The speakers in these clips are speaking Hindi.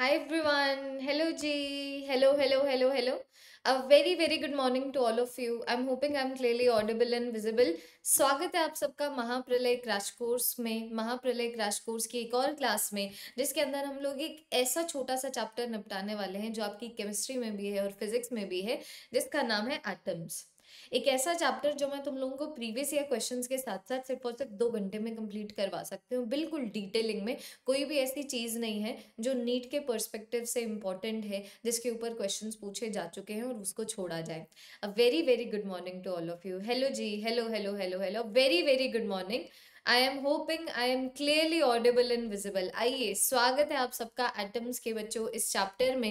Hello ji hello hello hello hello a very very good morning to all of you I am hoping I am clearly audible and visible स्वागत है आप सबका महाप्रलय क्रैश कोर्स में महाप्रलय क्रैश कोर्स की एक और क्लास में जिसके अंदर हम लोग एक ऐसा छोटा सा चैप्टर निपटाने वाले हैं जो आपकी केमिस्ट्री में भी है और फिजिक्स में भी है जिसका नाम है एटम्स एक ऐसा चैप्टर जो मैं तुम लोगों को प्रीवियस ईयर क्वेश्चंस के साथ साथ सिर्फ और सिर्फ दो घंटे में कंप्लीट करवा सकती हूँ बिल्कुल डिटेलिंग में कोई भी ऐसी चीज़ नहीं है जो नीट के परस्पेक्टिव से इंपॉर्टेंट है जिसके ऊपर क्वेश्चन पूछे जा चुके हैं और उसको छोड़ा जाए a very very good morning to all of you hello ji hello hello hello hello very very good morning I am hoping I am clearly audible and visible आइए स्वागत है आप सबका एटम्स के बच्चों इस चैप्टर में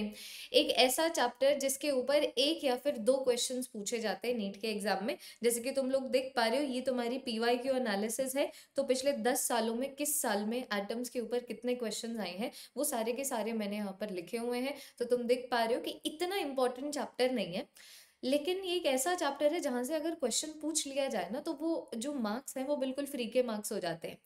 एक ऐसा चैप्टर जिसके ऊपर एक या फिर दो क्वेश्चंस पूछे जाते हैं नीट के एग्जाम में जैसे कि तुम लोग देख पा रहे हो ये तुम्हारी पी वाई क्यू एनालिसिस है तो पिछले दस सालों में किस साल में एटम्स के ऊपर कितने क्वेश्चन आए हैं वो सारे के सारे मैंने यहाँ पर लिखे हुए हैं तो तुम देख पा रहे हो कि इतना इंपॉर्टेंट चैप्टर नहीं है लेकिन ये एक ऐसा चैप्टर है जहाँ से अगर क्वेश्चन पूछ लिया जाए ना तो वो जो मार्क्स हैं वो बिल्कुल फ्री के मार्क्स हो जाते हैं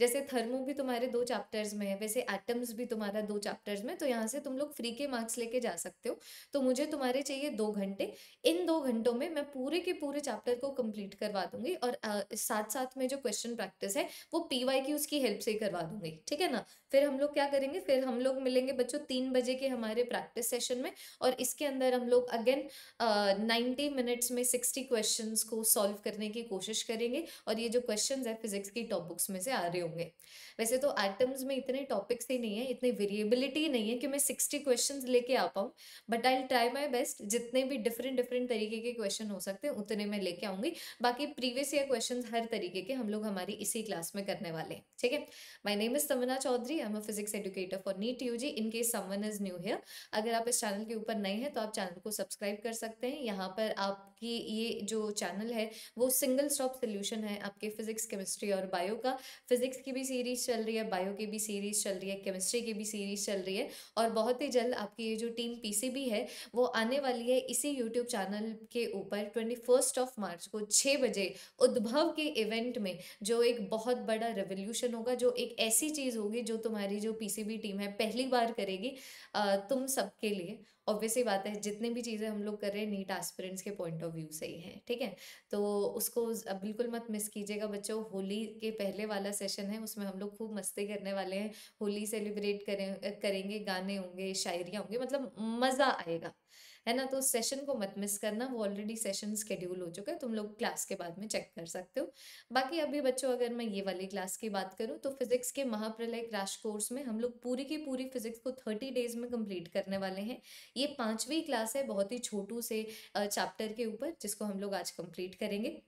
जैसे थर्मो भी तुम्हारे दो चैप्टर्स में है वैसे एटम्स भी तुम्हारा दो चैप्टर्स में तो यहाँ से तुम लोग फ्री के मार्क्स लेके जा सकते हो तो मुझे तुम्हारे चाहिए दो घंटे इन दो घंटों में मैं पूरे के पूरे चैप्टर को कम्प्लीट करवा दूंगी और साथ साथ में जो क्वेश्चन प्रैक्टिस है वो पी वाई की उसकी हेल्प से ही करवा दूंगी ठीक है ना फिर हम लोग क्या करेंगे फिर हम लोग मिलेंगे बच्चों तीन बजे के हमारे प्रैक्टिस सेशन में और इसके अंदर हम लोग अगेन नाइन्टी मिनट्स में सिक्सटी क्वेश्चन को सॉल्व करने की कोशिश करेंगे और ये जो क्वेश्चन है फिजिक्स की टॉप बुक्स में से आ रहे हो होंगे वैसे तो एटम्स में इतने टॉपिक्स ही नहीं है इतनी वेरिएबिलिटी नहीं है कि मैं सिक्सटी क्वेश्चन लेके आ पाऊँ but I try my best जितने भी डिफरेंट डिफरेंट तरीके के क्वेश्चन हो सकते हैं उतने मैं लेके आऊँगी बाकी प्रीवियस ईयर क्वेश्चन हर तरीके के हम लोग हमारी इसी क्लास में करने वाले हैं ठीक है my name is Tamna Chaudhary I am a physics educator for NEET U G in case someone is new here अगर आप इस चैनल के ऊपर नए हैं तो आप चैनल को सब्सक्राइब कर सकते हैं यहाँ पर आप कि ये जो चैनल है वो सिंगल स्टॉप सोल्यूशन है आपके फिजिक्स केमिस्ट्री और बायो का फिजिक्स की भी सीरीज चल रही है बायो की भी सीरीज चल रही है केमिस्ट्री की भी सीरीज चल रही है और बहुत ही जल्द आपकी ये जो टीम पी है वो आने वाली है इसी यूट्यूब चैनल के ऊपर ट्वेंटी फर्स्ट ऑफ मार्च को छः बजे उद्भव के इवेंट में जो एक बहुत बड़ा रेवोल्यूशन होगा जो एक ऐसी चीज़ होगी जो तुम्हारी जो पीसीबी टीम है पहली बार करेगी तुम सबके लिए ऑब्वियस ही बात है जितने भी चीज़ें हम लोग कर रहे हैं नीट एस्पिरेंट्स के पॉइंट ऑफ व्यू से ही हैं ठीक है तो उसको बिल्कुल मत मिस कीजिएगा बच्चों होली के पहले वाला सेशन है उसमें हम लोग खूब मस्ती करने वाले हैं होली सेलिब्रेट करें करेंगे गाने होंगे शायरियाँ होंगी मतलब मज़ा आएगा है ना तो उस सेशन को मत मिस करना वो ऑलरेडी सेशन स्केड्यूल हो चुका है तुम लोग क्लास के बाद में चेक कर सकते हो बाकी अभी बच्चों अगर मैं ये वाली क्लास की बात करूँ तो फिजिक्स के महाप्रलय क्रैश कोर्स में हम लोग पूरी की पूरी फिजिक्स को थर्टी डेज में कंप्लीट करने वाले हैं ये पाँचवीं क्लास है बहुत ही छोटू से चैप्टर के ऊपर जिसको हम लोग आज कंप्लीट करेंगे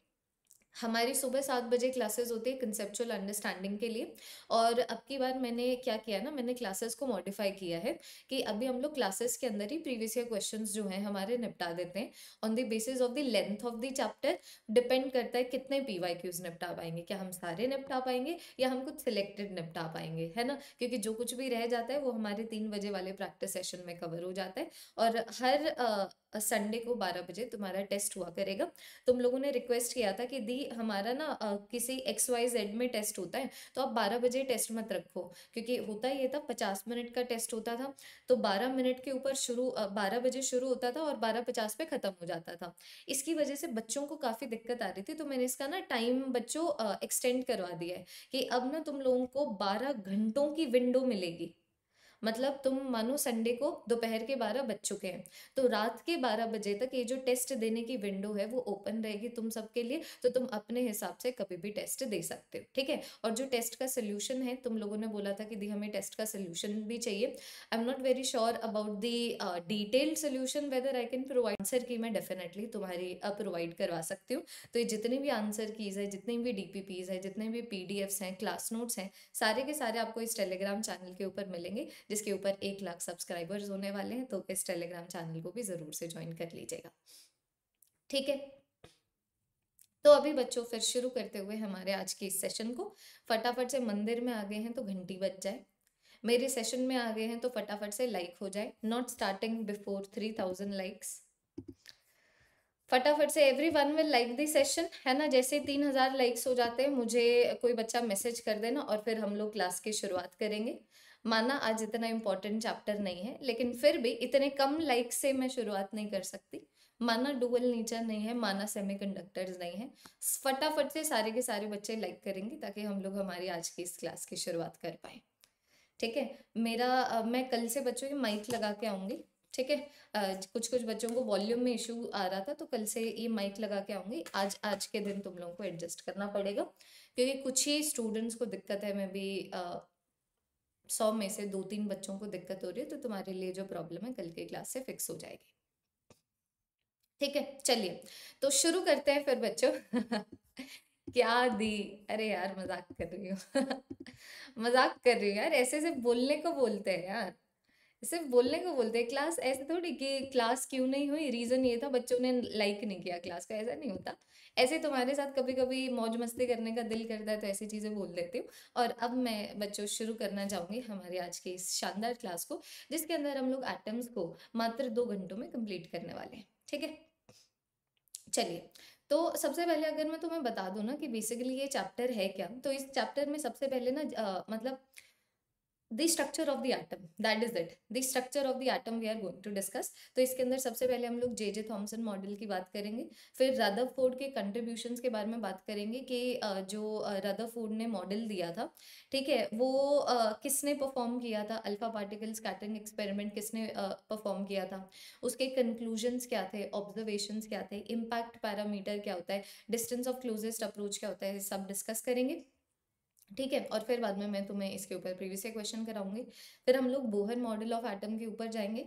हमारी सुबह सात बजे क्लासेस होती है कंसेप्चुअल अंडरस्टैंडिंग के लिए और अब की बार मैंने क्या किया ना मैंने क्लासेस को मॉडिफाई किया है कि अभी हम लोग क्लासेस के अंदर ही प्रीवियस ईयर क्वेश्चन जो हैं हमारे निपटा देते हैं on the basis of the length of the chapter depend करता है कितने पी वाई क्यूज निपटा पाएंगे क्या हम सारे निपटा पाएंगे या हम कुछ सिलेक्टेड निपटा पाएंगे है ना क्योंकि जो कुछ भी रह जाता है वो हमारे तीन बजे वाले प्रैक्टिस सेशन में कवर हो जाता है और हर संडे को 12 बजे तुम्हारा टेस्ट हुआ करेगा तुम लोगों ने रिक्वेस्ट किया था कि दी हमारा ना किसी एक्स वाई जेड में टेस्ट होता है तो आप 12 बजे टेस्ट मत रखो क्योंकि होता ये था 50 मिनट का टेस्ट होता था तो 12 मिनट के ऊपर शुरू 12 बजे शुरू होता था और 12:50 पे ख़त्म हो जाता था इसकी वजह से बच्चों को काफ़ी दिक्कत आ रही थी तो मैंने इसका ना टाइम बच्चों एक्सटेंड करवा दिया है कि अब ना तुम लोगों को बारह घंटों की विंडो मिलेगी मतलब तुम मानो संडे को दोपहर के बारह बज चुके हैं तो रात के बारह बजे तक ये जो टेस्ट देने की विंडो है वो ओपन रहेगी तुम सबके लिए तो तुम अपने हिसाब से कभी भी टेस्ट दे सकते हो ठीक है और जो टेस्ट का सोल्यूशन है तुम लोगों ने बोला था कि दी हमें टेस्ट का सोल्यूशन भी चाहिए I am not very sure about the detailed solution whether I can provide sir की मैं डेफिनेटली तुम्हारी प्रोवाइड uh, करवा सकती हूँ तो ये जितने भी आंसर कीज है जितने भी डी है जितने भी पी हैं क्लास नोट्स हैं सारे के सारे आपको इस टेलीग्राम चैनल के ऊपर मिलेंगे जिसके ऊपर एक लाख सब्सक्राइबर्स होने वाले हैं तो इस टेलीग्राम चैनल को भी ज़रूर से ज्वाइन कर लीजिएगा ठीक है तो अभी बच्चों फिर शुरू करते हुए हमारे आज के इस सेशन को फटाफट से मंदिर में आ गए हैं तो घंटी बज जाए मेरे सेशन में आ गए हैं तो फटाफट से लाइक हो जाए not starting before three thousand likes फटाफट से every one will like the session है ना जैसे तीन हजार लाइक्स हो जाते हैं मुझे कोई बच्चा मैसेज कर देना और फिर हम लोग क्लास की शुरुआत करेंगे माना आज इतना इम्पोर्टेंट चैप्टर नहीं है लेकिन फिर भी इतने कम लाइक से मैं शुरुआत नहीं कर सकती माना डुअल नेचर नहीं है माना सेमीकंडक्टर्स नहीं है फटाफट से सारे के सारे बच्चे लाइक करेंगे ताकि हम लोग हमारी आज की इस क्लास की शुरुआत कर पाए ठीक है मेरा मैं कल से बच्चों की माइक लगा के आऊँगी ठीक है कुछ कुछ बच्चों को वॉल्यूम में इशू आ रहा था तो कल से ये माइक लगा के आऊँगी आज आज के दिन तुम लोगों को एडजस्ट करना पड़ेगा क्योंकि कुछ ही स्टूडेंट्स को दिक्कत है मैं भी सौ में से दो तीन बच्चों को दिक्कत हो रही है तो तुम्हारे लिए जो प्रॉब्लम है कल के क्लास से फिक्स हो जाएगी ठीक है चलिए तो शुरू करते हैं फिर बच्चों क्या दी अरे यार मजाक कर रही हूँ मजाक कर रही हूँ यार ऐसे ऐसे बोलने को बोलते हैं यार सिर्फ बोलने को बोलते क्लास ऐसे थोड़ी कि क्लास क्यों नहीं हुई रीज़न ये था बच्चों ने लाइक नहीं किया क्लास का ऐसा नहीं होता ऐसे तुम्हारे साथ कभी कभी मौज मस्ती करने का दिल करता है तो ऐसी चीज़ें बोल देती हूँ और अब मैं बच्चों शुरू करना चाहूँगी हमारी आज की इस शानदार क्लास को जिसके अंदर हम लोग आइटम्स को मात्र दो घंटों में कम्प्लीट करने वाले हैं ठीक है चलिए तो सबसे पहले अगर मैं तुम्हें बता दूँ ना कि बेसिकली ये चैप्टर है क्या तो इस चैप्टर में सबसे पहले ना मतलब the structure of the atom that is that the structure of the atom we are going to discuss तो इसके अंदर सबसे पहले हम लोग जे जे थॉम्सन मॉडल की बात करेंगे फिर राधा फोर्ड के कंट्रीब्यूशन के बारे में बात करेंगे कि जो राधा फोर्ड ने मॉडल दिया था ठीक है वो किसने परफॉर्म किया था अल्फा पार्टिकल स्कैटरिंग एक्सपेरिमेंट किसने परफॉर्म किया था उसके कंक्लूजन्स क्या थे ऑब्जर्वेशंस क्या थे इम्पैक्ट पैरामीटर क्या होता है डिस्टेंस ऑफ क्लोजेस्ट अप्रोच क्या होता है सब डिस्कस करेंगे ठीक है और फिर बाद में मैं तुम्हें इसके ऊपर प्रीवियस क्वेश्चन कराऊंगी फिर हम लोग बोहर मॉडल ऑफ एटम के ऊपर जाएंगे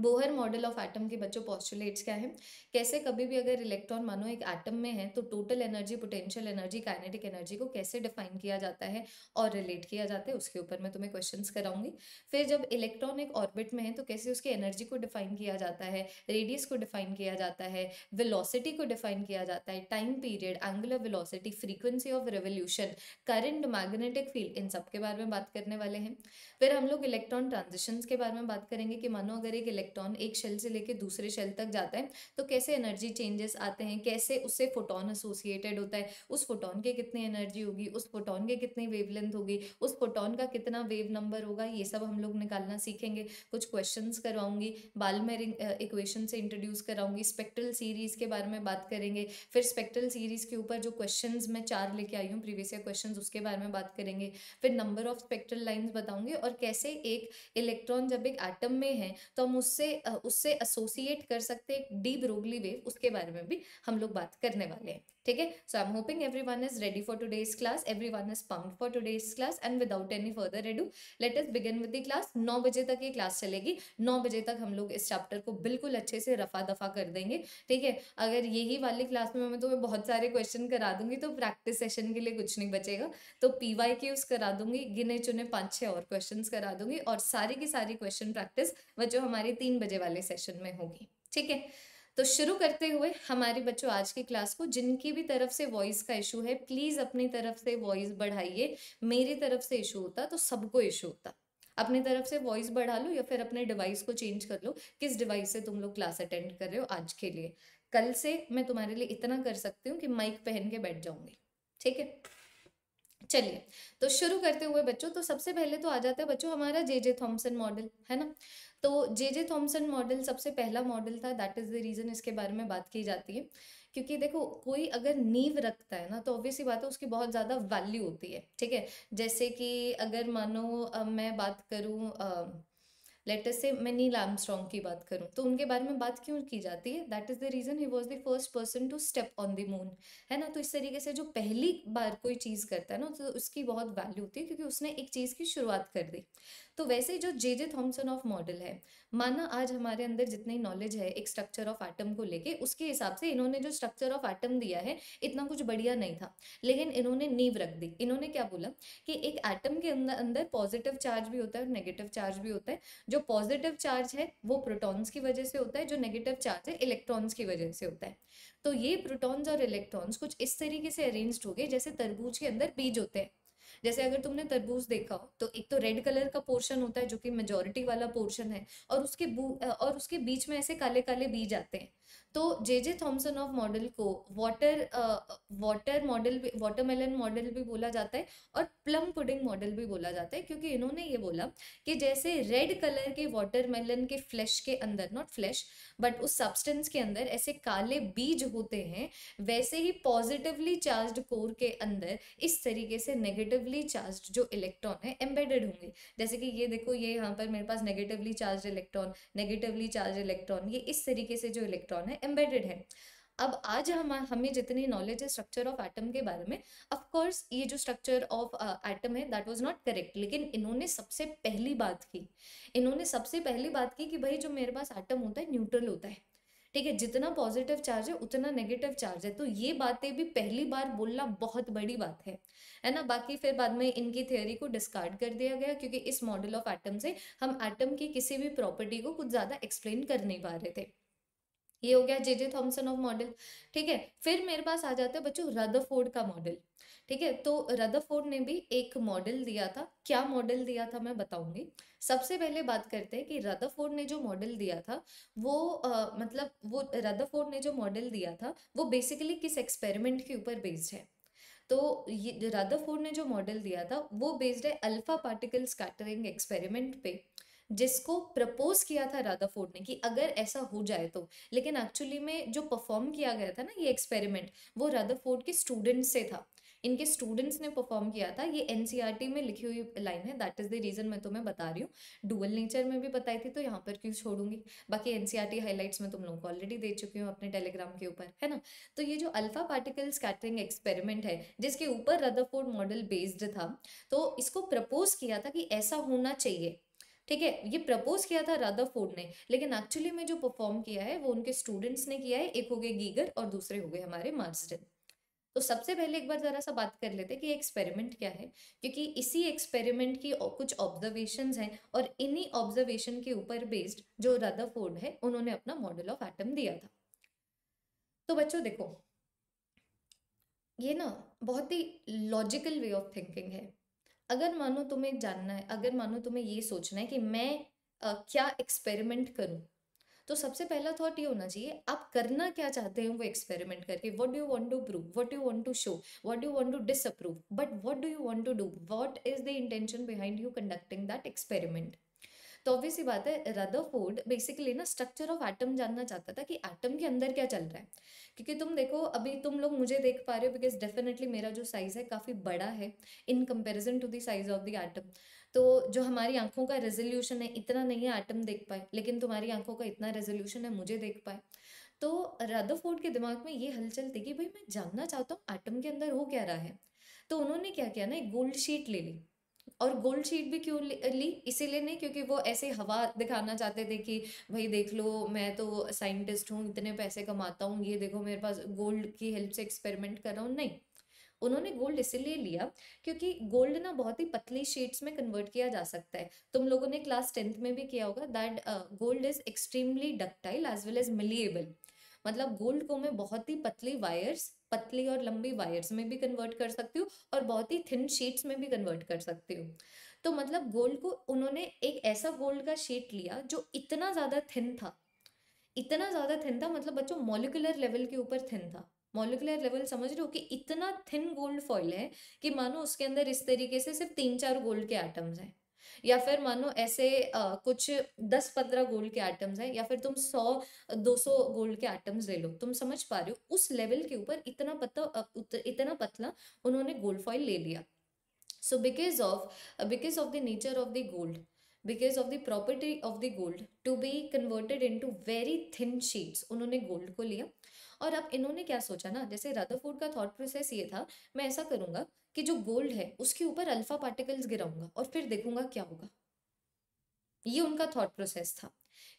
बोहर मॉडल ऑफ एटम के बच्चों पॉस्टुलेट्स क्या है कैसे कभी भी अगर इलेक्ट्रॉन मानो एक एटम में है तो total energy potential energy kinetic energy को कैसे डिफाइन किया जाता है और रिलेट किया जाता है उसके ऊपर मैं तुम्हें क्वेश्चंस कराऊंगी फिर जब इलेक्ट्रॉन एक ऑर्बिट में है तो कैसे उसकी एनर्जी को डिफाइन किया जाता है रेडियस को डिफाइन किया जाता है विलोसिटी को डिफाइन किया जाता है time period angular velocity frequency of revolution current magnetic field इन सब के बारे में बात करने वाले हैं फिर हम लोग इलेक्ट्रॉन ट्रांजिशन के बारे में बात करेंगे कि मानो अगर एक इलेक्ट्रॉन एक शेल से लेके दूसरे शेल तक जाता है तो कैसे एनर्जी चेंजेस आते हैं कैसे उससे फोटोन एसोसिएटेड होता है उस फोटोन के कितने एनर्जी होगी उस फोटोन के कितनी वेवलेंथ होगी उस फोटोन का कितना वेव नंबर होगा ये सब हम लोग निकालना सीखेंगे कुछ क्वेश्चन करवाऊंगी बालमेरिंग इक्वेशन से इंट्रोड्यूस कराऊंगी स्पेक्ट्रल सीरीज के बारे में बात करेंगे फिर स्पेक्ट्रल सीरीज के ऊपर जो क्वेश्चन मैं चार लेके आई हूँ प्रीवियस ईयर क्वेश्चन उसके बारे में बात करेंगे फिर नंबर ऑफ स्पेक्ट्रल लाइन्स बताऊंगी और कैसे एक इलेक्ट्रॉन जब एक एटम में है तो हम उस उससे उससे एसोसिएट कर सकते हैं डी ब्रोगली वेव उसके बारे में भी हम लोग बात करने वाले हैं ठीक है so I am hoping every one is ready for today's class every one is pump for today's class and without any further ado let's begin with the class नौ बजे तक ये क्लास चलेगी नौ बजे तक हम लोग इस चैप्टर को बिल्कुल अच्छे से रफा दफा कर देंगे ठीक है अगर यही वाली क्लास में मैं तुम्हें तो बहुत सारे क्वेश्चन करा दूंगी तो प्रैक्टिस सेशन के लिए कुछ नहीं बचेगा तो पी वाई के उस करा दूंगी गिने चुने पाँच छः और क्वेश्चन करा दूंगी और सारी की सारी क्वेश्चन प्रैक्टिस वह जो हमारी तीन बजे वाले सेशन में होगी ठीक है तो शुरू करते हुए हमारे बच्चों आज की क्लास को जिनकी भी तरफ से वॉइस का इशू है प्लीज़ अपनी तरफ से वॉइस बढ़ाइए मेरी तरफ से इशू होता तो सबको इशू होता अपनी तरफ से वॉइस बढ़ा लो या फिर अपने डिवाइस को चेंज कर लो किस डिवाइस से तुम लोग क्लास अटेंड कर रहे हो आज के लिए कल से मैं तुम्हारे लिए इतना कर सकती हूँ कि माइक पहन के बैठ जाऊंगी ठीक है चलिए तो शुरू करते हुए बच्चों तो सबसे पहले तो आ जाता है बच्चों हमारा जे जे थॉम्सन मॉडल है ना तो जे जे थॉम्सन मॉडल सबसे पहला मॉडल था दैट इज़ द रीज़न इसके बारे में बात की जाती है क्योंकि देखो कोई अगर नींव रखता है ना तो ऑब्वियसली बात है उसकी बहुत ज़्यादा वैल्यू होती है ठीक है जैसे कि अगर मानो मैं बात करूँ लेटर से मैं नील आर्मस्ट्रॉन्ग की बात करूँ तो उनके बारे में बात क्यों की जाती है that is the reason he was the first person to step on the moon है ना तो इस तरीके से जो पहली बार कोई चीज़ करता है ना तो उसकी बहुत वैल्यू होती है क्योंकि उसने एक चीज़ की शुरुआत कर दी तो वैसे जो J J Thomson of model है माना आज हमारे अंदर जितनी नॉलेज है एक स्ट्रक्चर ऑफ एटम को लेके उसके हिसाब से इन्होंने जो स्ट्रक्चर ऑफ एटम दिया है इतना कुछ बढ़िया नहीं था लेकिन इन्होंने नींव रख दी इन्होंने क्या बोला कि एक एटम के अंदर पॉजिटिव चार्ज भी होता है और नेगेटिव चार्ज भी होता है जो पॉजिटिव चार्ज है वो प्रोटॉन्स की वजह से होता है जो नेगेटिव चार्ज है इलेक्ट्रॉन्स की वजह से होता है तो ये प्रोटॉन्स और इलेक्ट्रॉन्स कुछ इस तरीके से अरेंज्ड हो गए जैसे तरबूज के अंदर बीज होते हैं जैसे अगर तुमने तरबूज देखा हो तो एक तो रेड कलर का पोर्शन होता है जो कि मेजोरिटी वाला पोर्शन है और उसके और उसके बीच में ऐसे काले काले बीज आते हैं तो J J Thomson of model को water water model watermelon model भी बोला जाता है और प्लम पुडिंग मॉडल भी बोला जाता है क्योंकि इन्होंने ये बोला कि जैसे रेड कलर के वाटरमेलन के फ्लैश के अंदर नॉट फ्लैश बट उस सब्सटेंस के अंदर ऐसे काले बीज होते हैं वैसे ही पॉजिटिवली चार्ज कोर के अंदर इस तरीके से नेगेटिवली चार्ज जो इलेक्ट्रॉन है एम्बेडेड होंगे जैसे कि ये देखो ये यहाँ पर मेरे पास negatively charge electron negatively charge electron ये इस तरीके से जो इलेक्ट्रॉन है एम्बेडेड है अब आज हम हमें जितनी नॉलेज है स्ट्रक्चर ऑफ एटम के बारे में अफकोर्स ये जो स्ट्रक्चर ऑफ एटम है दैट वॉज नॉट करेक्ट लेकिन इन्होंने सबसे पहली बात की इन्होंने सबसे पहली बात की कि भाई जो मेरे पास एटम होता है न्यूट्रल होता है ठीक है जितना पॉजिटिव चार्ज है उतना नेगेटिव चार्ज है तो ये बातें भी पहली बार बोलना बहुत बड़ी बात है है ना बाकी फिर बाद में इनकी थ्योरी को डिस्कार्ड कर दिया गया क्योंकि इस मॉडल ऑफ एटम से हम एटम की किसी भी प्रॉपर्टी को कुछ ज़्यादा एक्सप्लेन कर नहीं पा रहे थे ये हो गया J J Thomson of model ठीक है फिर मेरे पास आ जाता है बच्चों रदरफोर्ड का मॉडल ठीक है तो रदरफोर्ड ने भी एक मॉडल दिया था क्या मॉडल दिया था मैं बताऊंगी सबसे पहले बात करते हैं कि रदरफोर्ड ने जो मॉडल दिया था वो आ, मतलब वो रदरफोर्ड ने जो मॉडल दिया था वो बेसिकली किस एक्सपेरिमेंट के ऊपर बेस्ड है तो ये रदरफोर्ड ने जो मॉडल दिया था वो बेस्ड है अल्फा पार्टिकल स्कैटरिंग एक्सपेरिमेंट पे जिसको प्रपोज किया था राधा फोर्ड ने कि अगर ऐसा हो जाए तो लेकिन एक्चुअली में जो परफॉर्म किया गया था ना ये एक्सपेरिमेंट वो राधा फोर्ड के स्टूडेंट से था इनके स्टूडेंट्स ने परफॉर्म किया था ये एन e में लिखी हुई लाइन है दैट इज़ द रीज़न मैं तुम्हें बता रही हूँ डुअल नेचर में भी बताई थी तो यहाँ पर क्यों छोड़ूंगी बाकी एन हाईलाइट्स में तुम लोगों को ऑलरेडी दे चुकी हूँ अपने टेलीग्राम के ऊपर है ना तो ये जो अल्फा पार्टिकल स्कैटरिंग एक्सपेरिमेंट है जिसके ऊपर रदरफोर्ड मॉडल बेस्ड था तो इसको प्रपोज किया था कि ऐसा होना चाहिए ठीक है ये प्रपोज किया था राधा फोर्ड ने लेकिन एक्चुअली में जो परफॉर्म किया है वो उनके स्टूडेंट्स ने किया है एक हो गए गीगर और दूसरे हो गए हमारे मार्सडन तो सबसे पहले एक बार ज़रा सा बात कर लेते हैं कि एक्सपेरिमेंट क्या है क्योंकि इसी एक्सपेरिमेंट की कुछ ऑब्जर्वेशन हैं और इन्हीं ऑब्जर्वेशन के ऊपर बेस्ड जो राधा फोर्ड है उन्होंने अपना मॉडल ऑफ एटम दिया था तो बच्चों देखो ये ना बहुत ही लॉजिकल वे ऑफ थिंकिंग है अगर मानो तुम्हें जानना है अगर मानो तुम्हें ये सोचना है कि मैं आ, क्या एक्सपेरिमेंट करूं तो सबसे पहला थॉट ये होना चाहिए आप करना क्या चाहते हैं वो एक्सपेरिमेंट करके what do you want to prove what you want to show what you want to disapprove but what do you want to do what is the intention behind you conducting that experiment तो ऑब्वियस बात है रदरफोर्ड बेसिकली ना स्ट्रक्चर ऑफ एटम जानना चाहता था कि एटम के अंदर क्या चल रहा है क्योंकि तुम देखो अभी तुम लोग मुझे देख पा रहे हो बिकॉज डेफिनेटली मेरा जो साइज़ है काफ़ी बड़ा है in comparison to the size of the atom तो जो हमारी आंखों का रेजोल्यूशन है इतना नहीं है एटम देख पाए लेकिन तुम्हारी आंखों का इतना रेजोल्यूशन है मुझे देख पाए तो रदरफोर्ड के दिमाग में ये हलचल थी कि भाई मैं जानना चाहता हूँ एटम के अंदर हो क्या रहा है तो उन्होंने क्या किया ना एक गोल्ड शीट ले ली और गोल्ड शीट भी क्यों ली इसीलिए नहीं क्योंकि वो ऐसे हवा दिखाना चाहते थे कि भाई देख लो मैं तो साइंटिस्ट हूँ इतने पैसे कमाता हूँ ये देखो मेरे पास गोल्ड की हेल्प से एक्सपेरिमेंट कर रहा हूँ नहीं उन्होंने गोल्ड इसीलिए लिया क्योंकि गोल्ड ना बहुत ही पतली शीट्स में कन्वर्ट किया जा सकता है तुम लोगों ने क्लास टेंथ में भी किया होगा that gold is extremely ductile as well as malleable मतलब गोल्ड को मैं बहुत ही पतली वायर्स पतली और लंबी वायर्स में भी कन्वर्ट कर सकती हूँ और बहुत ही थिन शीट्स में भी कन्वर्ट कर सकती हूँ तो मतलब गोल्ड को उन्होंने एक ऐसा गोल्ड का शीट लिया जो इतना ज़्यादा थिन था इतना ज़्यादा थिन था मतलब बच्चों मोलिकुलर लेवल के ऊपर थिन था मोलिकुलर लेवल समझ रहे हो कि इतना थिन गोल्ड फॉइल है कि मानो उसके अंदर इस तरीके से सिर्फ तीन चार गोल्ड के आइटम्स हैं या फिर मानो ऐसे आ, कुछ दस पंद्रह गोल्ड के आइटम्स हैं या फिर तुम सौ दो सौ गोल्ड के आइटम्स ले लो तुम समझ पा रहे हो उस लेवल के ऊपर इतना पतला इतना पतला उन्होंने गोल्ड फॉइल ले लिया so because of because of the nature of the gold because of the property of the gold to be converted in to very thin sheets उन्होंने गोल्ड को लिया और अब इन्होंने क्या सोचा ना जैसे राधाफोर्ड का थॉट प्रोसेस ये था मैं ऐसा करूंगा कि जो गोल्ड है उसके ऊपर अल्फा पार्टिकल्स गिराऊंगा और फिर देखूंगा क्या होगा ये उनका थॉट प्रोसेस था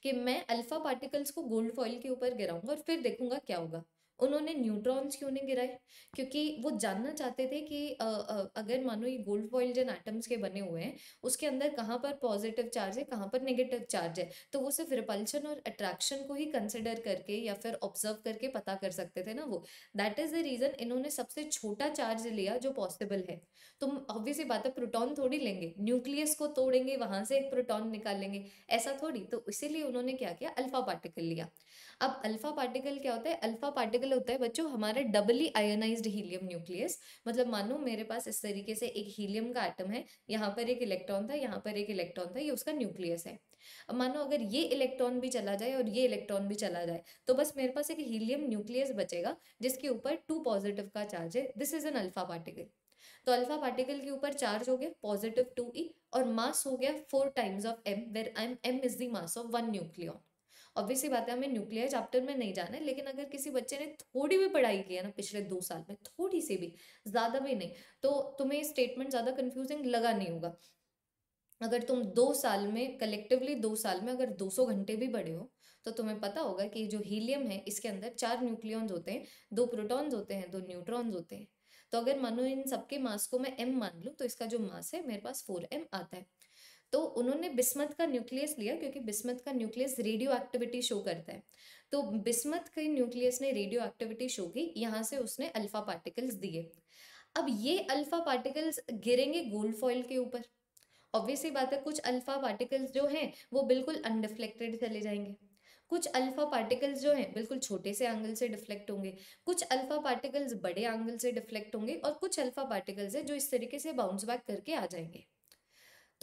कि मैं अल्फा पार्टिकल्स को गोल्ड फॉइल के ऊपर गिराऊंगा और फिर देखूंगा क्या होगा उन्होंने न्यूट्रॉन्स क्यों नहीं गिराए क्योंकि वो जानना चाहते थे कि अगर मानो ये गोल्ड फॉइल जिन आइटम्स के बने हुए हैं उसके अंदर कहाँ पर पॉजिटिव चार्ज है कहाँ पर नेगेटिव चार्ज है तो वो सिर्फ रिपल्शन और अट्रैक्शन को ही कंसिडर करके या फिर ऑब्जर्व करके पता कर सकते थे ना वो दैट इज़ द रीज़न इन्होंने सबसे छोटा चार्ज लिया जो पॉसिबल है तो ऑब्वियसली बात है प्रोटोन थोड़ी लेंगे न्यूक्लियस को तोड़ेंगे वहाँ से एक प्रोटोन निकालेंगे ऐसा थोड़ी तो इसीलिए उन्होंने क्या किया अल्फा पार्टिकल लिया अब अल्फा पार्टिकल क्या होता है अल्फा पार्टिकल होता है बच्चों हमारे डबली आयोनाइज हीलियम न्यूक्लियस मतलब मानो मेरे पास इस तरीके से एक हीलियम का आइटम है यहाँ पर एक इलेक्ट्रॉन था यहाँ पर एक इलेक्ट्रॉन था ये उसका न्यूक्लियस है अब मानो अगर ये इलेक्ट्रॉन भी चला जाए और ये इलेक्ट्रॉन भी चला जाए तो बस मेरे पास एक हीलियम न्यूक्लियस बचेगा जिसके ऊपर टू पॉजिटिव का चार्ज है this is an alpha particle तो अल्फा पार्टिकल के ऊपर चार्ज हो गया पॉजिटिव टू ई और मास हो गया four times of M where M M is the mass of one nucleon obviously बात है हमें न्यूक्लियर चैप्टर में नहीं जाना है लेकिन अगर किसी बच्चे ने थोड़ी भी पढ़ाई की है ना पिछले दो साल में थोड़ी सी भी ज़्यादा भी नहीं तो तुम्हें स्टेटमेंट ज़्यादा कन्फ्यूजिंग लगा नहीं होगा अगर तुम दो साल में कलेक्टिवली दो साल में अगर 200 घंटे भी पढ़े हो तो तुम्हें पता होगा कि जो हीलियम है इसके अंदर चार न्यूक्लियॉन्स होते हैं दो प्रोटॉन्स होते हैं दो न्यूट्रॉन्स होते हैं तो अगर मानो इन सबके मास को मैं एम मान लूँ तो इसका जो मास है मेरे पास फोर एम आता है तो उन्होंने बिस्मत का न्यूक्लियस लिया क्योंकि बिस्मत का न्यूक्लियस रेडियो एक्टिविटी शो करता है तो बिस्मत के न्यूक्लियस ने रेडियो एक्टिविटी शो की यहाँ से उसने अल्फा पार्टिकल्स दिए अब ये अल्फा पार्टिकल्स गिरेंगे गोल्ड फॉइल के ऊपर ऑब्वियसली बात है कुछ अल्फा पार्टिकल्स जो हैं वो बिल्कुल अनडिफ्लेक्टेड चले जाएंगे कुछ अल्फा पार्टिकल्स जो हैं बिल्कुल छोटे से एंगल से डिफ्लेक्ट होंगे कुछ अल्फा पार्टिकल्स बड़े एंगल से डिफ्लेक्ट होंगे और कुछ अल्फा पार्टिकल्स हैं जो इस तरीके से बाउंस बैक करके आ जाएंगे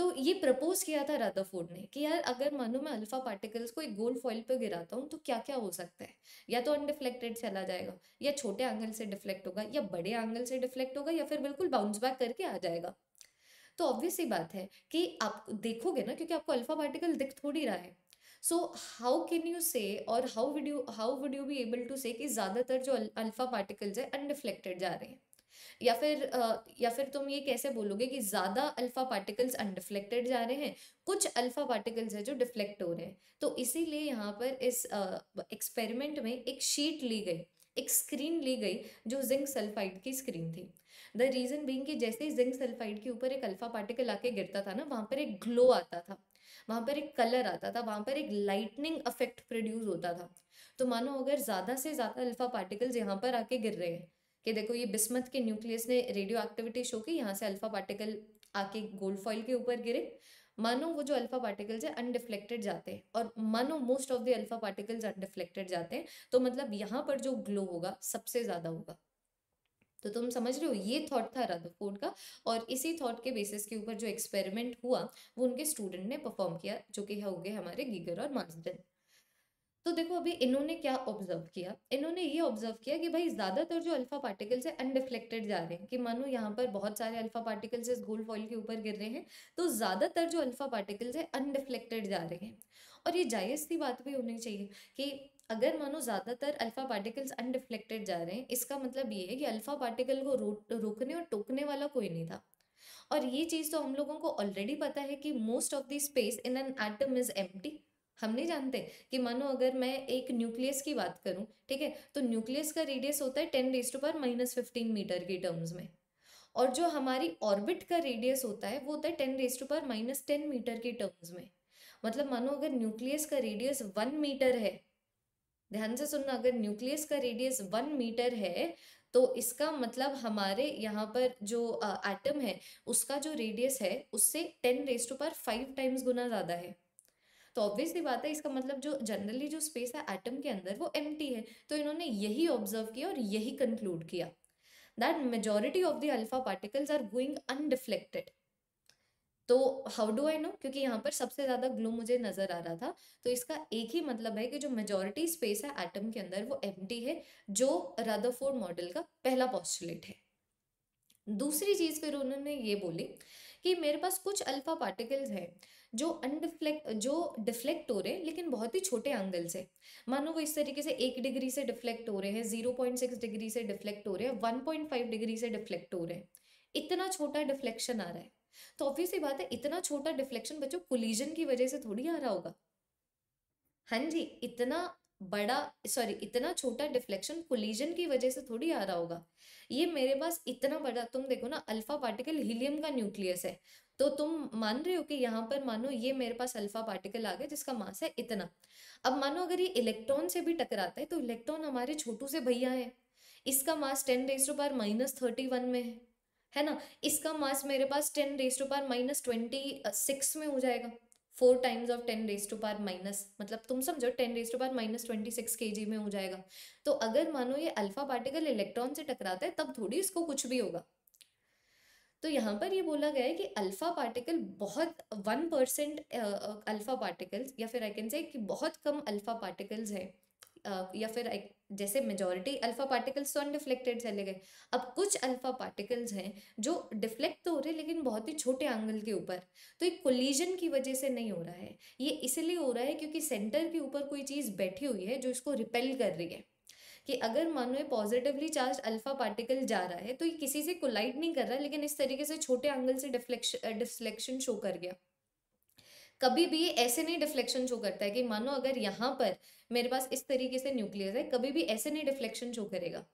तो ये प्रपोज किया था फोर्ड ने कि यार अगर मानो मैं अल्फा पार्टिकल्स को एक गोल्ड फॉइल पे गिराता हूँ तो क्या क्या हो सकता है या तो अनडिफ्लेक्टेड चला जाएगा या छोटे एंगल से डिफ्लेक्ट होगा या बड़े एंगल से डिफ्लेक्ट होगा या फिर बिल्कुल बाउंस बैक करके आ जाएगा तो ऑब्वियस ही बात है कि आप देखोगे ना क्योंकि आपको अल्फा पार्टिकल दिख थोड़ी रहा है so how can you say और how would you how would you be able to say कि ज़्यादातर जो अल्फा पार्टिकल्स है अनडिफ्लेक्टेड जा रहे हैं या फिर या फिर तुम ये कैसे बोलोगे कि ज़्यादा अल्फ़ा पार्टिकल्स अनडिफ्लेक्टेड जा रहे हैं कुछ अल्फ़ा पार्टिकल्स है जो डिफ्लेक्ट हो रहे हैं तो इसीलिए यहाँ पर इस एक्सपेरिमेंट में एक शीट ली गई एक स्क्रीन ली गई जो जिंक सल्फाइड की स्क्रीन थी द रीज़न बींग कि जैसे ही जिंक सल्फाइड के ऊपर एक अल्फ़ा पार्टिकल आके गिरता था ना वहाँ पर एक ग्लो आता था वहाँ पर एक कलर आता था वहाँ पर एक लाइटनिंग इफेक्ट प्रोड्यूस होता था तो मानो अगर ज़्यादा से ज़्यादा अल्फ़ा पार्टिकल्स यहाँ पर आके गिर रहे हैं कि देखो ये बिस्मत के न्यूक्लियस ने रेडियो एक्टिविटी शो की यहाँ से अल्फा पार्टिकल आके गोल्ड फॉइल के ऊपर गिरे मानो वो जो अल्फा पार्टिकल्स है अनडिफ्लेक्टेड जाते हैं और मानो most of the alpha particles undeflected जाते हैं तो मतलब यहाँ पर जो ग्लो होगा सबसे ज्यादा होगा तो तुम समझ रहे हो ये थॉट था रदरफोर्ड का और इसी थॉट के बेसिस के ऊपर जो एक्सपेरिमेंट हुआ वो उनके स्टूडेंट ने परफॉर्म किया जो कि हो गए हमारे गीगर और मार्सडन तो देखो अभी इन्होंने क्या ऑब्जर्व किया इन्होंने ये ऑब्जर्व किया कि भाई ज़्यादातर जो अल्फ़ा पार्टिकल्स है अनडिफ्लेक्टेड जा रहे हैं कि मानो यहाँ पर बहुत सारे अल्फ़ा पार्टिकल्स इस गोल्ड फॉइल के ऊपर गिर रहे हैं तो ज़्यादातर जो अल्फ़ा पार्टिकल्स है अनडिफ्लेक्टेड जा रहे हैं और ये जायज़ सी बात भी होनी चाहिए कि अगर मानो ज़्यादातर अल्फ़ा पार्टिकल्स अनडिफ्लेक्टेड जा रहे हैं इसका मतलब ये है कि अल्फ़ा पार्टिकल को रोकने और टोकने वाला कोई नहीं था और ये चीज़ तो हम लोगों को ऑलरेडी पता है कि most of the space in an atom is empty हम नहीं जानते कि मानो अगर मैं एक न्यूक्लियस की बात करूं ठीक है तो न्यूक्लियस का रेडियस होता है ten raise to power minus fifteen metre के टर्म्स में और जो हमारी ऑर्बिट का रेडियस होता है वो होता है ten raise to power minus ten metre के टर्म्स में मतलब मानो अगर न्यूक्लियस का रेडियस वन मीटर है ध्यान से सुनना अगर न्यूक्लियस का रेडियस वन मीटर है तो इसका मतलब हमारे यहाँ पर जो एटम है उसका जो रेडियस है उससे ten raise to power five times गुना ज़्यादा है तो ऑब्वियसली बात है इसका मतलब जो जनरली जो स्पेस है एटम के अंदर वो एम है तो इन्होंने यही ऑब्जर्व किया और यही कंक्लूड किया that majority of the alpha particles are going undeflected तो हाउ डू आई नो क्योंकि यहाँ पर सबसे ज्यादा ग्लो मुझे नजर आ रहा था तो इसका एक ही मतलब है कि जो मेजोरिटी स्पेस है एटम के अंदर वो एम है जो रदरफोर्ड मॉडल का पहला पॉस्टुलेट है दूसरी चीज फिर उन्होंने ये बोली कि मेरे पास कुछ अल्फा पार्टिकल्स हैं जो अनडिफ्लेक्ट जो डिफ्लेक्ट हो रहे हैं लेकिन बहुत ही छोटे एंगल से मानो वो इस तरीके से एक डिग्री से डिफ्लेक्ट हो रहे हैं जीरो पॉइंट सिक्स डिग्री से डिफ्लेक्ट हो रहे हैं वन पॉइंट फाइव डिग्री से डिफ्लेक्ट हो रहे हैं इतना छोटा डिफ्लेक्शन आ रहा है तो ऑब्वियस ही बात है इतना छोटा डिफ्लेक्शन बच्चों कोलिजन की वजह से थोड़ी आ रहा होगा हाँ जी इतना बड़ा सॉरी इतना छोटा डिफ्लेक्शन कोलिजन की वजह से थोड़ी आ रहा होगा ये मेरे पास इतना बड़ा तुम देखो ना अल्फा पार्टिकल हीलियम का न्यूक्लियस है तो तुम मान रहे हो कि यहाँ पर मानो ये मेरे पास अल्फा पार्टिकल आ गया जिसका मास है इतना अब मानो अगर ये इलेक्ट्रॉन से भी टकराता है तो इलेक्ट्रॉन हमारे छोटू से भैया है इसका mass ten raise to power minus thirty one में है है ना इसका मास मेरे पास ten raise to power minus twenty six में हो जाएगा four times of ten raise to power minus मतलब तुम समझो ten raise to power minus twenty six K G में हो जाएगा तो अगर मानो ये अल्फा पार्टिकल इलेक्ट्रॉन से टकराता है तब थोड़ी इसको कुछ भी होगा तो यहाँ पर ये बोला गया है कि अल्फ़ा पार्टिकल बहुत वन परसेंट अल्फ़ा पार्टिकल्स या फिर आई कैन से कि बहुत कम अल्फ़ा पार्टिकल्स हैं या फिर जैसे मेजॉरिटी अल्फ़ा पार्टिकल्स तो अनडिफ्लेक्टेड चले गए अब कुछ अल्फ़ा पार्टिकल्स हैं जो डिफ्लेक्ट तो हो रहे लेकिन बहुत ही छोटे एंगल के ऊपर तो एक कोलिजन की वजह से नहीं हो रहा है ये इसलिए हो रहा है क्योंकि सेंटर के ऊपर कोई चीज़ बैठी हुई है जो इसको रिपेल कर रही है कि अगर मानो ये पॉजिटिवली चार्ज अल्फा पार्टिकल जा रहा है तो ये किसी से कोलाइड नहीं कर रहा लेकिन इस तरीके से छोटे एंगल से डिफ्लेक्शन डिफ्लेक्शन शो कर गया कभी भी ऐसे नहीं डिफ्लेक्शन शो करता है कि मानो अगर यहाँ पर मेरे पास इस तरीके से न्यूक्लियस है कभी भी ऐसे नहीं डिफ्लेक्शन शो करेगा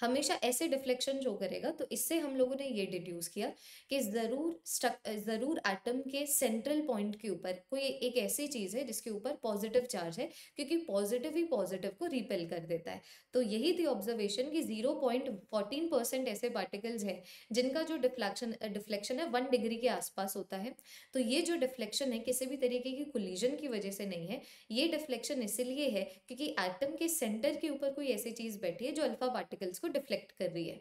हमेशा ऐसे डिफ्लेक्शन शो करेगा तो इससे हम लोगों ने ये डिड्यूस किया कि ज़रूर स्टक ज़रूर एटम के सेंट्रल पॉइंट के ऊपर कोई एक ऐसी चीज़ है जिसके ऊपर पॉजिटिव चार्ज है क्योंकि पॉजिटिव ही पॉजिटिव को रिपेल कर देता है तो यही थी ऑब्जर्वेशन कि जीरो पॉइंट फोर्टीन परसेंट ऐसे पार्टिकल्स हैं जिनका जो डिफ्लेक्शन डिफ्लेक्शन है वन डिग्री के आसपास होता है तो ये जो डिफ्लेक्शन है किसी भी तरीके की कुलिजन की वजह से नहीं है ये डिफ्लेक्शन इसीलिए है क्योंकि एटम के सेंटर के ऊपर कोई ऐसी चीज़ बैठी है जो अल्फा पार्टिकल पार्टिकल्स को डिफ्लेक्ट कर रही है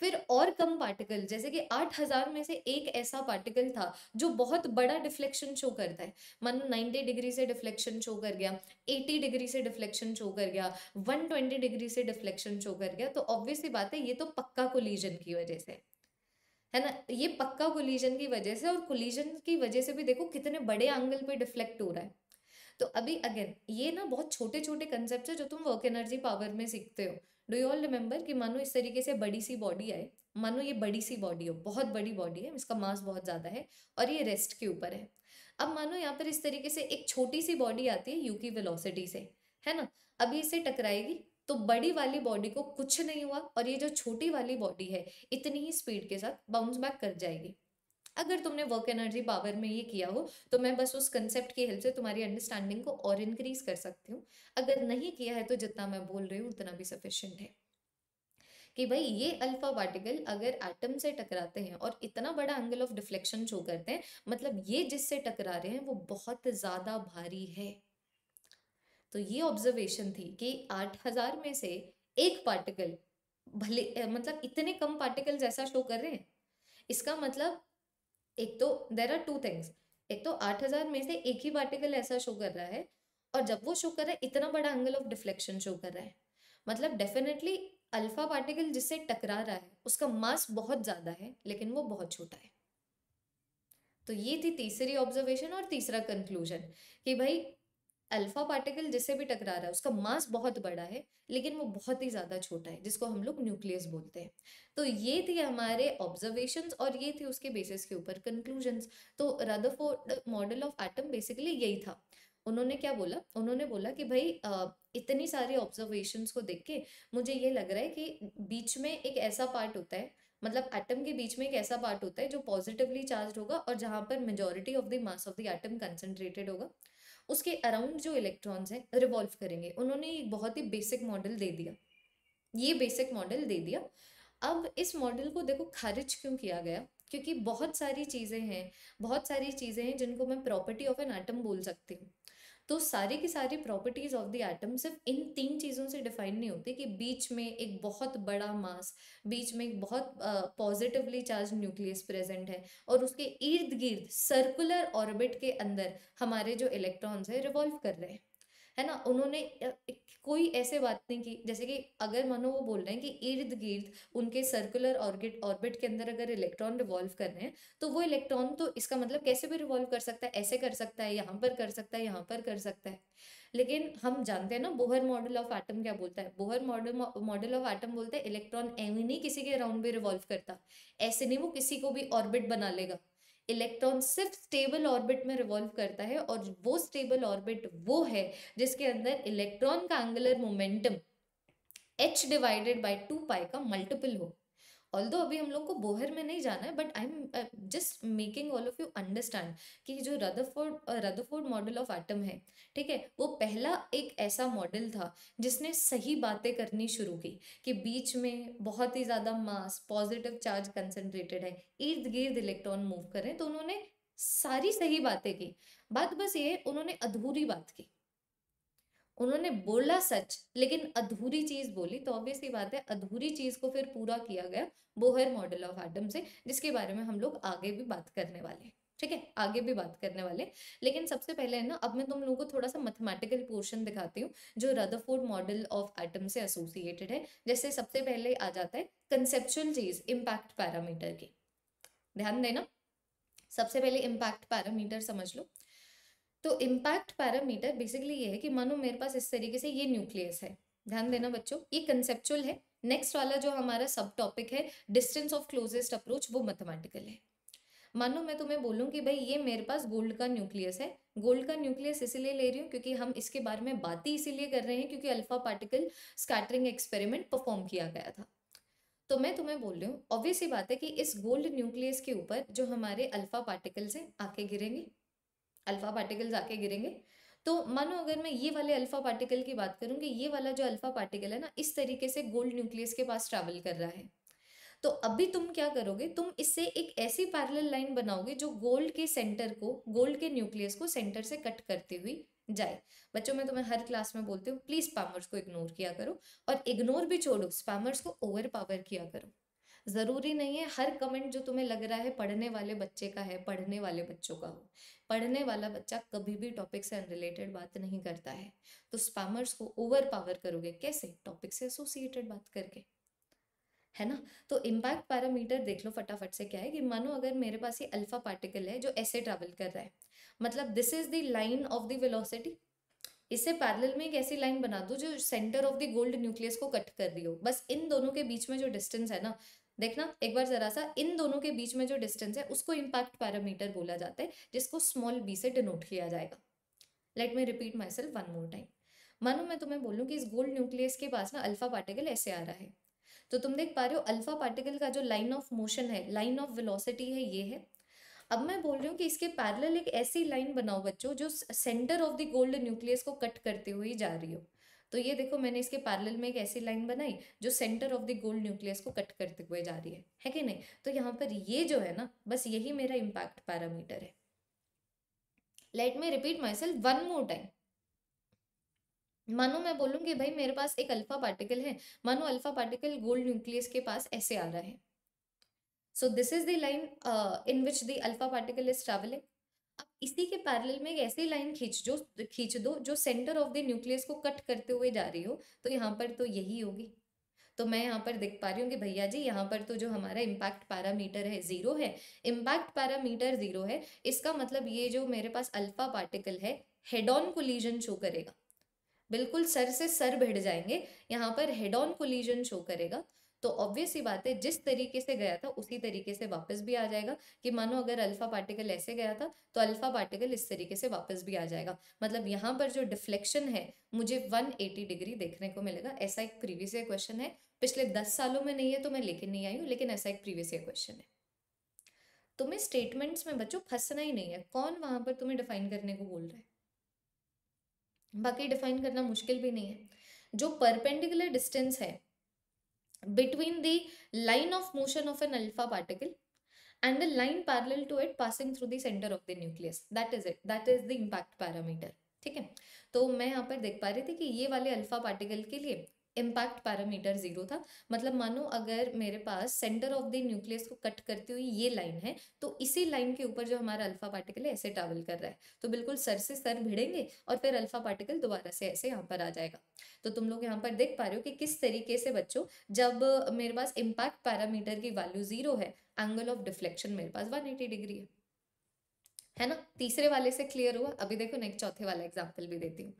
फिर और कम पार्टिकल जैसे कि आठ हज़ार में से एक ऐसा पार्टिकल था जो बहुत बड़ा डिफ्लेक्शन शो करता है मान लो नाइन्टी डिग्री से डिफ्लेक्शन शो कर गया एटी डिग्री से डिफ्लेक्शन शो कर गया वन ट्वेंटी डिग्री से डिफ्लेक्शन शो कर गया तो ऑब्वियसली बात है ये तो पक्का कोलिजन की वजह से है ना ये पक्का कोलिजन की वजह से और कोलिजन की वजह से भी देखो कितने बड़े एंगल पर डिफ्लेक्ट हो रहा है तो अभी अगेन ये ना बहुत छोटे छोटे कंसेप्ट है जो तुम वर्क एनर्जी पावर में सीखते हो डू यू ऑल रिमेंबर कि मानो इस तरीके से बड़ी सी बॉडी आए मानो ये बड़ी सी बॉडी हो बहुत बड़ी बॉडी है इसका मास बहुत ज़्यादा है और ये रेस्ट के ऊपर है अब मानो यहाँ पर इस तरीके से एक छोटी सी बॉडी आती है यू की वेलोसिटी से है ना अभी इसे टकराएगी तो बड़ी वाली बॉडी को कुछ नहीं हुआ और ये जो छोटी वाली बॉडी है इतनी ही स्पीड के साथ बाउंस बैक कर जाएगी अगर तुमने वर्क एनर्जी पावर में ये किया हो तो मैं बस उस कंसेप्ट की हेल्प से तुम्हारी अंडरस्टैंडिंग को और इंक्रीज कर सकती हूँ अगर नहीं किया है तो जितना मैं बोल रही हूँ उतना भी सफिशियंट है कि भाई ये अल्फा पार्टिकल अगर एटम से टकराते हैं और इतना बड़ा एंगल ऑफ डिफ्लेक्शन शो करते हैं मतलब ये जिससे टकरा रहे हैं वो बहुत ज़्यादा भारी है तो ये ऑब्जर्वेशन थी कि आठ हजार में से एक पार्टिकल भले मतलब इतने कम पार्टिकल जैसा शो कर रहे हैं इसका मतलब एक तो देर आर टू थिंग्स एक तो आठ हजार में से एक ही पार्टिकल ऐसा शो कर रहा है और जब वो शो कर रहा है इतना बड़ा एंगल ऑफ डिफ्लेक्शन शो कर रहा है मतलब डेफिनेटली अल्फा पार्टिकल जिससे टकरा रहा है उसका मास बहुत ज़्यादा है लेकिन वो बहुत छोटा है तो ये थी तीसरी ऑब्जर्वेशन और तीसरा कंक्लूजन कि भाई अल्फा पार्टिकल जिससे भी टकरा रहा है उसका मास बहुत बड़ा है लेकिन वो बहुत ही ज़्यादा छोटा है जिसको हम लोग न्यूक्लियस बोलते हैं तो ये थे हमारे ऑब्जर्वेशन और ये थे उसके बेसिस के ऊपर कंक्लूजन्स तो Rutherford model of atom basically यही था उन्होंने क्या बोला उन्होंने बोला कि भाई इतनी सारी ऑब्जर्वेशंस को देख के मुझे ये लग रहा है कि बीच में एक ऐसा पार्ट होता है मतलब एटम के बीच में एक ऐसा पार्ट होता है जो पॉजिटिवली चार्ज होगा और जहाँ पर majority of the mass of the atom concentrated होगा उसके अराउंड जो इलेक्ट्रॉन्स हैं रिवॉल्व करेंगे उन्होंने एक बहुत ही बेसिक मॉडल दे दिया ये बेसिक मॉडल दे दिया अब इस मॉडल को देखो खारिज क्यों किया गया क्योंकि बहुत सारी चीज़ें हैं बहुत सारी चीज़ें हैं जिनको मैं प्रॉपर्टी ऑफ एन आइटम बोल सकती हूँ तो सारे की सारी प्रॉपर्टीज ऑफ द एटम सिर्फ इन तीन चीज़ों से डिफाइन नहीं होती कि बीच में एक बहुत बड़ा मास बीच में एक बहुत पॉजिटिवली चार्ज न्यूक्लियस प्रेजेंट है और उसके इर्द गिर्द सर्कुलर ऑर्बिट के अंदर हमारे जो इलेक्ट्रॉन्स है रिवॉल्व कर रहे हैं है ना उन्होंने कोई ऐसे बात नहीं की जैसे कि अगर मानो वो बोल रहे हैं कि इर्द गिर्द उनके सर्कुलर ऑर्बिट ऑर्बिट के अंदर अगर इलेक्ट्रॉन रिवॉल्व कर रहे हैं तो वो इलेक्ट्रॉन तो इसका मतलब कैसे भी रिवॉल्व कर सकता है ऐसे कर सकता है यहाँ पर कर सकता है यहाँ पर कर सकता है लेकिन हम जानते हैं ना बोहर मॉडल ऑफ एटम क्या बोलता है Bohr model model of atom बोलता है इलेक्ट्रॉन एवं नहीं किसी के राउंड में रिवॉल्व करता ऐसे नहीं वो किसी को भी ऑर्बिट बना लेगा इलेक्ट्रॉन सिर्फ स्टेबल ऑर्बिट में रिवॉल्व करता है और वो स्टेबल ऑर्बिट वो है जिसके अंदर इलेक्ट्रॉन का angular momentum H divided by two pi का मल्टीपल हो ऑल दो अभी हम लोग को बोहर में नहीं जाना है but I am just making all of you understand कि जो Rutherford Rutherford model of atom है ठीक है वो पहला एक ऐसा मॉडल था जिसने सही बातें करनी शुरू की कि बीच में बहुत ही ज़्यादा मास पॉजिटिव चार्ज कंसनट्रेटेड है इर्द गिर्द इलेक्ट्रॉन मूव करें तो उन्होंने सारी सही बातें की बात बस ये उन्होंने अधूरी बात की उन्होंने बोला सच लेकिन अधूरी चीज बोली तो ऑब्वियस ही बात है अधूरी चीज को फिर पूरा किया गया बोहर मॉडल ऑफ एटम से जिसके बारे में हम लोग आगे भी बात करने वाले हैं ठीक है आगे भी बात करने वाले लेकिन सबसे पहले है ना अब मैं तुम लोगों को थोड़ा सा मैथमेटिकल पोर्शन दिखाती हूँ जो रदरफोर्ड मॉडल ऑफ एटम से एसोसिएटेड है जैसे सबसे पहले आ जाता है कंसेप्चुअल चीज इम्पैक्ट पैरामीटर की ध्यान देना सबसे पहले इम्पैक्ट पैरामीटर समझ लो तो इम्पैक्ट पैरामीटर बेसिकली ये है कि मानो मेरे पास इस तरीके से ये न्यूक्लियस है ध्यान देना बच्चों ये कंसेप्चुअल है नेक्स्ट वाला जो हमारा सब टॉपिक है डिस्टेंस ऑफ क्लोजेस्ट अप्रोच वो मैथमेटिकल है मानो मैं तुम्हें बोलूँ कि भाई ये मेरे पास गोल्ड का न्यूक्लियस है गोल्ड का न्यूक्लियस इसीलिए ले रही हूँ क्योंकि हम इसके बारे में बात ही इसीलिए कर रहे हैं क्योंकि alpha particle scattering experiment perform किया गया था तो मैं तुम्हें बोल रही हूँ ऑब्वियस ही बात है कि इस गोल्ड न्यूक्लियस के ऊपर जो हमारे अल्फा पार्टिकल्स हैं आके गिरेंगे अल्फ़ा पार्टिकल्स आके गिरेंगे तो मानो अगर मैं ये वाले अल्फ़ा पार्टिकल की बात करूँगी ये वाला जो अल्फ़ा पार्टिकल है ना इस तरीके से गोल्ड न्यूक्लियस के पास ट्रैवल कर रहा है तो अभी तुम क्या करोगे तुम इससे एक ऐसी पैरेलल लाइन बनाओगे जो गोल्ड के सेंटर को गोल्ड के न्यूक्लियस को सेंटर से कट करती हुई जाए बच्चों मैं तुम्हें हर क्लास में बोलती हूँ प्लीज़ स्पैमर्स को इग्नोर किया करो और इग्नोर भी छोड़ो स्पैमर्स को ओवर पावर किया करो ज़रूरी नहीं है हर कमेंट जो तुम्हें लग रहा है पढ़ने वाले बच्चे का है पढ़ने वाले बच्चों का हो पढ़ने वाला बच्चा कभी भी टॉपिक से अनरिलेटेड बात नहीं करता है तो स्पैमर्स को ओवर पावर करोगे कैसे टॉपिक से एसोसिएटेड बात करके है ना तो इम्पैक्ट पैरामीटर देख लो फटाफट से क्या है कि मानो अगर मेरे पास ये अल्फा पार्टिकल है जो ऐसे ट्रैवल कर रहा है मतलब this is the line of the velocity इससे पैरेलल में एक ऐसी लाइन बना दो जो centre of the gold nucleus को कट कर रही हो बस इन दोनों के बीच में जो डिस्टेंस है ना देखना एक बार जरा सा इन दोनों के बीच में जो डिस्टेंस है उसको इम्पैक्ट पैरामीटर बोला जाता है जिसको स्मॉल बी से डिनोट किया जाएगा let me repeat myself one more time मानो मैं तुम्हें बोलूँ कि इस गोल्ड न्यूक्लियस के पास ना अल्फा पार्टिकल ऐसे आ रहा है तो तुम देख पा रहे हो अल्फा पार्टिकल का जो लाइन ऑफ मोशन है लाइन ऑफ वेलोसिटी है ये है अब मैं बोल रही हूँ कि इसके पैरेलल एक ऐसी लाइन बनाओ बच्चों जो centre of the gold nucleus को कट करते हुए जा रही हो तो ये देखो मैंने इसके पैरेलल में एक ऐसी लाइन बनाई जो centre of the gold nucleus को कट करते हुए जा रही है है कि नहीं तो यहाँ पर ये जो है ना बस यही मेरा इम्पैक्ट पैरामीटर है let me repeat myself one more time मानो मैं बोलूंगी भाई मेरे पास एक अल्फा पार्टिकल है मानो अल्फा पार्टिकल गोल्ड न्यूक्लियस के पास ऐसे आ रहा है so this is the line in which the alpha particle is travelling अब इसी के पैरेलल में एक ऐसी लाइन खींच जो खींच दो जो सेंटर ऑफ द न्यूक्लियस को कट करते हुए जा रही हो तो यहाँ पर तो यही होगी तो मैं यहाँ पर देख पा रही हूँ कि भैया जी यहाँ पर तो जो हमारा इम्पैक्ट पैरामीटर है ज़ीरो है इम्पैक्ट पैरामीटर ज़ीरो है इसका मतलब ये जो मेरे पास अल्फा पार्टिकल है हेड ऑन कोलिजन शो करेगा बिल्कुल सर से सर भिड़ जाएंगे यहाँ पर हेड ऑन कोलिजन शो करेगा तो ऑब्वियस ही बात है जिस तरीके से गया था उसी तरीके से वापस भी आ जाएगा कि मानो अगर अल्फा पार्टिकल ऐसे गया था तो अल्फा पार्टिकल इस तरीके से वापस भी आ जाएगा मतलब यहाँ पर जो डिफ्लेक्शन है मुझे 180 डिग्री देखने को मिलेगा ऐसा एक प्रीवियस ईयर क्वेश्चन है पिछले दस सालों में नहीं है तो मैं लेके नहीं आई हूँ लेकिन ऐसा एक प्रीवियस ईयर क्वेश्चन है तुम्हें तो स्टेटमेंट्स में बच्चों फंसना ही नहीं है कौन वहां पर तुम्हें डिफाइन करने को बोल रहा है बाकी डिफाइन करना मुश्किल भी नहीं है जो परपेंडिकुलर डिस्टेंस है between the line of motion of an alpha particle and the line parallel to it passing through the center of the nucleus that is it that is the impact parameter ठीक है तो मैं यहाँ पर देख पा रही थी कि ये वाले अल्फा पार्टिकल के लिए इम्पैक्ट पैरामीटर जीरो था मतलब मानो अगर मेरे पास सेंटर ऑफ द न्यूक्लियस को कट करती हुई ये लाइन है तो इसी लाइन के ऊपर जो हमारा अल्फा पार्टिकल है ऐसे ट्रैवल कर रहा है तो बिल्कुल सर से सर भिड़ेंगे और फिर अल्फा पार्टिकल दोबारा से ऐसे यहाँ पर आ जाएगा तो तुम लोग यहाँ पर देख पा रहे हो कि किस तरीके से बच्चों जब मेरे पास इम्पैक्ट पैरामीटर की वैल्यू जीरो है एंगल ऑफ डिफ्लेक्शन मेरे पास वन डिग्री है है ना तीसरे वाले से क्लियर हुआ अभी देखो नेक्स्ट चौथे वाला एग्जाम्पल भी देती हूँ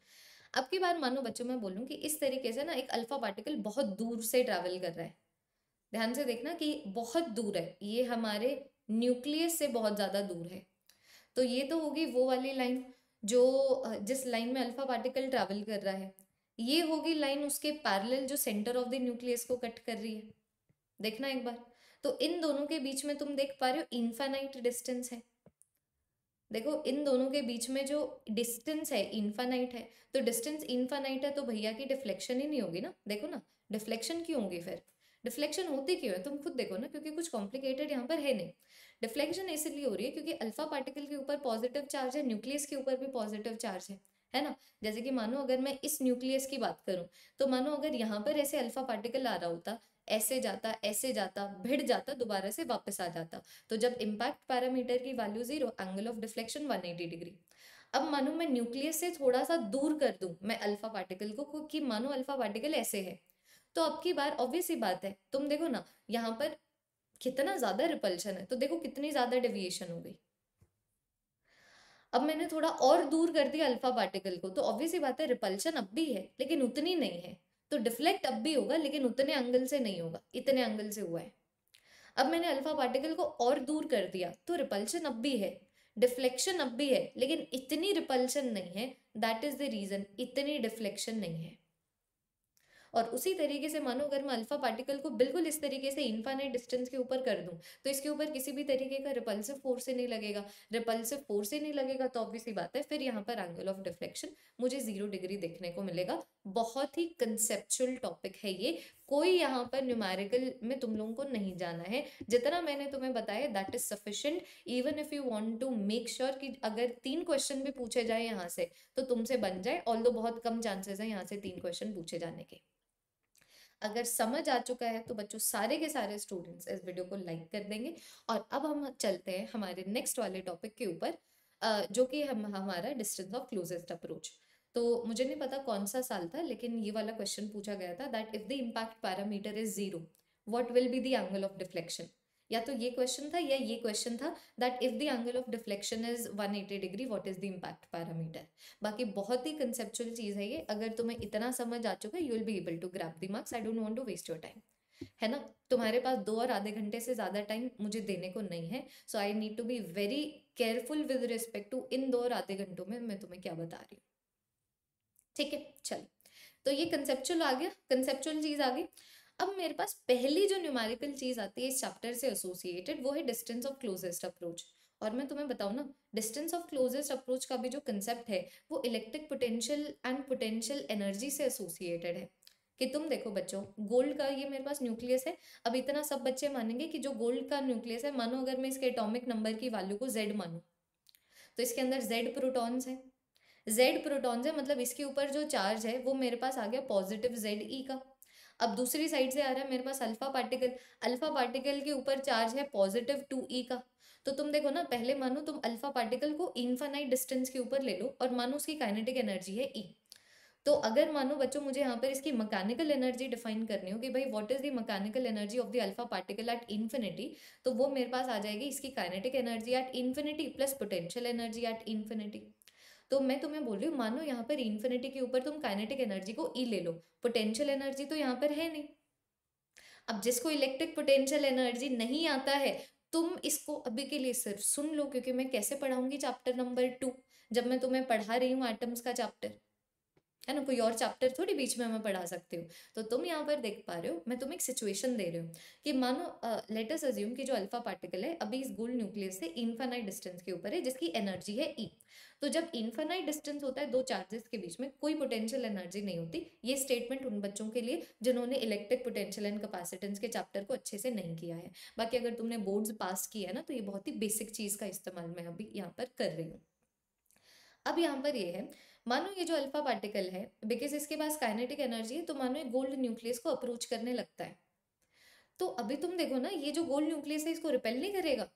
अब की बार मानो बच्चों मैं बोलूँ कि इस तरीके से ना एक अल्फा पार्टिकल बहुत दूर से ट्रैवल कर रहा है ध्यान से देखना कि बहुत दूर है ये हमारे न्यूक्लियस से बहुत ज़्यादा दूर है तो ये तो होगी वो वाली लाइन जो जिस लाइन में अल्फा पार्टिकल ट्रैवल कर रहा है ये होगी लाइन उसके पैरेलल जो सेंटर ऑफ द न्यूक्लियस को कट कर रही है देखना एक बार तो इन दोनों के बीच में तुम देख पा रहे हो इन्फानाइट डिस्टेंस है देखो इन दोनों के बीच में जो डिस्टेंस है इन्फानाइट है तो डिस्टेंस इन्फानाइट है तो भैया की डिफ्लेक्शन ही नहीं होगी ना देखो ना डिफ्लेक्शन क्यों होगी फिर डिफ्लेक्शन होती क्यों है तुम खुद देखो ना क्योंकि कुछ कॉम्प्लिकेटेड यहाँ पर है नहीं डिफ्लेक्शन इसलिए हो रही है क्योंकि अल्फा पार्टिकल के ऊपर पॉजिटिव चार्ज है न्यूक्लियस के ऊपर भी पॉजिटिव चार्ज है है ना जैसे कि मानो अगर मैं इस न्यूक्लियस की बात करूं तो मानो अगर यहाँ पर ऐसे अल्फा पार्टिकल आ रहा होता ऐसे जाता ऐसे जाता भिड़ जाता दोबारा से वापस आ जाता तो जब इम्पैक्ट पैरामीटर की value zero angle of deflection eighty degree अब मानो मैं न्यूक्लियस से थोड़ा सा दूर कर दूं मैं अल्फा पार्टिकल को क्योंकि मानो अल्फा पार्टिकल ऐसे है तो अब की बार ऑब्वियस ही बात है तुम देखो ना यहाँ पर कितना ज्यादा रिपल्शन है तो देखो कितनी ज्यादा डेविएशन हो गई अब मैंने थोड़ा और दूर कर दिया अल्फा पार्टिकल को तो ऑब्वियस ही बात है रिपल्शन अब भी है लेकिन उतनी नहीं है तो डिफ्लेक्ट अब भी होगा लेकिन उतने एंगल से नहीं होगा इतने एंगल से हुआ है अब मैंने अल्फा पार्टिकल को और दूर कर दिया तो रिपल्शन अब भी है डिफ्लेक्शन अब भी है लेकिन इतनी रिपल्शन नहीं है दैट इज द रीजन इतनी डिफ्लेक्शन नहीं है और उसी तरीके से मानो अगर मैं अल्फा पार्टिकल को बिल्कुल इस तरीके से इन्फाइनाइट डिस्टेंस के ऊपर कर दूं तो इसके ऊपर किसी भी तरीके का रिपल्सिव फोर्स ही नहीं लगेगा रिपल्सिव फोर्स ही नहीं लगेगा तो ऑब्वियसली बात है फिर यहाँ पर एंगल ऑफ डिफ्लेक्शन मुझे जीरो डिग्री देखने को मिलेगा बहुत ही कंसेप्चुअल टॉपिक है ये कोई यहाँ पर न्यूमेरिकल में तुम लोगों को नहीं जाना है जितना मैंने तुम्हें बताया that is sufficient even if you want to make sure कि अगर तीन क्वेश्चन भी पूछे जाए यहाँ से तो तुमसे बन जाए ऑल दो बहुत कम चांसेस है यहाँ से तीन क्वेश्चन पूछे जाने के अगर समझ आ चुका है तो बच्चों सारे के सारे स्टूडेंट्स इस वीडियो को लाइक कर देंगे और अब हम चलते हैं हमारे नेक्स्ट वाले टॉपिक के ऊपर जो कि हम हमारा डिस्टेंस ऑफ क्लोजेस्ट अप्रोच तो मुझे नहीं पता कौन सा साल था लेकिन ये वाला क्वेश्चन पूछा गया था that if the impact parameter is zero what will be the angle of deflection या तो ये क्वेश्चन था या ये क्वेश्चन था that if the angle of deflection is 180 degree what is the impact parameter बाकी बहुत ही कंसेप्चुअल चीज है ये अगर तुम्हें इतना समझ आ चुका है you will be able to grab the marks I don't want to waste your time है ना तुम्हारे पास दो और आधे घंटे से ज़्यादा टाइम मुझे देने को नहीं है so I need to be very careful with respect to इन दो और आधे घंटों में मैं तुम्हें क्या बता रही हूँ ठीक है चलिए तो ये कंसेप्चुअल आ गया कंसेप्चुअल चीज़ आ गई अब मेरे पास पहली जो न्यूमेरिकल चीज़ आती है इस चैप्टर से एसोसिएटेड वो है डिस्टेंस ऑफ क्लोजेस्ट अप्रोच और मैं तुम्हें बताऊँ ना डिस्टेंस ऑफ क्लोजेस्ट अप्रोच का भी जो कंसेप्ट है वो electric potential and potential energy से एसोसिएटेड है कि तुम देखो बच्चों गोल्ड का ये मेरे पास न्यूक्लियस है अब इतना सब बच्चे मानेंगे कि जो गोल्ड का न्यूक्लियस है मानो अगर मैं इसके एटॉमिक नंबर की वैल्यू को जेड मानूँ तो इसके अंदर जेड प्रोटॉन्स हैं जेड प्रोटॉन है मतलब इसके ऊपर जो चार्ज है वो मेरे पास आ गया पॉजिटिव जेड ई का अब दूसरी साइड से आ रहा है मेरे पास अल्फा पार्टिकल अल्फा पार्टिकल के ऊपर चार्ज है पॉजिटिव टू ई का तो तुम देखो ना पहले मानो तुम अल्फा पार्टिकल को इन्फानाइट डिस्टेंस के ऊपर ले लो और मानो उसकी काइनेटिक एनर्जी है ई e। तो अगर मानो बच्चों मुझे यहाँ पर इसकी मकैनिकल एनर्जी डिफाइन करनी हो कि भाई what is the mechanical energy of the alpha particle at infinity तो वो मेरे पास आ जाएगी इसकी kinetic energy at infinity plus potential energy at infinity तो मैं तुम्हें बोल रही हूँ मानो यहाँ पर इन्फिनिटी के ऊपर तुम काइनेटिक एनर्जी को ई e ले लो पोटेंशियल एनर्जी तो यहाँ पर है नहीं अब जिसको इलेक्ट्रिक पोटेंशियल एनर्जी नहीं आता है तुम इसको अभी के लिए सिर्फ सुन लो क्योंकि मैं कैसे पढ़ाऊंगी चैप्टर नंबर टू जब मैं तुम्हें पढ़ा रही हूँ एटम्स का चैप्टर है ना कोई और चैप्टर थोड़ी बीच में मैं पढ़ा सकती हूँ तो तुम यहाँ पर देख पा रहे हो मैं तुम्हें एक सिचुएशन दे रही हूँ कि मानो लेटस अज्यूम कि जो अल्फा पार्टिकल है अभी इस गोल्ड न्यूक्लियस से इन्फानाइट डिस्टेंस के ऊपर है जिसकी एनर्जी है ई e. तो जब इन्फेनाइट डिस्टेंस होता है दो चार्जेस के बीच में कोई पोटेंशियल एनर्जी नहीं होती ये स्टेटमेंट उन बच्चों के लिए जिन्होंने इलेक्ट्रिक पोटेंशियल एंड कैपेसिटेंस के चैप्टर को अच्छे से नहीं किया है बाकी अगर तुमने बोर्ड्स पास किया है ना तो ये बहुत ही बेसिक चीज़ का इस्तेमाल मैं अभी यहाँ पर कर रही हूँ अब यहाँ पर ये है मानो ये जो अल्फा पार्टिकल है बिकॉज इसके पास काइनेटिक एनर्जी है तो मानो ये गोल्ड न्यूक्लियस को अप्रोच करने लगता है तो अभी तुम देखो ना ये जो गोल्ड न्यूक्लियस है इसको रिपेल नहीं करेगा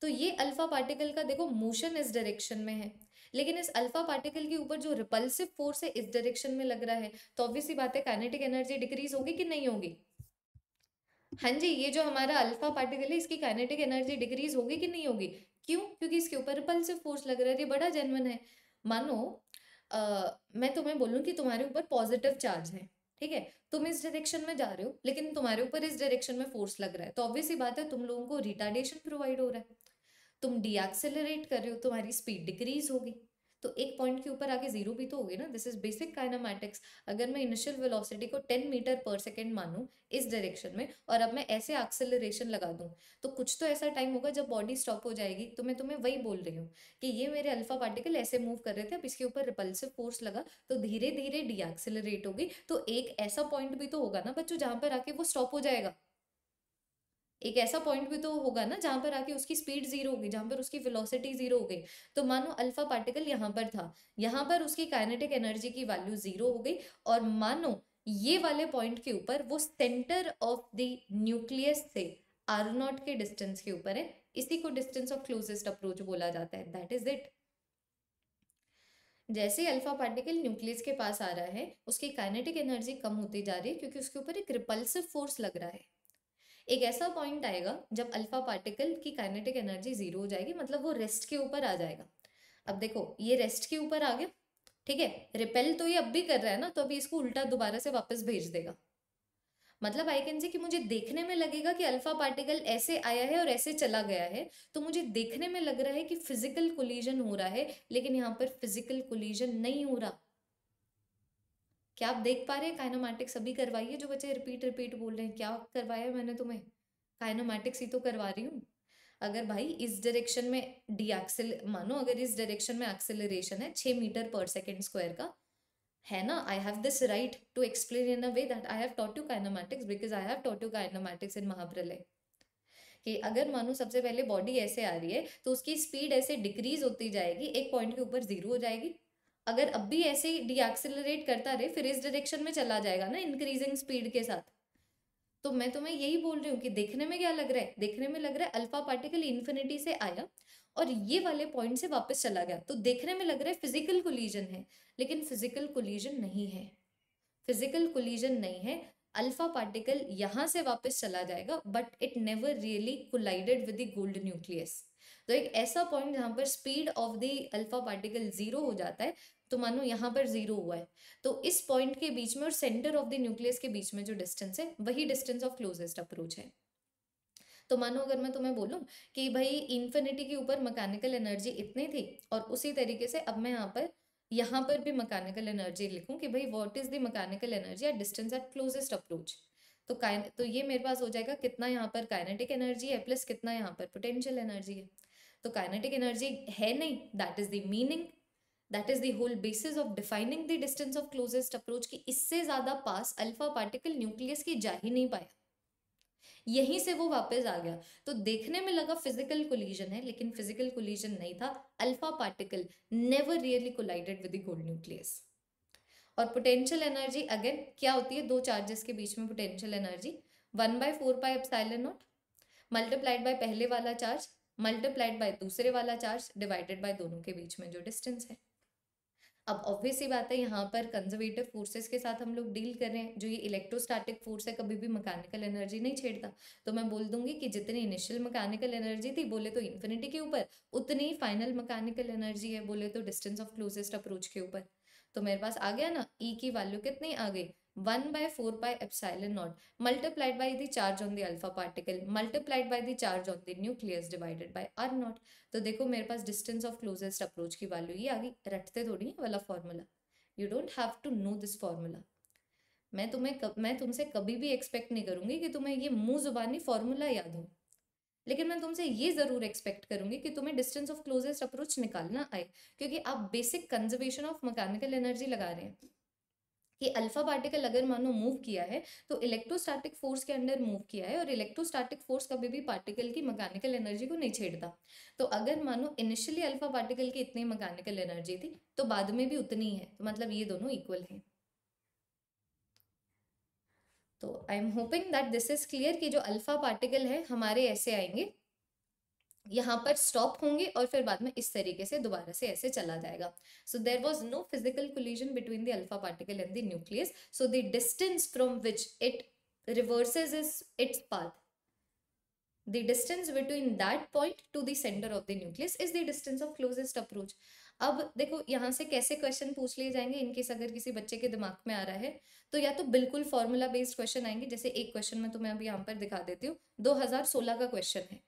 तो ये अल्फा पार्टिकल का देखो मोशन इस डायरेक्शन में है लेकिन इस अल्फा पार्टिकल के ऊपर जो रिपल्सिव फोर्स है इस डायरेक्शन में लग रहा है तो ऑब्वियस बात है काइनेटिक एनर्जी डिक्रीज होगी कि नहीं होगी हाँ जी ये जो हमारा अल्फा पार्टिकल है इसकी काइनेटिक एनर्जी डिक्रीज होगी कि नहीं होगी क्यों क्योंकि इसके ऊपर रिपल्सिव फोर्स लग रहा है ये बड़ा जेनवन है मानो मैं तुम्हें बोलूँ कि तुम्हारे ऊपर पॉजिटिव चार्ज है ठीक है तुम इस डायरेक्शन में जा रहे हो लेकिन तुम्हारे ऊपर इस डायरेक्शन में फोर्स लग रहा है तो ऑब्वियसली बात है तुम लोगों को रिटार्डेशन प्रोवाइड हो रहा है तुम डीएक्सेलरेट कर रहे हो तुम्हारी स्पीड डिक्रीज होगी तो एक पॉइंट के ऊपर आगे जीरो भी तो होगी ना दिस इज बेसिक काइनामेटिक्स अगर मैं इनिशियल वेलोसिटी को टेन मीटर पर सेकेंड मानूं इस डायरेक्शन में और अब मैं ऐसे एक्सेलरेशन लगा दूं तो कुछ तो ऐसा टाइम होगा जब बॉडी स्टॉप हो जाएगी तो मैं तुम्हें वही बोल रही हूँ कि ये मेरे अल्फा पार्टिकल ऐसे मूव कर रहे थे अब इसके ऊपर रिपल्सिव फोर्स लगा तो धीरे धीरे डीएक्सेलरेट होगी तो एक ऐसा पॉइंट भी तो होगा ना बच्चों जहाँ पर आके वो स्टॉप हो जाएगा एक ऐसा पॉइंट भी तो होगा ना जहाँ पर आके उसकी स्पीड जीरो हो गई जहाँ पर उसकी वेलोसिटी जीरो हो गई तो मानो अल्फा पार्टिकल यहाँ पर था यहाँ पर उसकी काइनेटिक एनर्जी की वैल्यू जीरो हो गई और मानो ये वाले पॉइंट के ऊपर वो सेंटर ऑफ द न्यूक्लियस से आर नॉट के डिस्टेंस के ऊपर है इसी को डिस्टेंस ऑफ क्लोजेस्ट अप्रोच बोला जाता है दैट इज इट जैसे अल्फा पार्टिकल न्यूक्लियस के पास आ रहा है उसकी काइनेटिक एनर्जी कम होती जा रही है क्योंकि उसके ऊपर एक रिपल्सिव फोर्स लग रहा है एक ऐसा पॉइंट आएगा जब अल्फा पार्टिकल की काइनेटिक एनर्जी जीरो हो जाएगी मतलब वो रेस्ट के ऊपर आ जाएगा अब देखो ये रेस्ट के ऊपर आ गया ठीक है रिपेल तो ये अब भी कर रहा है ना तो अभी इसको उल्टा दोबारा से वापस भेज देगा मतलब आई कैन से कि मुझे देखने में लगेगा कि अल्फा पार्टिकल ऐसे आया है और ऐसे चला गया है तो मुझे देखने में लग रहा है कि फिजिकल कोलिजन हो रहा है लेकिन यहाँ पर फिजिकल कोलिजन नहीं हो रहा क्या आप देख पा रहे हैं काइनोमैटिक्स अभी करवाइए जो बच्चे रिपीट रिपीट बोल रहे हैं क्या करवाया मैंने तुम्हें काइनोमैटिक्स ही तो करवा रही हूँ अगर भाई इस डायरेक्शन में डी एक्सिल मानो अगर इस डायरेक्शन में एक्सेलरेशन है छः मीटर पर सेकेंड स्क्वायर का है ना I have this right to explain in a way that I have taught you kinematics because I have taught you kinematics in Mahapralay कि अगर मानो सबसे पहले बॉडी ऐसे आ रही है तो उसकी स्पीड ऐसे डिक्रीज होती जाएगी एक पॉइंट के ऊपर जीरो हो जाएगी अगर अब भी ऐसे ही डीएक्सेलरेट करता रहे फिर इस डायरेक्शन में चला जाएगा ना इंक्रीजिंग स्पीड के साथ तो मैं तुम्हें यही बोल रही हूँ कि देखने में क्या लग रहा है देखने में लग रहा है अल्फा पार्टिकल इन्फिनिटी से आया और ये वाले पॉइंट से वापस चला गया तो देखने में लग रहा है फिजिकल कोलिजन है लेकिन फिजिकल कोलिजन नहीं है फिजिकल कोलिजन नहीं है अल्फा पार्टिकल यहाँ से वापस चला जाएगा but it never really collided with the gold nucleus तो एक ऐसा पॉइंट जहाँ पर speed of the alpha particle zero हो जाता है तो मानो यहाँ पर जीरो हुआ है तो इस पॉइंट के बीच में और सेंटर ऑफ द न्यूक्लियस के बीच में जो डिस्टेंस है वही डिस्टेंस ऑफ क्लोजेस्ट अप्रोच है तो मानो अगर मैं तुम्हें बोलूँ कि भाई इन्फिनिटी के ऊपर मकैनिकल एनर्जी इतनी थी और उसी तरीके से अब मैं यहाँ पर यहाँ पर भी मकैनिकल एनर्जी लिखूं कि भाई what is the mechanical energy at distance at closest approach तो तो ये मेरे पास हो जाएगा कितना यहाँ पर काइनेटिक एनर्जी है प्लस कितना यहाँ पर पोटेंशियल एनर्जी है तो काइनेटिक एनर्जी है नहीं that is the meaning that is the whole basis of defining the distance of closest approach कि इससे ज्यादा पास अल्फा पार्टिकल न्यूक्लियस की जा ही नहीं पाया यहीं से वो वापस आ गया तो देखने में लगा फिजिकल कोलिजन है लेकिन फिजिकल कोलिजन नहीं था alpha particle never really collided with the gold nucleus और पोटेंशियल एनर्जी अगेन क्या होती है दो चार्जेस के बीच में potential energy one by four pi epsilon naught multiplied by पहले वाला चार्ज मल्टीप्लाइड बाय दूसरे वाला चार्ज डिवाइडेड बाय दोनों के बीच में जो डिस्टेंस है अब ऑब्वियस ही बात है यहाँ पर कंजर्वेटिव फोर्सेस के साथ हम लोग डील कर रहे हैं जो ये इलेक्ट्रोस्टैटिक फोर्स है कभी भी मैकेनिकल एनर्जी नहीं छेड़ता तो मैं बोल दूंगी कि जितनी इनिशियल मैकेनिकल एनर्जी थी बोले तो इन्फिनिटी के ऊपर उतनी ही फाइनल मैकेनिकल एनर्जी है बोले तो डिस्टेंस ऑफ क्लोजेस्ट अप्रोच के ऊपर तो मेरे पास आ गया ना ई e की वैल्यू कितनी आ गई 1 by 4 pi epsilon naught multiplied by the charge on the alpha particle multiplied by the charge on the nucleus divided by R naught तो देखो मेरे पास डिस्टेंस ऑफ क्लोजेस्ट अप्रोच की वैल्यू ये आ गई रटते थोड़ी है वाला formula you don't have to know this formula मैं तुम्हें कब, मैं तुमसे कभी भी एक्सपेक्ट नहीं करूंगी कि तुम्हें ये मुंह जुबानी फॉर्मूला याद हो लेकिन मैं तुमसे ये ज़रूर एक्सपेक्ट करूंगी कि तुम्हें डिस्टेंस ऑफ क्लोजेस्ट अप्रोच निकालना आए क्योंकि आप basic conservation of mechanical energy लगा रहे हैं कि अल्फा पार्टिकल अगर मानो मूव किया है तो इलेक्ट्रोस्टैटिक फोर्स के अंडर मूव किया है और इलेक्ट्रोस्टैटिक फोर्स कभी भी पार्टिकल की मैकेनिकल एनर्जी को नहीं छेड़ता तो अगर मानो इनिशियली अल्फा पार्टिकल की इतनी मैकेनिकल एनर्जी थी तो बाद में भी उतनी है तो मतलब ये दोनों इक्वल हैं तो I am hoping that this is clear कि जो अल्फा पार्टिकल है हमारे ऐसे आएंगे यहाँ पर स्टॉप होंगे और फिर बाद में इस तरीके से दोबारा से ऐसे चला जाएगा so there was no physical collision between the alpha particle and the nucleus so the distance from which it reverses is its path The distance between that point to the center of the nucleus is the distance of closest approach. अब देखो यहाँ से कैसे क्वेश्चन पूछ लिए जाएंगे इनकेस अगर किसी बच्चे के दिमाग में आ रहा है तो या तो बिल्कुल फॉर्मूला बेस्ड क्वेश्चन आएंगे जैसे एक क्वेश्चन में तुम्हें तो अभी यहाँ पर दिखा देती हूँ 2016 का क्वेश्चन है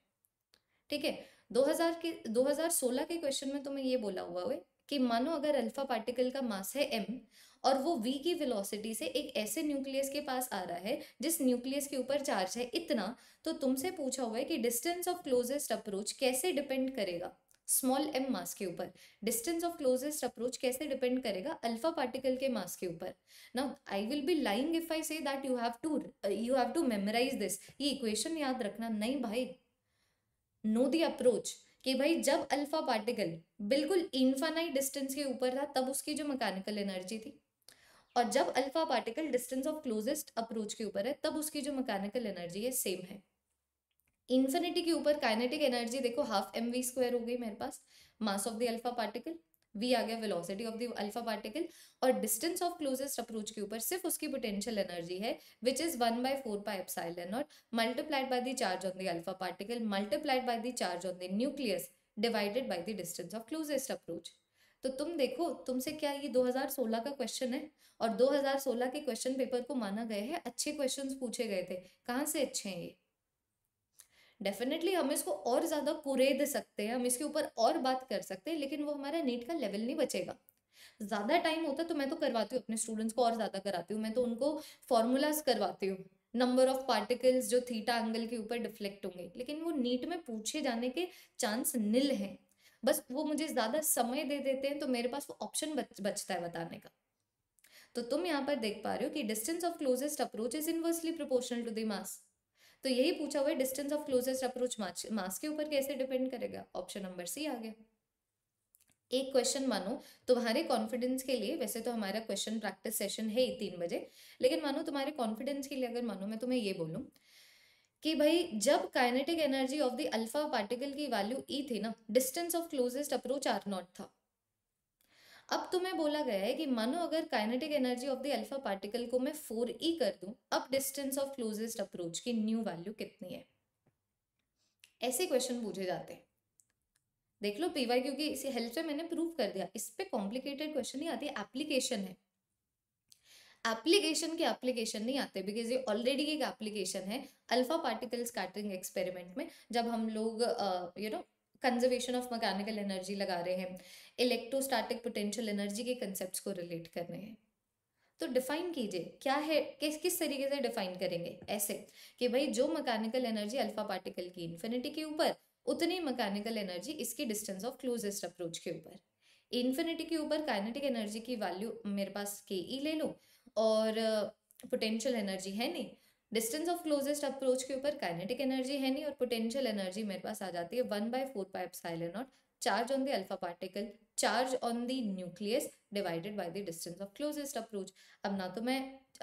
ठीक है 2000 के 2016 के क्वेश्चन में तुम्हें ये बोला हुआ है कि मानो अगर अल्फा पार्टिकल का मास है एम और वो वी की वेलोसिटी से एक ऐसे न्यूक्लियस के पास आ रहा है जिस न्यूक्लियस के ऊपर चार्ज है इतना तो तुमसे पूछा हुआ है कि डिस्टेंस ऑफ क्लोजेस्ट अप्रोच कैसे डिपेंड करेगा स्मॉल एम मास के ऊपर डिस्टेंस ऑफ क्लोजेस्ट अप्रोच कैसे डिपेंड करेगा अल्फा पार्टिकल के मास के ऊपर now I will be lying if I say that you have to you have to memorise this ये इक्वेशन याद रखना नहीं भाई नो दी अप्रोच कि भाई जब अल्फा पार्टिकल बिल्कुल इन्फानाइट डिस्टेंस के ऊपर था तब उसकी जो मैकेनिकल एनर्जी थी और जब alpha particle distance of closest approach के ऊपर है तब उसकी जो मैकेनिकल एनर्जी है सेम है इन्फिनिटी के ऊपर काइनेटिक एनर्जी देखो हाफ एम वी स्क्वायर हो गई मेरे पास mass of the alpha particle V आ गया velocity of the alpha particle और डिस्टेंस ऑफ क्लोजेस्ट अप्रोच के ऊपर सिर्फ उसकी पोटेंशियल एनर्जी है which is one by four pi epsilon naught multiplied by the charge on the alpha particle multiplied by the charge on the nucleus divided by the distance of closest approach तो तुम देखो तुमसे क्या ये 2016 का क्वेश्चन है और 2016 के क्वेश्चन पेपर को माना गया है अच्छे क्वेश्चंस पूछे गए थे कहाँ से अच्छे हैं ये डेफिनेटली हम इसको और ज़्यादा कुरेद सकते हैं हम इसके ऊपर और बात कर सकते हैं लेकिन वो हमारा नीट का लेवल नहीं बचेगा ज़्यादा टाइम होता तो मैं तो करवाती हूँ अपने स्टूडेंट्स को और ज़्यादा कराती हूँ मैं तो उनको फॉर्मूलाज करवाती हूँ नंबर ऑफ पार्टिकल्स जो थीटा एंगल के ऊपर डिफ्लेक्ट होंगे लेकिन वो नीट में पूछे जाने के चांस निल हैं बस वो मुझे ज़्यादा समय दे देते हैं तो मेरे पास वो ऑप्शन बच, बचता है बताने का तो तुम यहाँ पर देख पा रहे हो कि distance of closest approach is inversely proportional to the mass तो यही पूछा हुआ है distance of closest approach mass के ऊपर कैसे डिपेंड करेगा ऑप्शन नंबर सी आ गया एक क्वेश्चन मानो तुम्हारे कॉन्फिडेंस के लिए वैसे तो हमारा क्वेश्चन प्रैक्टिस सेशन है ही तीन बजे लेकिन मानो तुम्हारे कॉन्फिडेंस के लिए अगर मानो मैं तुम्हें ये बोलूँ कि भाई जब kinetic energy of the alpha particle की वैल्यू ई e थी ना distance of closest approach R naught था अब तुम्हें बोला गया है कि मानो अगर kinetic energy of the alpha particle को मैं फोर ई e कर दूं अब डिस्टेंस ऑफ क्लोजेस्ट अप्रोच की न्यू वैल्यू कितनी है ऐसे क्वेश्चन पूछे जाते हैं देख लो पीवाई क्योंकि इसी हेल्प से मैंने प्रूव कर दिया इस पर कॉम्प्लिकेटेड क्वेश्चन नहीं आती एप्लीकेशन है एप्लीकेशन के एप्लीकेशन नहीं आते बिकॉज ये ऑलरेडी एक एप्लीकेशन है अल्फा पार्टिकल स्कैटरिंग एक्सपेरिमेंट में जब हम लोग you know conservation of mechanical energy लगा रहे हैं इलेक्ट्रोस्टैटिक पोटेंशियल एनर्जी के कंसेप्ट को रिलेट कर रहे हैं तो डिफाइन कीजिए क्या है किस किस तरीके से डिफाइन करेंगे ऐसे कि भाई जो मैकेनिकल एनर्जी अल्फा पार्टिकल की इन्फिनिटी के ऊपर उतनी मैकेनिकल एनर्जी इसकी डिस्टेंस ऑफ क्लोजेस्ट अप्रोच के ऊपर इन्फिनिटी के ऊपर काइनेटिक एनर्जी की वैल्यू मेरे पास के ई ले लो और पोटेंशियल एनर्जी है नहीं डिस्टेंस ऑफ क्लोजेस्ट अप्रोच के ऊपर काइनेटिक एनर्जी है नहीं और पोटेंशियल एनर्जी मेरे पास आ जाती है one by four pi epsilon charge on the alpha particle charge on the nucleus divided by the distance of closest approach अब ना तो मैं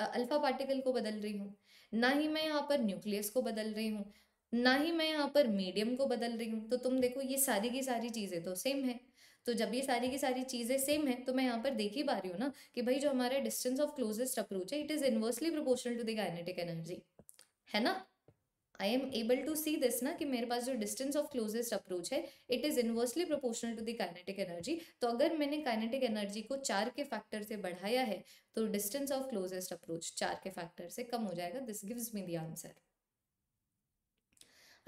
अल्फा पार्टिकल को बदल रही हूँ ना ही मैं यहाँ पर न्यूक्लियस को बदल रही हूँ ना ही मैं यहाँ पर मीडियम को बदल रही हूँ तो तुम देखो ये सारी की सारी चीज़ें तो सेम है तो जब ये सारी की सारी चीज़ें सेम है तो मैं यहाँ पर देख ही पा रही हूँ ना कि भाई जो हमारा डिस्टेंस ऑफ क्लोजेस्ट अप्रोच है it is inversely proportional to the kinetic energy है ना I am able to see this ना कि मेरे पास जो डिस्टेंस ऑफ क्लोजेस्ट अप्रोच है it is inversely proportional to the kinetic energy तो अगर मैंने काइनेटिक एनर्जी को चार के फैक्टर से बढ़ाया है तो डिस्टेंस ऑफ क्लोजेस्ट अप्रोच चार के फैक्टर से कम हो जाएगा this gives me the answer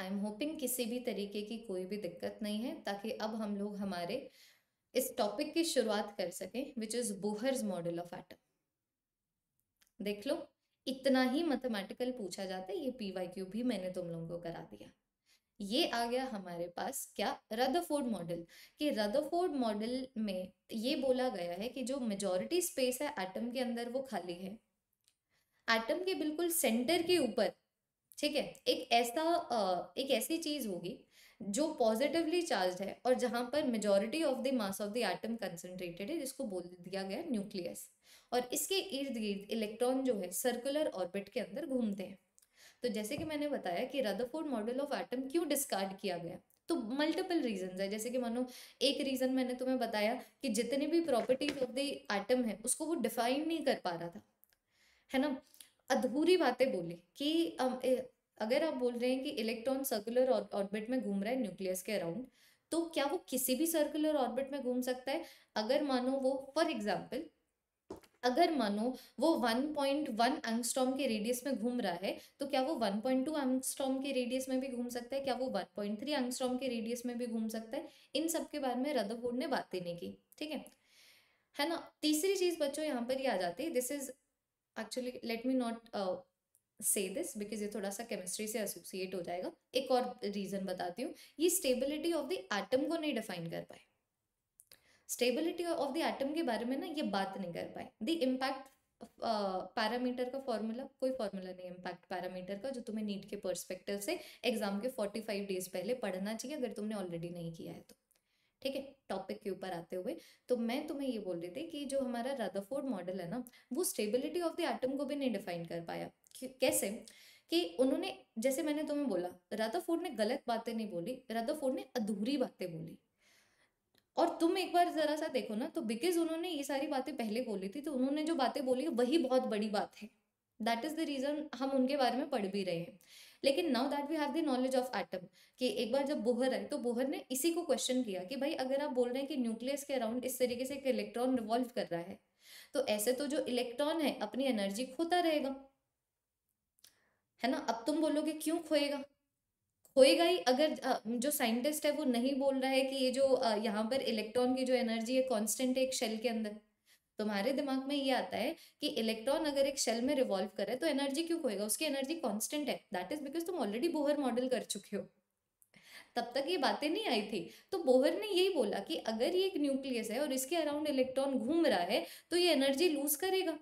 I am hoping किसी भी तरीके की कोई भी दिक्कत नहीं है ताकि अब हम लोग हमारे इस टॉपिक की शुरुआत कर सकें which is Bohr's model of atom देख लो इतना ही मैथमेटिकल पूछा जाता है ये पी वाई क्यू भी मैंने तुम लोगों को करा दिया ये आ गया हमारे पास क्या रदरफोर्ड मॉडल कि रदरफोर्ड मॉडल में ये बोला गया है कि जो मेजोरिटी स्पेस है एटम के अंदर वो खाली है एटम के बिल्कुल सेंटर के ऊपर ठीक है एक ऐसा एक ऐसी चीज होगी जो पॉजिटिवली चार्ज है और जहां पर majority of the mass of the atom concentrated है जिसको बोल दिया गया न्यूक्लियस और इसके इर्द गिर्द इलेक्ट्रॉन जो है सर्कुलर ऑर्बिट के अंदर घूमते हैं तो जैसे कि मैंने बताया कि रदरफोर्ड मॉडल ऑफ एटम क्यों डिस्कार्ड किया गया तो मल्टीपल रीजंस है जैसे कि मानो एक रीजन मैंने तुम्हें बताया कि जितने भी प्रॉपर्टीज ऑफ द एटम है उसको वो डिफाइन नहीं कर पा रहा था है ना अधूरी बातें बोली कि अगर आप बोल रहे हैं कि इलेक्ट्रॉन सर्कुलर ऑर्बिट में घूम रहा है न्यूक्लियस के अराउंड तो क्या वो किसी भी सर्कुलर ऑर्बिट में घूम सकता है अगर मानो वो फॉर एग्जाम्पल अगर मानो वो 1.1 एंगस्ट्रॉम के रेडियस में घूम रहा है तो क्या वो 1.2 एंगस्ट्रॉम के रेडियस में भी घूम सकता है क्या वो 1.3 एंगस्ट्रॉम के रेडियस में भी घूम सकता है इन सब के बारे में रदरफोर्ड ने बातें नहीं की ठीक है है ना तीसरी चीज बच्चों यहाँ पर ही आ जाती है this is actually let me not say this because ये थोड़ा सा केमिस्ट्री से एसोसिएट हो जाएगा एक और रीज़न बताती हूँ ये स्टेबिलिटी ऑफ द एटम को नहीं डिफाइन कर पाए स्टेबिलिटी ऑफ द एटम के बारे में ना ये बात नहीं कर पाए द इम्पैक्ट पैरामीटर का फॉर्मूला कोई फॉर्मूला नहीं इम्पैक्ट पैरामीटर का जो तुम्हें नीट के पर्सपेक्टिव से एग्जाम के फोर्टी फाइव डेज पहले पढ़ना चाहिए अगर तुमने ऑलरेडी नहीं किया है तो ठीक है टॉपिक के ऊपर आते हुए तो मैं तुम्हें ये बोल रही थी कि जो हमारा रदरफोर्ड मॉडल है ना वो स्टेबिलिटी ऑफ द एटम को भी नहीं डिफाइन कर पाया कैसे कि उन्होंने जैसे मैंने तुम्हें बोला रदरफोर्ड ने गलत बातें नहीं बोली रदरफोर्ड ने अधूरी बातें बोली और तुम एक बार जरा सा देखो ना तो बिकॉज उन्होंने ये सारी बातें पहले बोली थी तो उन्होंने जो बातें बोली वही बहुत बड़ी बात है दैट इज द रीजन हम उनके बारे में पढ़ भी रहे हैं लेकिन now that we have the knowledge of atom कि एक बार जब बोहर आए तो बोहर ने इसी को क्वेश्चन किया कि भाई अगर आप बोल रहे हैं कि न्यूक्लियस के अराउंड इस तरीके से एक इलेक्ट्रॉन रिवॉल्व कर रहा है तो ऐसे तो जो इलेक्ट्रॉन है अपनी एनर्जी खोता रहेगा है ना अब तुम बोलोगे क्यों खोएगा खोएगा ही अगर जो साइंटिस्ट है वो नहीं बोल रहा है कि ये जो यहाँ पर इलेक्ट्रॉन की जो एनर्जी है कॉन्स्टेंट है एक शेल के अंदर तुम्हारे दिमाग में ये आता है कि इलेक्ट्रॉन अगर एक शेल में रिवॉल्व करे तो एनर्जी क्यों खोएगा उसकी एनर्जी कॉन्स्टेंट है दैट इज बिकॉज तुम ऑलरेडी बोहर मॉडल कर चुके हो तब तक ये बातें नहीं आई थी तो बोहर ने यही बोला कि अगर ये एक न्यूक्लियस है और इसके अराउंड इलेक्ट्रॉन घूम रहा है तो ये एनर्जी लूज करेगा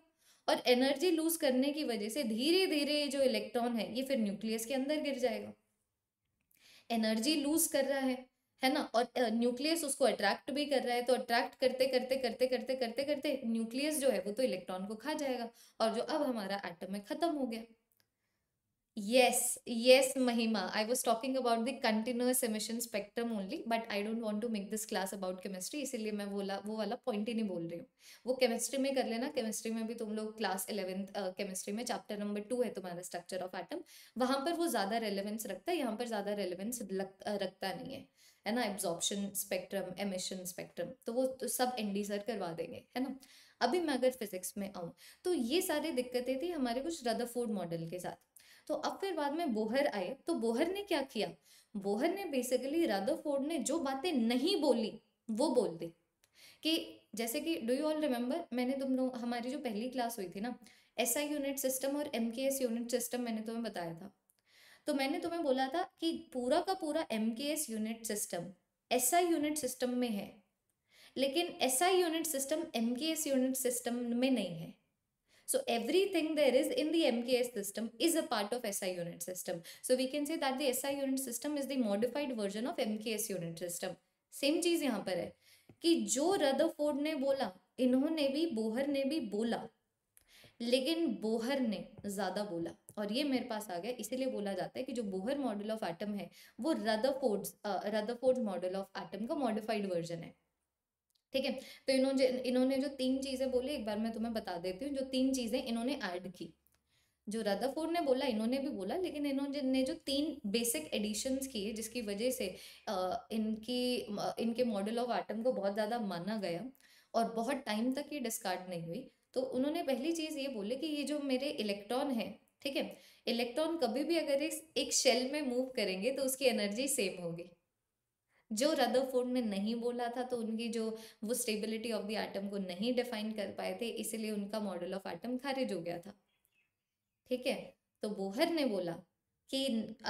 और एनर्जी लूज करने की वजह से धीरे धीरे जो इलेक्ट्रॉन है ये फिर न्यूक्लियस के अंदर गिर जाएगा एनर्जी लूज कर रहा है है ना और न्यूक्लियस उसको अट्रैक्ट भी कर रहा है तो अट्रैक्ट करते करते करते करते करते करते न्यूक्लियस जो है वो तो इलेक्ट्रॉन को खा जाएगा और जो अब हमारा एटम है खत्म हो गया yes yes Mahima I was talking about the continuous emission spectrum only but I don't want to make this class about chemistry इसीलिए मैं बोला वो वाला पॉइंट ही नहीं बोल रही हूँ वो केमिस्ट्री में कर लेना केमिस्ट्री में भी तुम लोग क्लास इलेवेंथ केमिस्ट्री में चैप्टर नंबर टू है तुम्हारा स्ट्रक्चर ऑफ एटम वहां पर वो ज्यादा रेलिवेंस रखता है यहाँ पर ज्यादा रेलिवेंस रखता नहीं है है ना एब्जॉर्प्शन स्पेक्ट्रम एमिशन स्पेक्ट्रम तो वो तो सब एनडी सर करवा देंगे है ना अभी मैं अगर फिजिक्स में आऊँ तो ये सारी दिक्कतें थी हमारे कुछ रदरफोर्ड मॉडल के साथ तो अब फिर बाद में बोहर आए तो बोहर ने क्या किया बोहर ने बेसिकली रदरफोर्ड ने जो बातें नहीं बोली वो बोल दी कि जैसे कि डू यू ऑल रिमेम्बर मैंने तुम लोग हमारी जो पहली क्लास हुई थी ना एस आई यूनिट सिस्टम और M K S unit system मैंने तुम्हें बताया था तो मैंने तुम्हें बोला था कि पूरा का पूरा M K S unit system S I unit system में है लेकिन S I unit system M K S unit system में नहीं है so everything there is in the M K S system is a part of S I unit system so we can say that the S I unit system is the modified version of M K S unit system same चीज यहाँ पर है कि जो रद फोर्ड ने बोला इन्होंने भी बोहर ने भी बोला लेकिन बोहर ने ज्यादा बोला और ये मेरे पास आ गया इसीलिए बोला जाता है कि जो बोहर मॉडल ऑफ एटम है वो Rutherford's Rutherford model of atom का मॉडिफाइड वर्जन है ठीक है तो इन्होंने इन्होंने जो तीन चीज़ें बोली एक बार मैं तुम्हें बता देती हूँ जो तीन चीज़ें इन्होंने ऐड की जो रदरफोर्ड ने बोला इन्होंने भी बोला लेकिन इन्होंने ने जो तीन बेसिक एडिशंस किए जिसकी वजह से इनकी इनके मॉडल ऑफ एटम को बहुत ज़्यादा माना गया और बहुत टाइम तक ये डिस्कार्ड नहीं हुई तो उन्होंने पहली चीज़ ये बोले कि ये जो मेरे इलेक्ट्रॉन है ठीक है इलेक्ट्रॉन कभी भी अगर इस एक शेल में मूव करेंगे तो उसकी एनर्जी सेम होगी जो रदरफोर्ड ने नहीं बोला था तो उनकी जो वो स्टेबिलिटी ऑफ द एटम को नहीं डिफाइन कर पाए थे इसीलिए उनका मॉडल ऑफ एटम खारिज हो गया था ठीक है तो बोहर ने बोला कि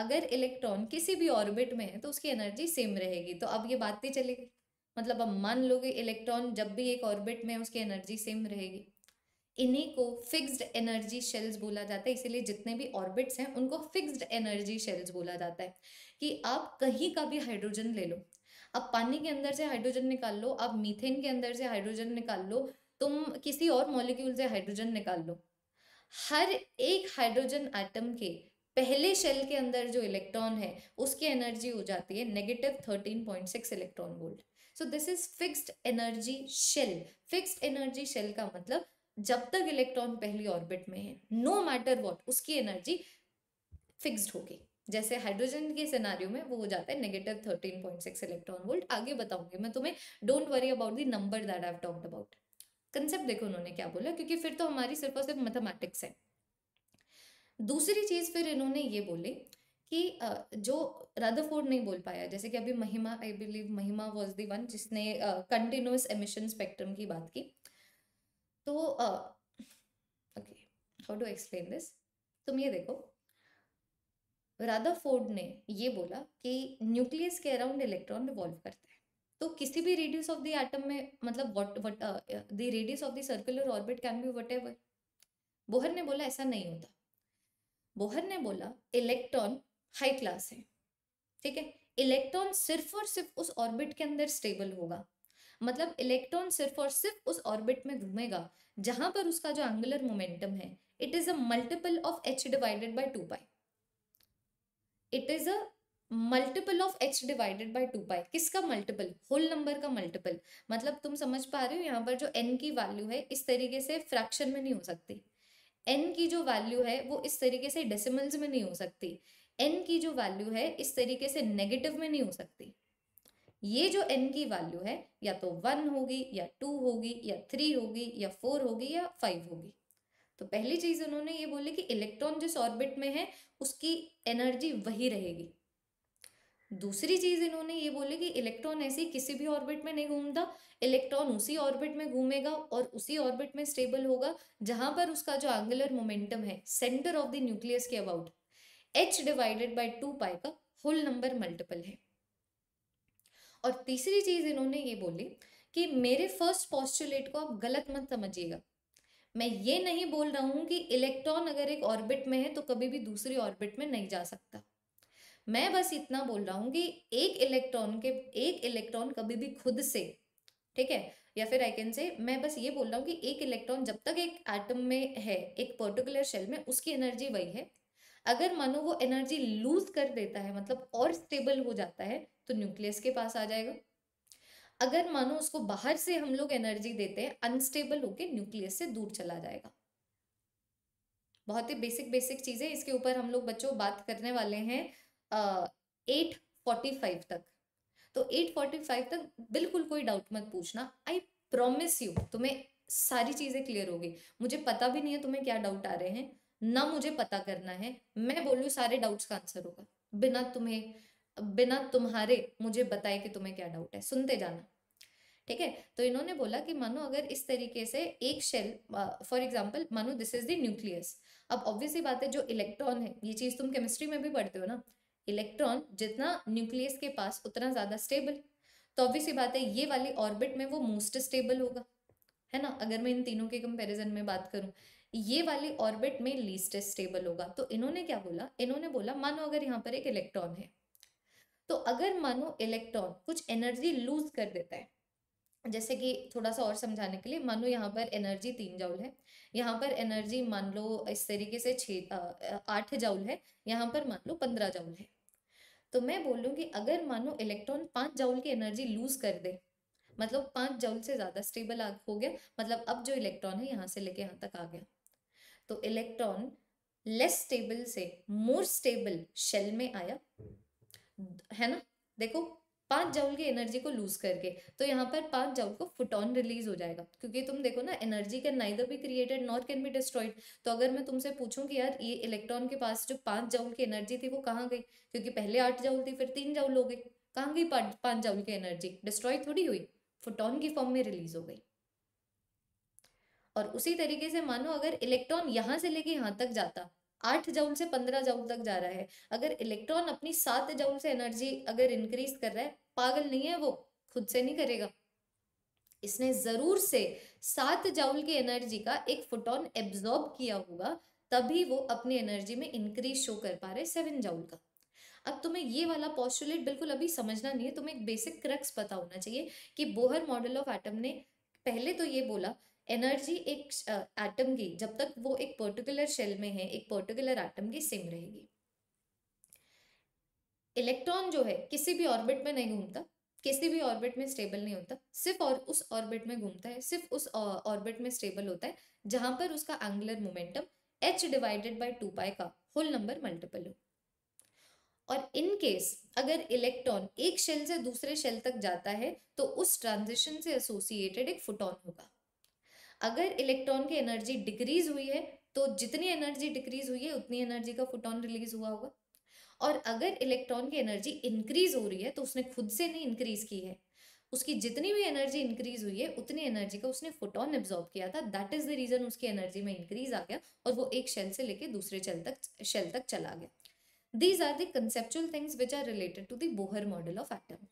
अगर इलेक्ट्रॉन किसी भी ऑर्बिट में है तो उसकी एनर्जी सेम रहेगी तो अब ये बात नहीं चलेगी मतलब अब मान लो कि इलेक्ट्रॉन जब भी एक ऑर्बिट में उसकी एनर्जी सेम रहेगी इन्हीं को फिक्स्ड एनर्जी शेल्स बोला जाता है इसीलिए जितने भी ऑर्बिट्स हैं उनको फिक्स्ड एनर्जी शेल्स बोला जाता है कि आप कहीं का भी हाइड्रोजन ले लो आप पानी के अंदर से हाइड्रोजन निकाल लो आप मीथेन के अंदर से हाइड्रोजन निकाल लो तुम किसी और मॉलिक्यूल से हाइड्रोजन निकाल लो हर एक हाइड्रोजन एटम के पहले शेल के अंदर जो इलेक्ट्रॉन है उसकी एनर्जी हो जाती है negative thirteen point six electron volt so this is fixed energy shell fixed energy shell का मतलब जब तक इलेक्ट्रॉन पहली ऑर्बिट में है नो मैटर वॉट उसकी एनर्जी फिक्स्ड होगी जैसे हाइड्रोजन के सिनारियो में वो हो जाता है negative thirteen point six electron volt आगे बताऊंगी मैं तुम्हें don't worry about the number that I talked about concept देखो उन्होंने क्या बोला क्योंकि फिर तो हमारी सिर्फ और सिर्फ मैथमेटिक्स है दूसरी चीज फिर इन्होंने ये बोले कि जो राधाफोर्ड नहीं बोल पाया जैसे कि अभी Mahima I believe Mahima was the one जिसने कंटिन्यूस एमिशन स्पेक्ट्रम की बात की तो okay how do explain this तुम ये देखो राधा फोर्ड ने ये बोला कि न्यूक्लियस के अराउंड इलेक्ट्रॉन रिवॉल्व करते हैं तो किसी भी रेडियस ऑफ द एटम में मतलब what what the radius of the circular orbit can be whatever Bohr ने बोला ऐसा नहीं होता बोहर ने बोला इलेक्ट्रॉन हाई क्लास है ठीक है इलेक्ट्रॉन सिर्फ और सिर्फ उस ऑर्बिट के अंदर स्टेबल होगा मतलब इलेक्ट्रॉन सिर्फ और सिर्फ उस ऑर्बिट में घूमेगा जहां पर उसका जो एंगुलर मोमेंटम है it is a multiple of h divided by two pi it is a multiple of h divided by two pi किसका मल्टीपल होल नंबर का मल्टीपल मतलब तुम समझ पा रहे हो यहाँ पर जो एन की वैल्यू है इस तरीके से फ्रैक्शन में नहीं हो सकती एन की जो वैल्यू है वो इस तरीके से डेसिमल्स में नहीं हो सकती एन की जो वैल्यू है इस तरीके से नेगेटिव में नहीं हो सकती ये जो एन की वैल्यू है या तो वन होगी या टू होगी या थ्री होगी या फोर होगी या फाइव होगी तो पहली चीज उन्होंने ये बोली कि इलेक्ट्रॉन जिस ऑर्बिट में है उसकी एनर्जी वही रहेगी दूसरी चीज इन्होंने ये बोली कि इलेक्ट्रॉन ऐसी किसी भी ऑर्बिट में नहीं घूमता इलेक्ट्रॉन उसी ऑर्बिट में घूमेगा और उसी ऑर्बिट में स्टेबल होगा जहां पर उसका जो एंगुलर मोमेंटम है सेंटर ऑफ द न्यूक्लियस के about h divided by two pi का होल नंबर मल्टीपल है और तीसरी चीज़ इन्होंने ये बोली कि मेरे फर्स्ट पॉस्टुलेट को आप गलत मत समझिएगा मैं ये नहीं बोल रहा हूँ कि इलेक्ट्रॉन अगर एक ऑर्बिट में है तो कभी भी दूसरी ऑर्बिट में नहीं जा सकता मैं बस इतना बोल रहा हूँ कि एक इलेक्ट्रॉन के एक इलेक्ट्रॉन कभी भी खुद से ठीक है या फिर आई कैन से मैं बस ये बोल रहा हूँ कि एक इलेक्ट्रॉन जब तक एक एटम में है एक पर्टिकुलर शेल में उसकी एनर्जी वही है अगर मानो वो एनर्जी लूज कर देता है मतलब और स्टेबल हो जाता है तो न्यूक्लियस के पास आ जाएगा अगर मानो उसको बाहर से हम लोग एनर्जी देते हैं अनस्टेबल होके न्यूक्लियस से दूर चला जाएगा बहुत ही बेसिक बेसिक चीजें इसके ऊपर हम लोग बच्चों बात करने वाले हैं एट फोर्टी फाइव तक तो एट फोर्टी फाइव तक बिल्कुल कोई डाउट मत पूछना आई प्रोमिस यू तुम्हें सारी चीजें क्लियर होगी मुझे पता भी नहीं है तुम्हें क्या डाउट आ रहे हैं ना मुझे पता करना है मैं बोलूँ सारे डाउट्स का आंसर होगा बिना तुम्हें बिना तुम्हारे मुझे बताए कि तुम्हें क्या डाउट है सुनते जाना ठीक है तो इन्होंने बोला कि मानो अगर इस तरीके से एक शेल फॉर एग्जाम्पल मानो दिस इज द न्यूक्लियस अब ऑब्वियसली बात है जो इलेक्ट्रॉन है ये चीज तुम केमिस्ट्री में भी पढ़ते हो ना इलेक्ट्रॉन जितना न्यूक्लियस के पास उतना ज्यादा स्टेबल तो ऑब्वियसली बात है ये वाली ऑर्बिट में वो मोस्ट स्टेबल होगा है ना अगर मैं इन तीनों के कंपेरिजन में बात करूं ये वाली ऑर्बिट में लीस्ट स्टेबल होगा तो इन्होंने क्या बोला इन्होंने बोला मानो अगर यहाँ पर एक इलेक्ट्रॉन है तो अगर मानो इलेक्ट्रॉन कुछ एनर्जी लूज कर देता है जैसे कि थोड़ा सा और समझाने के लिए मानो यहाँ पर एनर्जी तीन जाउल है यहाँ पर एनर्जी मान लो इस तरीके से छ आठ जाउल है यहाँ पर मान लो पंद्रह जाउल है तो मैं बोलूँ कि अगर मानो इलेक्ट्रॉन पाँच जाउल की एनर्जी लूज कर दे मतलब पाँच जाउल से ज़्यादा स्टेबल हो गया मतलब अब जो इलेक्ट्रॉन है यहाँ से लेके यहाँ तक आ गया तो इलेक्ट्रॉन लेस स्टेबल से मोर स्टेबल शेल में आया है ना देखो पांच जाउल की एनर्जी को लूज करके तो यहाँ पर पांच जाउल को फोटोन रिलीज हो जाएगा क्योंकि तुम देखो ना energy can neither be created not can be destroyed तो अगर मैं तुमसे पूछूं कि यार ये इलेक्ट्रॉन के पास जो पांच जाउल की एनर्जी थी वो कहाँ गई क्योंकि पहले आठ जाउल थी फिर तीन जाउल हो गई कहाँ गई पांच जाउल की एनर्जी डिस्ट्रॉय थोड़ी हुई फोटोन की फॉर्म में रिलीज हो गई और उसी तरीके से मानो अगर इलेक्ट्रॉन यहाँ से लेके यहाँ तक जाता आठ जाउल से पंद्रह जाउल तक जा रहा है अगर इलेक्ट्रॉन अपनी सात जाउल से एनर्जी अगर इंक्रीज कर रहा है पागल नहीं है वो खुद से नहीं करेगा इसने जरूर से सात जाउल की एनर्जी का एक फोटोन एब्जॉर्ब किया होगा तभी वो अपनी एनर्जी में इंक्रीज शो कर पा रहे सेवन जाउल का अब तुम्हें ये वाला पॉस्टुलेट बिल्कुल अभी समझना नहीं है तुम्हें एक बेसिक क्रक्स पता होना चाहिए कि बोहर मॉडल ऑफ एटम ने पहले तो ये बोला एनर्जी एक एटम की जब तक वो एक पर्टिकुलर शेल में है एक पर्टिकुलर एटम की सेम रहेगी इलेक्ट्रॉन जो है किसी भी ऑर्बिट में नहीं घूमता किसी भी ऑर्बिट में स्टेबल नहीं होता सिर्फ और उस ऑर्बिट में घूमता है सिर्फ उस ऑर्बिट में स्टेबल होता है जहां पर उसका angular momentum H divided by two pi का होल नंबर मल्टीपल हो और इन केस अगर इलेक्ट्रॉन एक शेल से दूसरे शेल तक जाता है तो उस ट्रांजिशन से एसोसिएटेड एक फोटोन होगा अगर इलेक्ट्रॉन की एनर्जी डिक्रीज हुई है तो जितनी एनर्जी डिक्रीज हुई है उतनी एनर्जी का फोटोन रिलीज हुआ होगा और अगर इलेक्ट्रॉन की एनर्जी इंक्रीज हो रही है तो उसने खुद से नहीं इंक्रीज की है उसकी जितनी भी एनर्जी इंक्रीज हुई है उतनी एनर्जी का उसने फोटोन एब्जॉर्ब किया था दैट इज द रीजन उसकी एनर्जी में इंक्रीज आ गया और वो एक शेल से लेके दूसरे शेल तक शेल तक चला गया these are conceptual things which are related to Bohr model of atom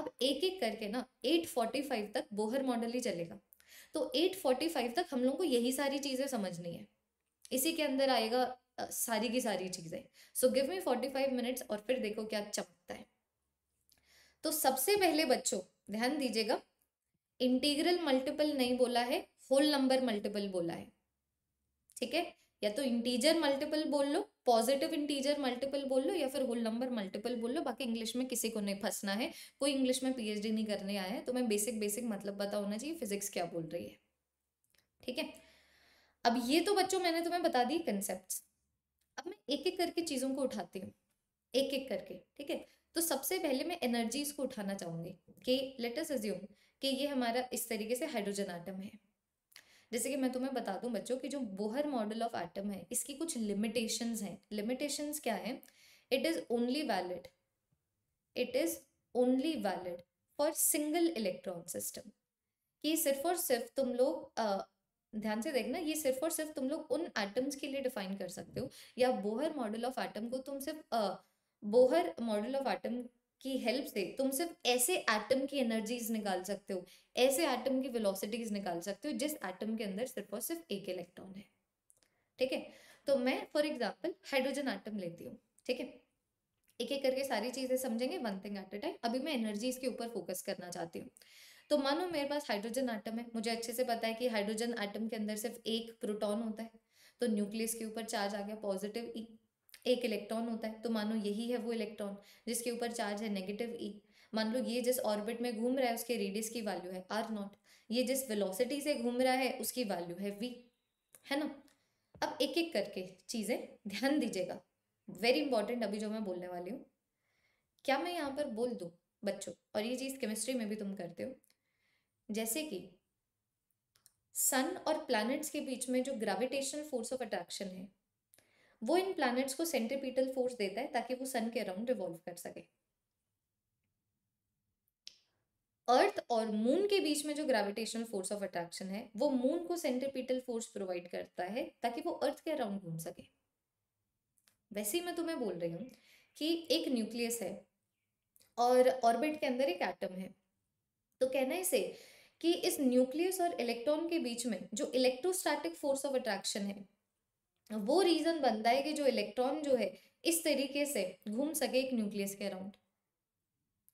अब एक एक करके ना 845 तक बोहर मॉडल ही चलेगा तो फाइव तक हम लोग को यही सारी चीज़ें समझनी है इसी के अंदर आएगा सारी की सारी चीज़ें so give me forty five minutes और फिर देखो क्या चमकता है तो सबसे पहले बच्चों ध्यान दीजिएगा इंटीग्रल मल्टीपल नहीं बोला है होल नंबर मल्टीपल बोला है ठीक है या तो इंटीजर मल्टीपल बोल लो पॉजिटिव इंटीजर मल्टीपल बोल लो या फिर होल नंबर मल्टीपल बोल लो बाकी इंग्लिश में किसी को नहीं फंसना है कोई इंग्लिश में पीएचडी नहीं करने आया है तो मैं बेसिक बेसिक मतलब पता होना चाहिए फिजिक्स क्या बोल रही है ठीक है अब ये तो बच्चों मैंने तुम्हें बता दी कंसेप्ट अब मैं एक एक करके चीज़ों को उठाती हूँ एक एक करके ठीक है तो सबसे पहले मैं एनर्जीज को उठाना चाहूंगी कि लेटस एज्यूम कि ये हमारा इस तरीके से हाइड्रोजन आटम है जैसे कि मैं तुम्हें बता दूं बच्चों कि जो बोहर मॉडल ऑफ एटम है इसकी कुछ लिमिटेशंस हैं लिमिटेशंस क्या है it is only valid it is only valid for single electron system कि सिर्फ और सिर्फ तुम लोग आ, ध्यान से देखना ये सिर्फ और सिर्फ तुम लोग उन एटम्स के लिए डिफाइन कर सकते हो या बोहर मॉडल ऑफ एटम को तुम सिर्फ आ, बोहर मॉडल ऑफ एटम की हेल्प से तुम सिर्फ ऐसे एटम की एनर्जीज निकाल सकते हो ऐसे एटम की वेलोसिटीज निकाल सकते हो जिस एटम के अंदर सिर्फ और सिर्फ एक इलेक्ट्रॉन है ठीक है तो मैं फॉर एग्जाम्पल हाइड्रोजन एटम लेती हूँ ठीक है एक एक करके सारी चीजें समझेंगे one thing at a time अभी मैं एनर्जीज के ऊपर फोकस करना चाहती हूँ तो मानो मेरे पास हाइड्रोजन आइटम है मुझे अच्छे से पता है कि हाइड्रोजन आइटम के अंदर सिर्फ एक प्रोटॉन होता है तो न्यूक्लियस के ऊपर चार्ज आ गया पॉजिटिव ई e एक इलेक्ट्रॉन होता है तो मानो यही है वो इलेक्ट्रॉन जिसके ऊपर चार्ज है नेगेटिव ई e. मान लो ये जिस ऑर्बिट में घूम रहा है उसके रेडियस की वैल्यू है आर नॉट ये जिस वेलोसिटी से घूम रहा है उसकी वैल्यू है वी है ना अब एक एक करके चीज़ें ध्यान दीजिएगा वेरी इंपॉर्टेंट अभी जो मैं बोलने वाली हूँ क्या मैं यहाँ पर बोल दूँ बच्चों और ये चीज़ केमिस्ट्री में भी तुम करते हो जैसे कि सन और प्लैनेट्स के बीच में जो ग्रेविटेशनल फोर्स ऑफ अट्रैक्शन है वो इन प्लैनेट्स को सेंट्रीपीटल फोर्स देता है ताकि वो सन के अराउंड रिवॉल्व कर सके अर्थ और मून के बीच में जो ग्रेविटेशनल फोर्स ऑफ अट्रैक्शन है वो मून को सेंट्रीपीटल फोर्स प्रोवाइड करता है ताकि वो अर्थ के अराउंड घूम सके वैसे ही मैं तुम्हें बोल रही हूँ कि एक न्यूक्लियस है और ऑर्बिट के अंदर एक एटम है तो कहना इसे कि इस न्यूक्लियस और इलेक्ट्रॉन के बीच में जो इलेक्ट्रोस्टैटिक फोर्स ऑफ अट्रैक्शन है वो रीज़न बनता है कि जो इलेक्ट्रॉन जो है इस तरीके से घूम सके एक न्यूक्लियस के अराउंड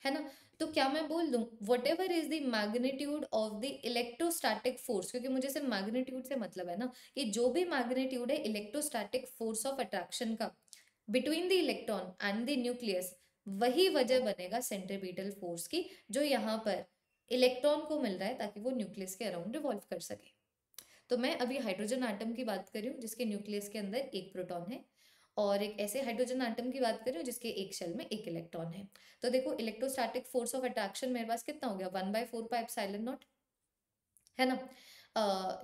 है ना तो क्या मैं बोल दूँ whatever is the magnitude of the electrostatic force क्योंकि मुझे सिर्फ मैग्नीट्यूड से मतलब है ना कि जो भी मैग्नीट्यूड है इलेक्ट्रोस्टैटिक फोर्स ऑफ अट्रैक्शन का between the electron and the nucleus वही वजह बनेगा सेंट्रीपिटल फोर्स की जो यहाँ पर इलेक्ट्रॉन को मिल रहा है ताकि वो न्यूक्लियस के अराउंड रिवॉल्व कर सके तो मैं अभी हाइड्रोजन आइटम की बात कर रही हूँ जिसके न्यूक्लियस के अंदर एक प्रोटोन है और एक ऐसे हाइड्रोजन आइटम की बात करें जिसके एक शेल में एक इलेक्ट्रॉन है तो देखो इलेक्ट्रोस्टैटिक फोर्स ऑफ अट्रैक्शन मेरे पास कितना हो गया one by four pi epsilon naught है ना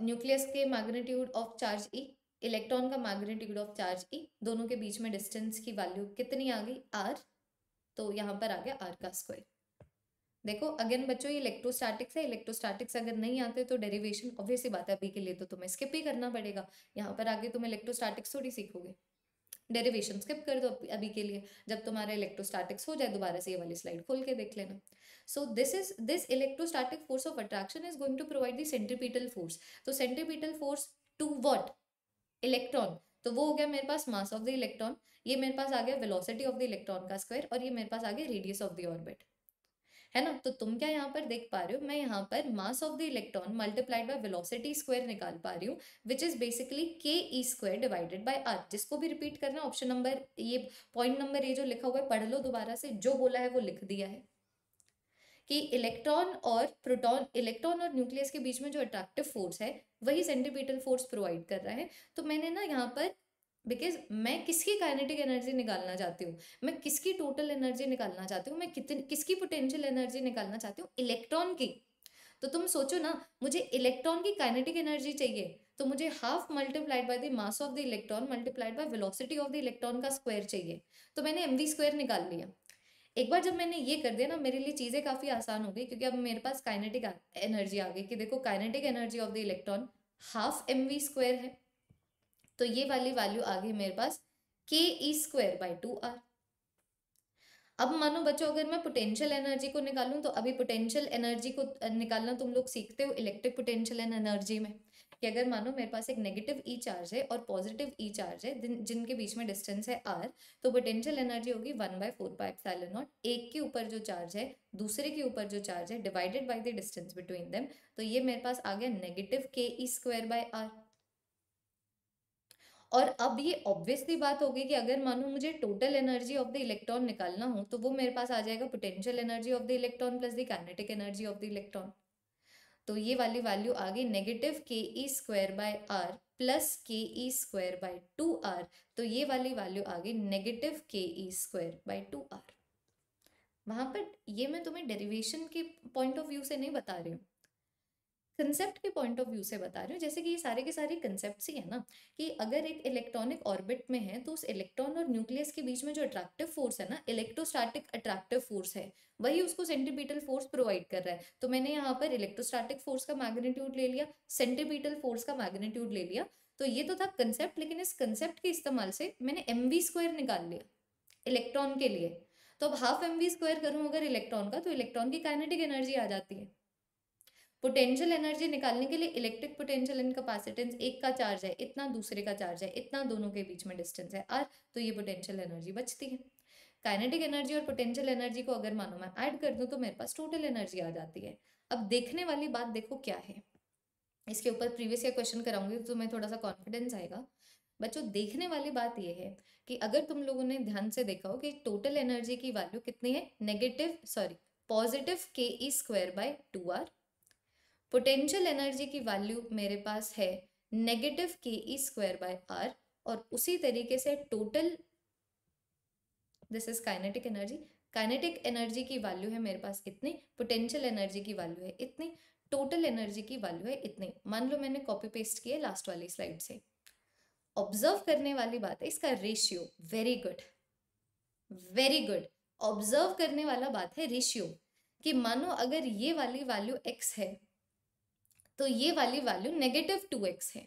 न्यूक्लियस uh, के magnitude of charge e electron का मैग्नेट्यूड ऑफ चार्ज ई दोनों के बीच में डिस्टेंस की वैल्यू कितनी आ गई आर तो यहाँ पर आ गया आर का स्क्वायर देखो अगेन बच्चों ये इलेक्ट्रोस्टैटिक्स है इलेक्ट्रोस्टैटिक्स अगर नहीं आते तो डेरिवेशन ऑब्वियसली बात है अभी के लिए तो तुम्हें स्किप ही करना पड़ेगा यहाँ पर आगे तुम इलेक्ट्रोस्टैटिक्स थोड़ी सीखोगे डेरिवेशन स्किप कर दो अभी के लिए जब तुम्हारा इलेक्ट्रोस्टैटिक्स हो जाए दोबारा से ये वाली स्लाइड खोल के देख लेना so this is this electrostatic force of attraction is going to provide the centripetal force तो centripetal force to what electron तो वो हो गया मेरे पास मास ऑफ द इलेक्ट्रॉन ये मेरे पास आ गया वेलोसिटी ऑफ द इलेक्ट्रॉन का स्क्वायर और ये मेरे पास आ गया रेडियस ऑफ द ऑर्बिट है ना तो तुम क्या यहाँ पर देख पा रहे हो मैं यहाँ पर mass of the electron multiplied by velocity square निकाल पा रही हूँ which is basically k e square divided by r जिसको भी रिपीट करना ऑप्शन नंबर ये पॉइंट नंबर ये जो लिखा हुआ है पढ़ लो दोबारा से जो बोला है वो लिख दिया है कि इलेक्ट्रॉन और प्रोटॉन इलेक्ट्रॉन और न्यूक्लियस के बीच में जो अट्रैक्टिव फोर्स है वही सेंटिपिटल फोर्स प्रोवाइड कर रहा है तो मैंने ना यहाँ पर बिकॉज मैं किसकी काइनेटिक एनर्जी निकालना चाहती हूँ मैं किसकी टोटल एनर्जी निकालना चाहती हूँ मैं कितनी किसकी पोटेंशियल एनर्जी निकालना चाहती हूँ इलेक्ट्रॉन की तो तुम सोचो ना मुझे इलेक्ट्रॉन की काइनेटिक एनर्जी चाहिए तो मुझे half multiplied by the mass of the electron multiplied by velocity of the electron का स्क्वायर चाहिए तो मैंने एम वी स्क्वायर निकाल लिया एक बार जब मैंने ये कर दिया ना मेरे लिए चीज़ें काफ़ी आसान हो गई क्योंकि अब मेरे पास काइनेटिक एनर्जी आ गई कि देखो kinetic energy of the electron half M we square है तो ये वाली वैल्यू आ गई मेरे पास k e square by two r अब मानो बच्चों अगर मैं पोटेंशियल एनर्जी को निकालूं तो अभी पोटेंशियल एनर्जी को निकालना तुम लोग सीखते हो इलेक्ट्रिक पोटेंशियल एंड एनर्जी में कि अगर मानो मेरे पास एक नेगेटिव ई चार्ज है और पॉजिटिव ई चार्ज है जिनके बीच में डिस्टेंस है आर तो पोटेंशियल एनर्जी होगी one by four by epsilon naught एक के ऊपर जो चार्ज है दूसरे के ऊपर जो चार्ज है divided by the distance between them तो ये मेरे पास आ गया negative k e square by are और अब ये ऑब्वियसली बात हो गई कि अगर मानो मुझे total energy of the electron निकालना हो तो वो मेरे पास आ जाएगा potential energy of the electron plus the kinetic energy of the electron तो ये वाली वैल्यू आ गई negative k e square by r plus k e square by two r तो ये वाली वैल्यू आ गई negative k e square by two r वहां पर ये मैं तुम्हें डेरिवेशन के पॉइंट ऑफ व्यू से नहीं बता रही हूँ कंसेप्ट के पॉइंट ऑफ व्यू से बता रही हूँ जैसे कि ये सारे के सारे कंसेप्ट ही है ना कि अगर एक इलेक्ट्रॉनिक ऑर्बिट में है तो उस इलेक्ट्रॉन और न्यूक्लियस के बीच में जो अट्रैक्टिव फोर्स है ना इलेक्ट्रोस्टैटिक अट्रैक्टिव फोर्स है वही उसको सेंटीबीटल फोर्स प्रोवाइड कर रहा है तो मैंने यहाँ पर इलेक्ट्रोस्टैटिक फोर्स का मैग्नेट्यूड ले लिया सेंटीबीटल फोर्स का मैग्नेट्यूड ले लिया तो ये तो था कंसेप्ट लेकिन इस कंसेप्ट के इस्तेमाल से मैंने एम वी स्क्वायर निकाल लिया इलेक्ट्रॉन के लिए तो अब हाफ एम वी स्क्वायर करूँ अगर इलेक्ट्रॉन का तो इलेक्ट्रॉन की काइनेटिक एनर्जी आ जाती है पोटेंशियल एनर्जी निकालने के लिए इलेक्ट्रिक पोटेंशियल एंड कैपेसिटेंस एक का चार्ज है इतना दूसरे का चार्ज है इतना दोनों के बीच में डिस्टेंस है आर तो ये पोटेंशियल एनर्जी बचती है काइनेटिक एनर्जी और पोटेंशियल एनर्जी को अगर मानो मैं ऐड कर दूं तो मेरे पास टोटल एनर्जी आ जाती है अब देखने वाली बात देखो क्या है इसके ऊपर प्रीवियस ईयर क्वेश्चन कराऊंगी तो मैं थोड़ा सा कॉन्फिडेंस आएगा बच्चों देखने वाली बात यह है कि अगर तुम लोगों ने ध्यान से देखा हो कि टोटल एनर्जी की वैल्यू कितनी है negative sorry positive k e square by two r potential energy की वैल्यू मेरे पास है negative k e square by are और उसी तरीके से total this is kinetic energy kinetic energy की वैल्यू है मेरे पास इतनी पोटेंशियल एनर्जी की वैल्यू है इतनी टोटल एनर्जी की वैल्यू है इतनी मान लो मैंने कॉपी पेस्ट किए लास्ट वाली स्लाइड से ऑब्जर्व करने वाली बात है इसका ratio very good very good observe करने वाला बात है रेशियो कि मानो अगर ये वाली वैल्यू एक्स है तो ये वाली वैल्यू नेगेटिव टू एक्स है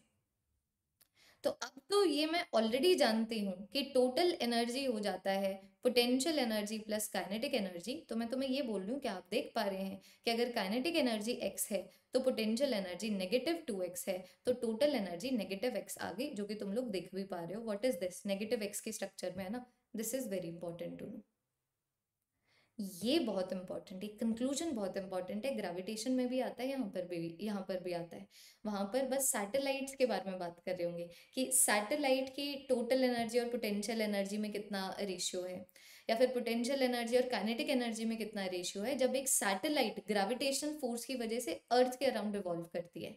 तो अब तो ये मैं ऑलरेडी जानती हूँ कि टोटल एनर्जी हो जाता है potential energy plus kinetic energy तो मैं तुम्हें ये बोल रही हूँ कि आप देख पा रहे हैं कि अगर काइनेटिक एनर्जी एक्स है तो potential energy negative two x है तो टोटल एनर्जी नेगेटिव एक्स आ गई जो कि तुम लोग देख भी पा रहे हो what is this negative x के स्ट्रक्चर में है ना this is very important to know ये बहुत इंपॉर्टेंट है कंक्लूजन बहुत इंपॉर्टेंट है ग्रेविटेशन में भी आता है यहाँ पर भी यहाँ पर भी आता है वहाँ पर बस सैटेलाइट्स के बारे में बात कर रहे होंगे कि सैटेलाइट की टोटल एनर्जी और पोटेंशियल एनर्जी में कितना रेशियो है या फिर पोटेंशियल एनर्जी और काइनेटिक एनर्जी में कितना रेशियो है जब एक सैटेलाइट ग्रेविटेशन फोर्स की वजह से अर्थ के अराउंड रिवॉल्व करती है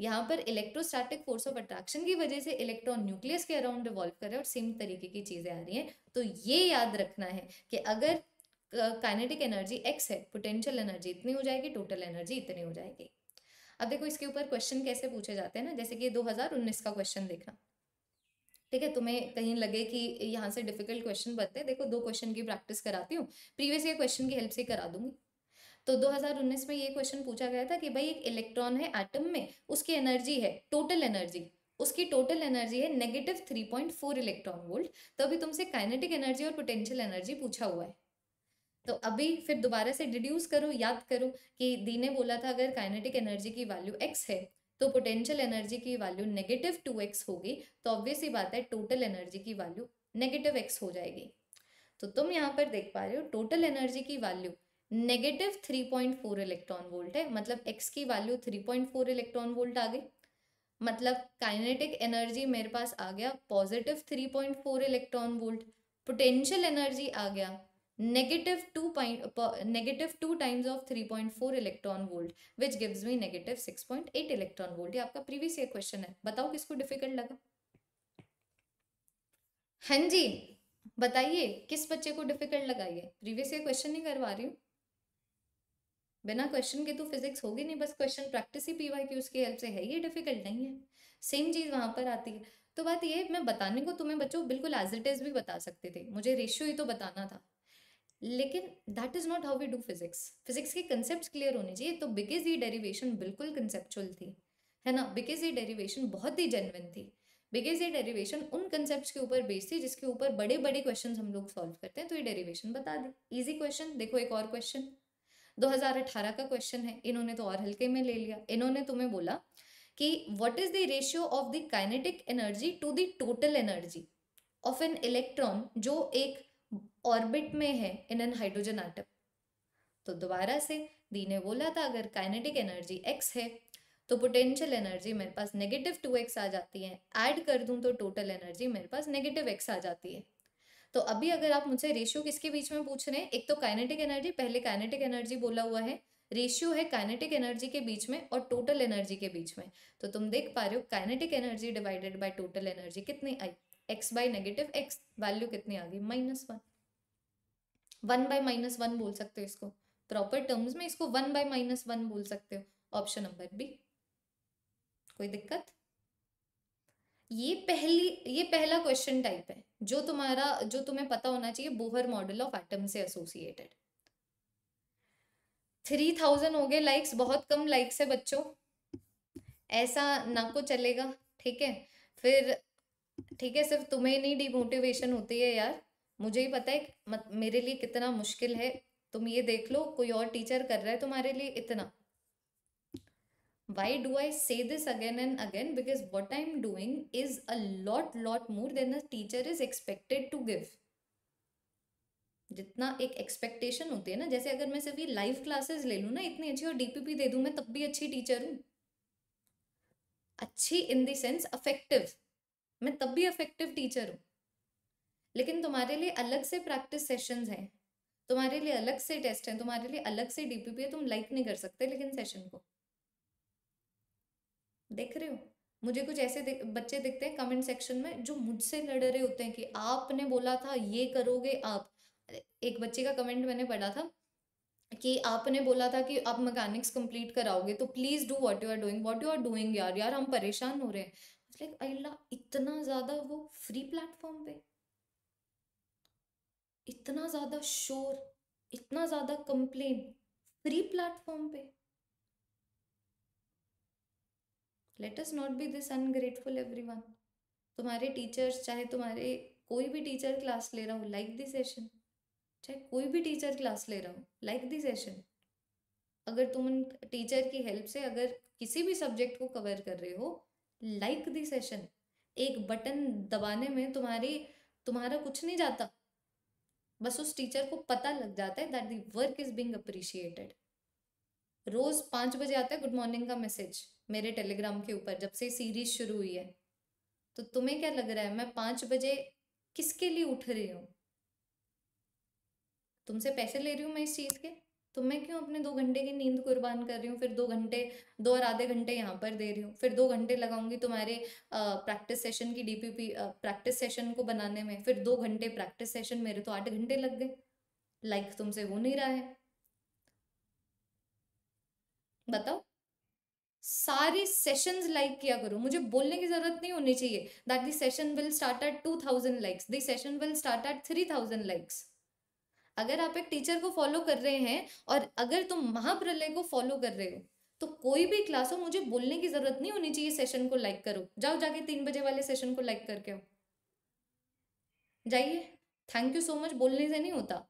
यहाँ पर इलेक्ट्रोस्टैटिक फोर्स ऑफ अट्रैक्शन की वजह से इलेक्ट्रॉन न्यूक्लियस के अराउंड रिवॉल्व कर रहे हैं और सेम तरीके की चीज़ें आ रही हैं तो ये याद रखना है कि अगर काइनेटिक एनर्जी एक्स है पोटेंशियल एनर्जी इतनी हो जाएगी टोटल एनर्जी इतनी हो जाएगी अब देखो इसके ऊपर क्वेश्चन कैसे पूछे जाते हैं ना जैसे कि 2019 का क्वेश्चन देखना ठीक है तुम्हें कहीं लगे कि यहाँ से डिफिकल्ट क्वेश्चन बनते हैं देखो दो क्वेश्चन की प्रैक्टिस कराती हूँ प्रीवियस ये क्वेश्चन की हेल्प से करा दूंगी तो 2019 में ये क्वेश्चन पूछा गया था कि भाई एक इलेक्ट्रॉन है एटम में उसकी एनर्जी है टोटल एनर्जी उसकी टोटल एनर्जी है negative three point four electron volt तो अभी तुमसे काइनेटिक एनर्जी और पोटेंशियल एनर्जी पूछा हुआ है तो अभी फिर दोबारा से डिड्यूस करो याद करो कि दी ने बोला था अगर काइनेटिक एनर्जी की वैल्यू एक्स है तो पोटेंशियल एनर्जी की वैल्यू नेगेटिव टू एक्स होगी तो ऑब्वियस ही बात है टोटल एनर्जी की वैल्यू नेगेटिव एक्स हो जाएगी तो तुम यहाँ पर देख पा रहे हो टोटल एनर्जी की value negative three point four electron volt है मतलब एक्स की value three point four electron volt आ गई मतलब काइनेटिक एनर्जी मेरे पास आ गया positive three point four electron volt potential energy आ गया negative 2 point uh, negative 2 times of 3.4 electron volt which gives me negative 6.8 electron volt ये आपका previous year question है बताओ किसको difficult लगा हाँ जी बताइए किस बच्चे को डिफिकल्ट लगा ये प्रीवियस ईयर क्वेश्चन नहीं करवा रही हूँ बिना क्वेश्चन के तो फिजिक्स होगी नहीं बस क्वेश्चन प्रैक्टिस ही पीवाई की उसकी हेल्प से है ये डिफिकल्ट नहीं है सेम चीज़ वहाँ पर आती है तो बात ये मैं बताने को तुम्हें बच्चों बिल्कुल एज इट इज़ भी बता सकते थे मुझे रेशियो ही तो बताना था लेकिन that is not how we do physics physics के कंसेप्ट क्लियर होने चाहिए तो बिकॉज ये डेरिवेशन बिल्कुल कंसेप्चुअल थी है ना बिकॉज ये डेरिवेशन बहुत ही जेनविन थी बिकॉज ये डेरिवेशन उन कंसेप्ट के ऊपर बेस्ड थी जिसके ऊपर बड़े बड़े क्वेश्चन हम लोग सॉल्व करते हैं तो ये डेरिवेशन बता दें ईजी क्वेश्चन देखो एक और क्वेश्चन 2018 का क्वेश्चन है इन्होंने तो और हल्के में ले लिया इन्होंने तुम्हें बोला कि what is the ratio of the kinetic energy to the total energy of an electron जो एक ऑर्बिट में है इन एन हाइड्रोजन आटम तो दोबारा से दी ने बोला था अगर काइनेटिक एनर्जी एक्स है तो पोटेंशियल एनर्जी मेरे पास नेगेटिव टू एक्स आ जाती है ऐड कर दूं तो टोटल एनर्जी मेरे पास नेगेटिव एक्स आ जाती है तो अभी अगर आप मुझसे रेशियो किसके बीच में पूछ रहे हैं एक तो काइनेटिक एनर्जी पहले काइनेटिक एनर्जी बोला हुआ है रेशियो है काइनेटिक एनर्जी के बीच में और टोटल एनर्जी के बीच में तो तुम देख पा रहे हो kinetic energy divided by total energy कितनी आई x by negative x value कितनी आ गई minus one one by minus one बोल सकते हो इसको प्रॉपर टर्म्स में इसको वन बाय माइनस वन बोल सकते हो ऑप्शन नंबर बी कोई दिक्कत ये पहली ये पहला क्वेश्चन टाइप है जो तुम्हारा जो तुम्हें पता होना चाहिए बोहर मॉडल ऑफ एटम से एसोसिएटेड थ्री थाउजेंड हो गए लाइक्स बहुत कम लाइक्स है बच्चों ऐसा ना को चलेगा ठीक है फिर ठीक है सिर्फ तुम्हें नहीं डिमोटिवेशन होती है यार मुझे ही पता है मत, मेरे लिए कितना मुश्किल है तुम ये देख लो कोई और टीचर कर रहा है तुम्हारे लिए इतना do I say this again and again because what I am doing is a lot lot more than a teacher is expected to give जितना एक एक्सपेक्टेशन होती है ना जैसे अगर मैं सिर्फ ये लाइव क्लासेस ले लूँ ना इतनी अच्छी और डीपीपी दे दूँ मैं तब भी अच्छी टीचर हूँ अच्छी इन देंस अफेक्टिव मैं तब भी अफेक्टिव टीचर हूँ लेकिन तुम्हारे लिए अलग से प्रैक्टिस सेशंस हैं तुम्हारे लिए अलग से टेस्ट हैं तुम्हारे लिए अलग से डीपीपी है तुम लाइक नहीं कर सकते लेकिन सेशन को देख रहे हो मुझे कुछ ऐसे दिख, बच्चे दिखते हैं कमेंट सेक्शन में जो मुझसे लड़ रहे होते हैं कि आपने बोला था ये करोगे आप एक बच्चे का कमेंट मैंने पढ़ा था कि आपने बोला था कि आप मैकेनिक्स कंप्लीट कराओगे तो please do what you are doing what you are doing यार यार हम परेशान हो रहे हैं लाइक अल्लाह इतना ज्यादा वो फ्री प्लेटफॉर्म पे इतना ज़्यादा शोर इतना ज़्यादा कंप्लेन फ्री प्लेटफॉर्म पे let us not be this ungrateful everyone तुम्हारे टीचर्स चाहे तुम्हारे कोई भी टीचर क्लास ले रहा हो लाइक दी सेशन चाहे कोई भी टीचर क्लास ले रहा हो लाइक दी सेशन अगर तुम उन टीचर की हेल्प से अगर किसी भी सब्जेक्ट को कवर कर रहे हो लाइक दी सेशन एक बटन दबाने में तुम्हारी तुम्हारा कुछ नहीं जाता बस उस टीचर को पता लग जाता है that the work is being appreciated रोज पाँच बजे आता है गुड मॉर्निंग का मैसेज मेरे टेलीग्राम के ऊपर जब से सीरीज शुरू हुई है तो तुम्हें क्या लग रहा है मैं पाँच बजे किसके लिए उठ रही हूँ तुमसे पैसे ले रही हूँ मैं इस चीज़ के तो मैं क्यों अपने दो घंटे की नींद कुर्बान कर रही हूँ फिर दो घंटे दो और आधे घंटे यहाँ पर दे रही हूँ फिर दो घंटे लगाऊंगी तुम्हारे प्रैक्टिस सेशन की डी प्रैक्टिस सेशन को बनाने में फिर दो घंटे प्रैक्टिस सेशन मेरे तो आठ घंटे लग गए लाइक तुमसे हो नहीं रहा है बताओ सारे सेशंस लाइक किया करो मुझे बोलने की जरूरत नहीं होनी चाहिए that the session will start at two thousand likes the session will start at three thousand likes अगर आप एक टीचर को फॉलो कर रहे हैं और अगर तुम महाप्रलय को फॉलो कर रहे हो तो कोई भी क्लास हो मुझे बोलने की जरूरत नहीं होनी चाहिए सेशन को लाइक करो जाओ जाके तीन बजे वाले सेशन को लाइक करके आओ जाइए थैंक यू सो मच बोलने से नहीं होता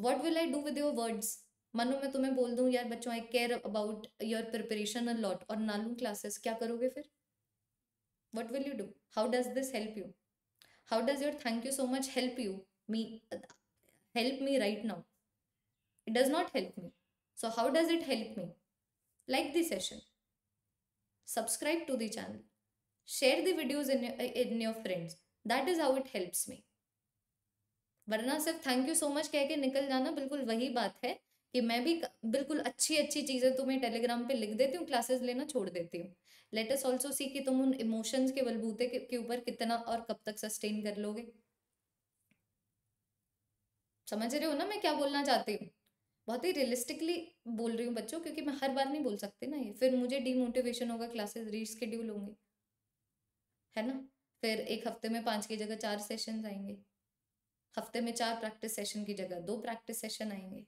what will I do with your words मानो मैं तुम्हें बोल दूँ यार बच्चों I care about your preparation a lot और ना लूँ क्लासेस क्या करोगे फिर what will you do how does this help you how does your thank you so much help you me help me right now it does not help me so how does it help me like the session subscribe to the channel share the videos in your, in your friends that is how it helps me वरना सिर्फ थैंक यू सो मच कह के निकल जाना बिल्कुल वही बात है कि मैं भी बिल्कुल अच्छी अच्छी चीज़ें तुम्हें टेलीग्राम पे लिख देती हूँ क्लासेस लेना छोड़ देती हूँ लेट अस ऑल्सो सी कि तुम उन इमोशंस के बलबूते के ऊपर कितना और कब तक सस्टेन कर लोगे समझ रहे हो ना मैं क्या बोलना चाहती हूँ बहुत ही रियलिस्टिकली बोल रही हूँ बच्चों क्योंकि मैं हर बार नहीं बोल सकती ना ये फिर मुझे डीमोटिवेशन होगा क्लासेस रीशेड्यूल होंगे है ना फिर एक हफ्ते में पाँच की जगह चार सेशन आएंगे हफ्ते में चार प्रैक्टिस सेशन की जगह दो प्रैक्टिस सेशन आएंगे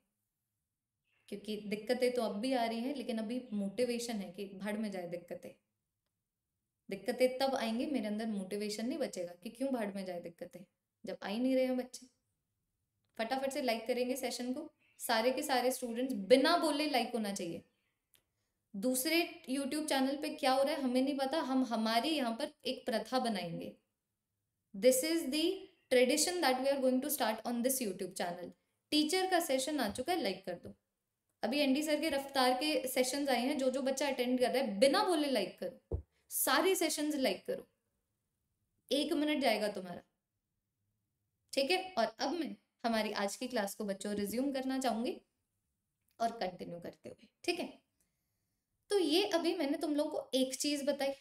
क्योंकि दिक्कतें तो अब भी आ रही हैं लेकिन अभी मोटिवेशन है कि भाड़ में जाए दिक्कतें दिक्कतें तब आएंगी मेरे अंदर मोटिवेशन नहीं बचेगा कि क्यों भाड़ में जाए दिक्कतें जब आ ही नहीं रहे हैं बच्चे फटाफट से लाइक करेंगे सेशन को सारे के सारे स्टूडेंट्स बिना बोले लाइक होना चाहिए दूसरे यूट्यूब चैनल पे क्या हो रहा है हमें नहीं पता हम हमारे यहाँ पर एक प्रथा बनाएंगे this is the tradition that we are going to start on this YouTube channel teacher का सेशन आ चुका है लाइक कर दो अभी एनडी सर के रफ्तार के सेशन आए हैं जो जो बच्चा अटेंड कर रहा है बिना बोले लाइक करो सारे सेशन लाइक करो एक मिनट जाएगा तुम्हारा ठीक है और अब मैं हमारी आज की क्लास को बच्चों रिज्यूम करना चाहूंगी और कंटिन्यू करते हुए ठीक है तो ये अभी मैंने तुम लोगों को एक चीज बताई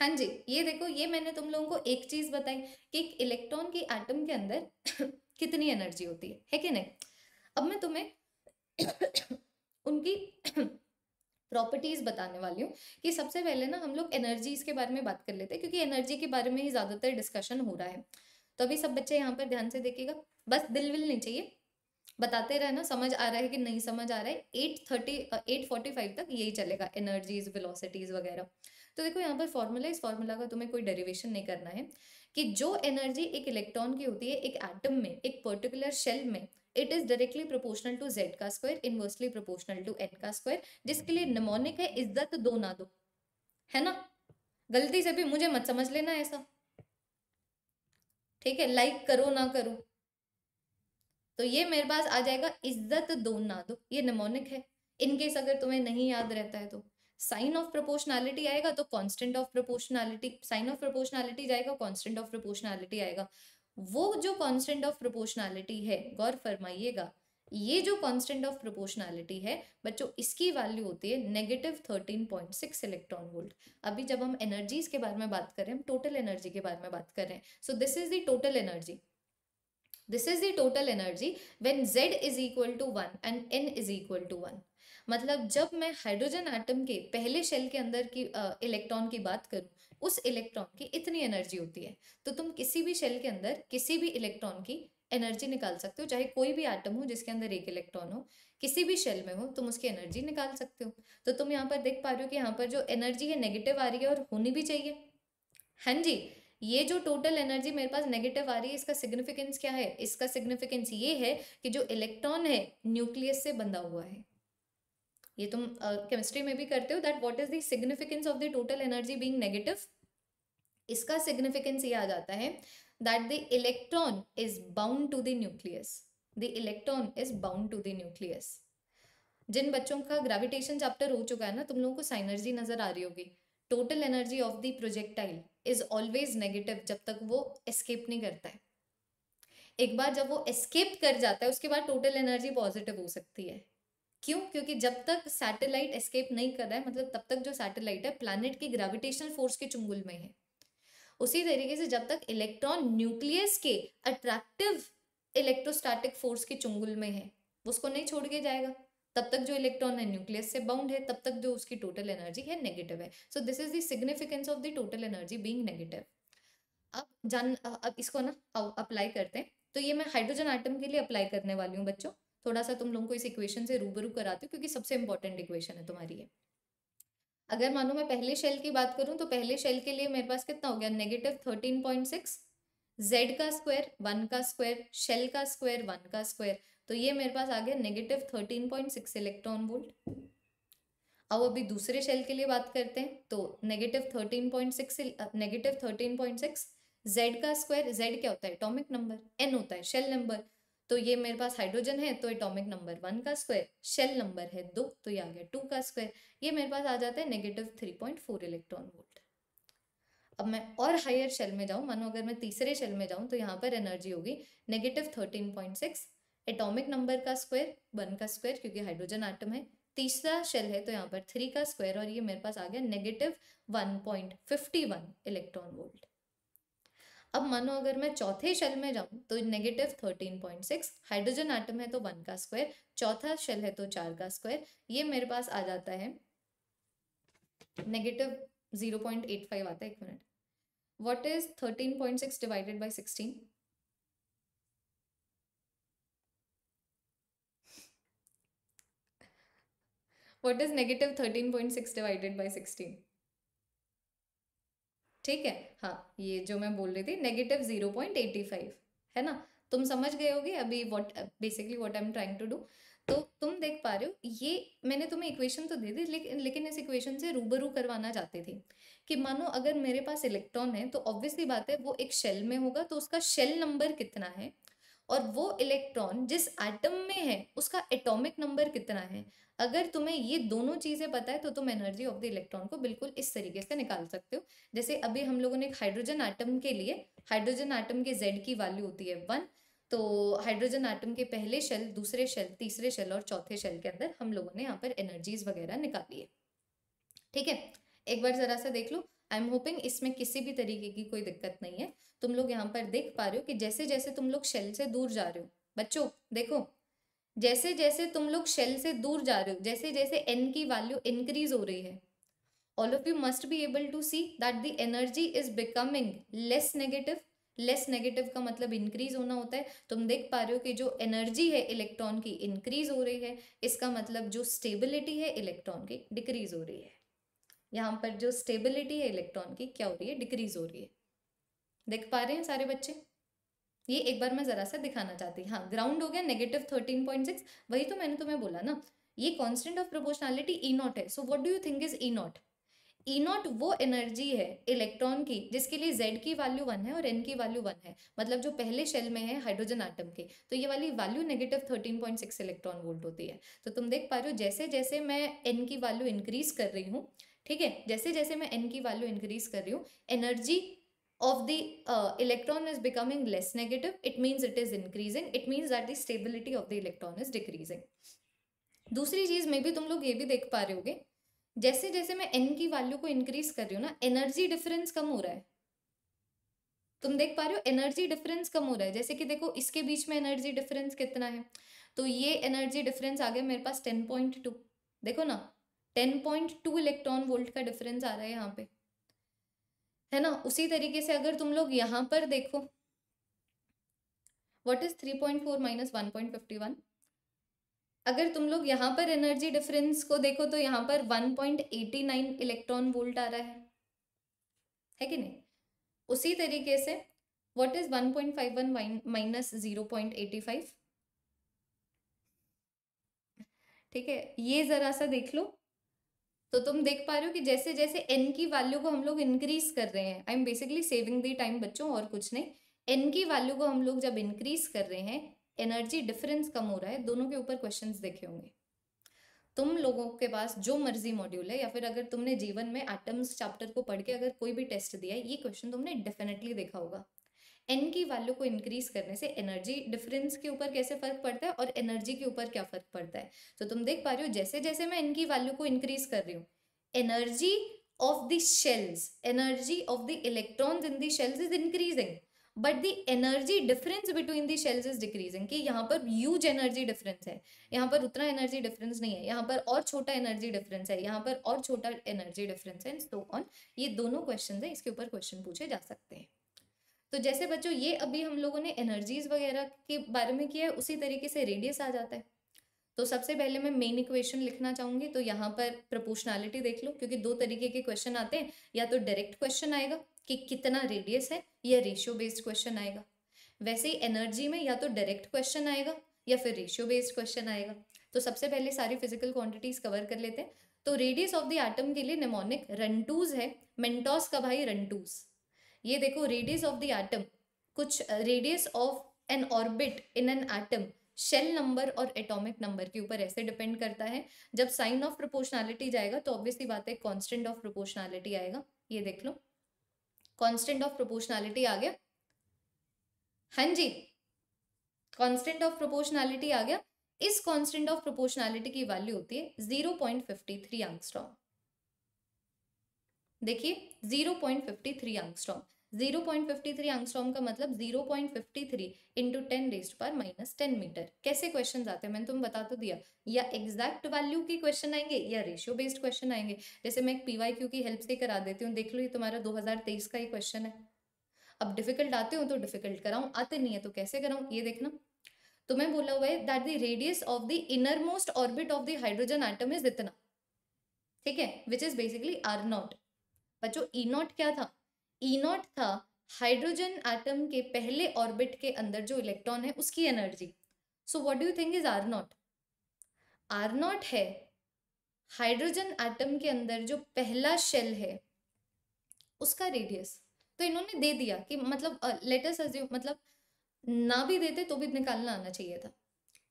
हाँ जी ये देखो ये मैंने तुम लोगों को एक चीज बताई कि एक इलेक्ट्रॉन की एटम के अंदर कितनी एनर्जी होती है है कि नहीं अब मैं तुम्हें उनकी प्रॉपर्टीज बताने वाली हूँ कि सबसे पहले ना हम लोग एनर्जीज के बारे में बात कर लेते हैं क्योंकि एनर्जी के बारे में ही ज़्यादातर डिस्कशन हो रहा है तो अभी सब बच्चे यहाँ पर ध्यान से देखिएगा बस दिल विल नहीं चाहिए बताते रहना समझ आ रहा है कि नहीं समझ आ रहा है eight thirty eight forty five तक यही चलेगा एनर्जीज वेलोसिटीज वगैरह तो देखो यहाँ पर फॉर्मूला इस फॉर्मूला का तुम्हें कोई डेरिवेशन नहीं करना है कि जो एनर्जी एक इलेक्ट्रॉन की होती है एक एटम में एक पर्टिकुलर शेल में it is directly proportional to Z का square inversely proportional to N का स्क्वायर जिसके लिए नमोनिक है इज्जत दो ना दो है ना गलती से भी मुझे मत समझ लेना ऐसा ठीक है लाइक करो ना करो तो ये मेरे पास आ जाएगा इज्जत दो ना दो ये नमोनिक है इनकेस अगर तुम्हें नहीं याद रहता है तो साइन ऑफ प्रोपोर्शनैलिटी आएगा तो constant of proportionality sign of proportionality जाएगा कांस्टेंट ऑफ प्रोपोर्शनैलिटी आएगा वो जो कांस्टेंट ऑफ प्रोपोर्शनैलिटी है गौर फरमाइएगा ये जो कांस्टेंट ऑफ प्रोपोर्शनैलिटी है बच्चों इसकी वैल्यू होती है negative thirteen point six electron volt अभी जब हम एनर्जीज के बारे में बात कर रहे हैं हम टोटल एनर्जी के बारे में बात कर रहे हैं so this is the total energy this is the total energy when Z is equal to one and N is equal to one मतलब जब मैं हाइड्रोजन एटम के पहले शेल के अंदर की इलेक्ट्रॉन की बात करूं उस इलेक्ट्रॉन की इतनी एनर्जी होती है तो तुम किसी भी शेल के अंदर किसी भी इलेक्ट्रॉन की एनर्जी निकाल सकते हो चाहे कोई भी आइटम हो जिसके अंदर एक इलेक्ट्रॉन हो किसी भी शेल में हो तुम उसकी एनर्जी निकाल सकते हो तो तुम यहाँ पर देख पा रहे हो कि यहाँ पर जो एनर्जी है नेगेटिव आ रही है और होनी भी चाहिए हाँ जी ये जो टोटल एनर्जी मेरे पास नेगेटिव आ रही है इसका सिग्निफिकेंस क्या है इसका सिग्निफिकेंस ये है कि जो इलेक्ट्रॉन है न्यूक्लियस से बंधा हुआ है ये तुम केमिस्ट्री uh, में भी करते हो that what is the significance of the total energy being negative इसका सिग्निफिकेंस ये आ जाता है that the electron is bound to the nucleus. The electron is bound to the nucleus. जिन बच्चों का ग्रेविटेशन चैप्टर हो चुका है ना तुम लोगों को साइनर्जी नजर आ रही होगी total energy of the projectile is always negative जब तक वो एस्केप नहीं करता है एक बार जब वो एस्केप कर जाता है उसके बाद टोटल एनर्जी पॉजिटिव हो सकती है क्यों क्योंकि जब तक सैटेलाइट एस्केप नहीं कर रहा है मतलब तब तक जो सैटेलाइट है प्लानट की ग्रेविटेशनल फोर्स के चुंगुल में है उसी तरीके से जब तक इलेक्ट्रॉन न्यूक्लियस के अट्रैक्टिव इलेक्ट्रोस्टैटिक फोर्स के चुंगुल में है उसको नहीं छोड़ के जाएगा तब तक जो इलेक्ट्रॉन है न्यूक्लियस से बाउंड है तब तक जो उसकी टोटल एनर्जी है नेगेटिव है so this is the significance of the total energy being negative अब जान अब इसको ना अप्लाई करते हैं तो ये मैं हाइड्रोजन आइटम के लिए अप्लाई करने वाली हूँ बच्चों थोड़ा सा तुम लोगों को इस इक्वेशन से रूबरू कराती हूँ क्योंकि सबसे इंपॉर्टेंट इक्वेशन है तुम्हारी ये अगर मानो मैं पहले शेल की बात करूँ तो पहले शेल के लिए मेरे पास कितना हो गया negative thirteen point six Z का स्क्वायर वन का स्क्वायर शेल का स्क्वायर वन का स्क्वायर तो ये मेरे पास आ गया negative thirteen point six electron volt अब अभी दूसरे शेल के लिए बात करते हैं तो negative thirteen point six negative thirteen point six Z का स्क्वायर जेड क्या होता है एटॉमिक नंबर एन होता है शेल नंबर तो ये मेरे पास हाइड्रोजन है तो एटॉमिक नंबर वन का स्क्वायर शेल नंबर है दो तो ये आ गया टू का स्क्वायर ये मेरे पास आ जाता है negative three point four electron volt अब मैं और हायर शेल में जाऊँ मानो अगर मैं तीसरे शेल में जाऊँ तो यहाँ पर एनर्जी होगी negative thirteen point six atomic number का स्क्वायर वन का स्क्वायर क्योंकि हाइड्रोजन आटम है तीसरा शेल है तो यहाँ पर थ्री का स्क्वायर और ये मेरे पास आ गया negative one point fifty one electron volt अब मानो अगर मैं चौथे शेल में जाऊँ तो negative thirteen point six hydrogen atom है तो वन का स्क्वायर चौथा शेल है तो चार का स्क्वायर ये मेरे पास आ जाता है negative zero point eight five आता है एक minute what is thirteen point six divided by sixteen is negative thirteen point six divided by sixteen ठीक है हाँ ये जो मैं बोल रही थी negative zero point eighty five है ना तुम समझ गए होगे अभी what basically what I am trying to do तो तुम देख पा रहे हो ये मैंने तुम्हें इक्वेशन तो दे दी लेकिन लेकिन इस इक्वेशन से रूबरू करवाना चाहती थी कि मानो अगर मेरे पास इलेक्ट्रॉन है तो ऑब्वियसली बात है वो एक शेल में होगा तो उसका शेल नंबर कितना है और वो इलेक्ट्रॉन जिस एटम में है उसका एटॉमिक नंबर कितना है अगर तुम्हें ये दोनों चीज़ें पता है तो तुम एनर्जी ऑफ द इलेक्ट्रॉन को बिल्कुल इस तरीके से निकाल सकते हो जैसे अभी हम लोगों ने एक हाइड्रोजन आइटम के लिए हाइड्रोजन आइटम के जेड की वैल्यू होती है वन तो हाइड्रोजन आइटम के पहले शेल दूसरे शेल तीसरे शेल और चौथे शेल के अंदर हम लोगों ने यहाँ पर एनर्जीज वगैरह निकाली है ठीक है एक बार ज़रा सा देख लो आई एम होपिंग इसमें किसी भी तरीके की कोई दिक्कत नहीं है तुम लोग यहाँ पर देख पा रहे हो कि जैसे जैसे तुम लोग शेल से दूर जा रहे हो बच्चों देखो जैसे जैसे तुम लोग शेल से दूर जा रहे हो जैसे जैसे एन की वैल्यू इंक्रीज हो रही है all of you must be able to see that the energy is becoming less negative less negative का मतलब इंक्रीज होना होता है तुम देख पा रहे हो कि जो एनर्जी है इलेक्ट्रॉन की इंक्रीज हो रही है इसका मतलब जो स्टेबिलिटी है इलेक्ट्रॉन की डिक्रीज हो रही है यहाँ पर जो स्टेबिलिटी है इलेक्ट्रॉन की क्या हो रही है डिक्रीज हो रही है देख पा रहे हैं सारे बच्चे ये एक बार मैं ज़रा सा दिखाना चाहती हाँ ग्राउंड हो गया नेगेटिव थर्टीन पॉइंट सिक्स वही तो मैंने तुम्हें बोला ना ये constant of proportionality E nought है so what do you think is E not E nought वो एनर्जी है इलेक्ट्रॉन की जिसके लिए जेड की वैल्यू वन है और एन की वैल्यू वन है मतलब जो पहले शेल में है हाइड्रोजन आइटम के तो ये वाली value negative thirteen point six electron volt होती है तो तुम देख पा रहे हो जैसे जैसे मैं एन की वैल्यू इंक्रीज कर रही हूँ ठीक है जैसे जैसे मैं एन की वैल्यू इंक्रीज कर रही हूँ energy of the uh, electron is becoming less negative, it means it is increasing. It means that the stability of the electron is decreasing. दूसरी चीज में भी तुम लोग ये भी देख पा रहे होगे जैसे जैसे मैं एन की वैल्यू को इंक्रीज कर रही हूँ ना एनर्जी डिफरेंस कम हो रहा है तुम देख पा रहे हो एनर्जी डिफरेंस कम हो रहा है जैसे कि देखो इसके बीच में एनर्जी डिफरेंस कितना है तो ये एनर्जी डिफरेंस आ गया मेरे पास टेन पॉइंट टू देखो ना ten point two electron volt का डिफरेंस आ रहा है यहाँ पे है ना उसी तरीके से अगर तुम लोग यहाँ पर देखो what is three point four minus one point fifty one अगर तुम लोग यहाँ पर एनर्जी डिफरेंस को देखो तो यहाँ पर one point eighty nine electron volt आ रहा है है कि नहीं उसी तरीके से what is one point five one minus zero point eighty five ठीक है ये ज़रा सा देख लो तो तुम देख पा रहे हो कि जैसे जैसे एन की वैल्यू को हम लोग इंक्रीज कर रहे हैं I am basically saving the time बच्चों और कुछ नहीं एन की वैल्यू को हम लोग जब इंक्रीज कर रहे हैं एनर्जी डिफरेंस कम हो रहा है दोनों के ऊपर क्वेश्चंस देखे होंगे तुम लोगों के पास जो मर्जी मॉड्यूल है या फिर अगर तुमने जीवन में एटम्स चैप्टर को पढ़ के अगर कोई भी टेस्ट दिया है ये क्वेश्चन तुमने डेफिनेटली देखा होगा एन की वैल्यू को इंक्रीज करने से एनर्जी डिफरेंस के ऊपर कैसे फर्क पड़ता है और एनर्जी के ऊपर क्या फर्क पड़ता है तो तुम देख पा रहे हो जैसे जैसे मैं एन की वैल्यू को इंक्रीज कर रही हूँ energy of the shells energy of the electrons in the shells is increasing but the energy difference between the shells is decreasing कि यहाँ पर ह्यूज एनर्जी डिफरेंस है यहाँ पर उतना एनर्जी डिफरेंस नहीं है यहाँ पर और छोटा एनर्जी डिफरेंस है यहाँ पर और छोटा एनर्जी डिफरेंस है सो ऑन ये दोनों क्वेश्चन है इसके ऊपर क्वेश्चन पूछे जा सकते हैं तो जैसे बच्चों ये अभी हम लोगों ने एनर्जीज वगैरह के बारे में किया है उसी तरीके से रेडियस आ जाता है तो सबसे पहले मैं मेन इक्वेशन लिखना चाहूंगी तो यहाँ पर प्रपोर्शनैलिटी देख लो क्योंकि दो तरीके के क्वेश्चन आते हैं या तो डायरेक्ट क्वेश्चन आएगा कि कितना रेडियस है या रेशियो बेस्ड क्वेश्चन आएगा वैसे ही एनर्जी में या तो डायरेक्ट क्वेश्चन आएगा या फिर रेशियो बेस्ड क्वेश्चन आएगा तो सबसे पहले सारी फिजिकल क्वांटिटीज कवर कर लेते हैं तो रेडियस ऑफ द एटम के लिए निमोनिक रनटूज है मेंटोस का भाई रनटूज़ ये देखो रेडियस ऑफ द एटम कुछ radius of an orbit in an atom shell number और एटॉमिक नंबर के ऊपर ऐसे डिपेंड करता है जब साइन ऑफ प्रोपोर्शनैलिटी जाएगा तो ऑब्वियसली बात है कांस्टेंट ऑफ प्रोपोर्शनैलिटी आएगा ये देख लो कांस्टेंट ऑफ प्रोपोर्शनैलिटी आ गया हाँ जी कांस्टेंट ऑफ प्रोपोर्शनैलिटी आ गया इस कांस्टेंट ऑफ प्रोपोर्शनैलिटी की वैल्यू होती है zero point fifty three angstrom देखिए zero point fifty three angstrom zero point fifty three angstrom का मतलब zero point fifty three into ten raised पर माइनस टेन मीटर कैसे क्वेश्चन आते हैं मैंने तुम बता तो दिया या एग्जैक्ट वैल्यू के क्वेश्चन आएंगे या रेशियो बेस्ड क्वेश्चन आएंगे जैसे मैं एक पी वाई क्यू की हेल्प से करा देती हूँ देख लो ये तुम्हारा दो हजार तेईस का ही क्वेश्चन है अब डिफिकल्ट आते हो तो डिफिकल्ट कराऊँ आते नहीं है तो कैसे कराऊँ ये देखना तो मैं बोला हुआ है that the radius of the innermost orbit of the hydrogen atom is इतना ठीक है which is basically R nought बच्चों जो नॉट क्या था नॉट था हाइड्रोजन एटम के पहले ऑर्बिट के अंदर जो इलेक्ट्रॉन है उसकी energy so what do you think is R nought R nought है हाइड्रोजन एटम के अंदर जो पहला शेल है उसका रेडियस तो इन्होंने दे दिया कि मतलब लेटस uh, assume, मतलब ना भी देते तो भी निकालना आना चाहिए था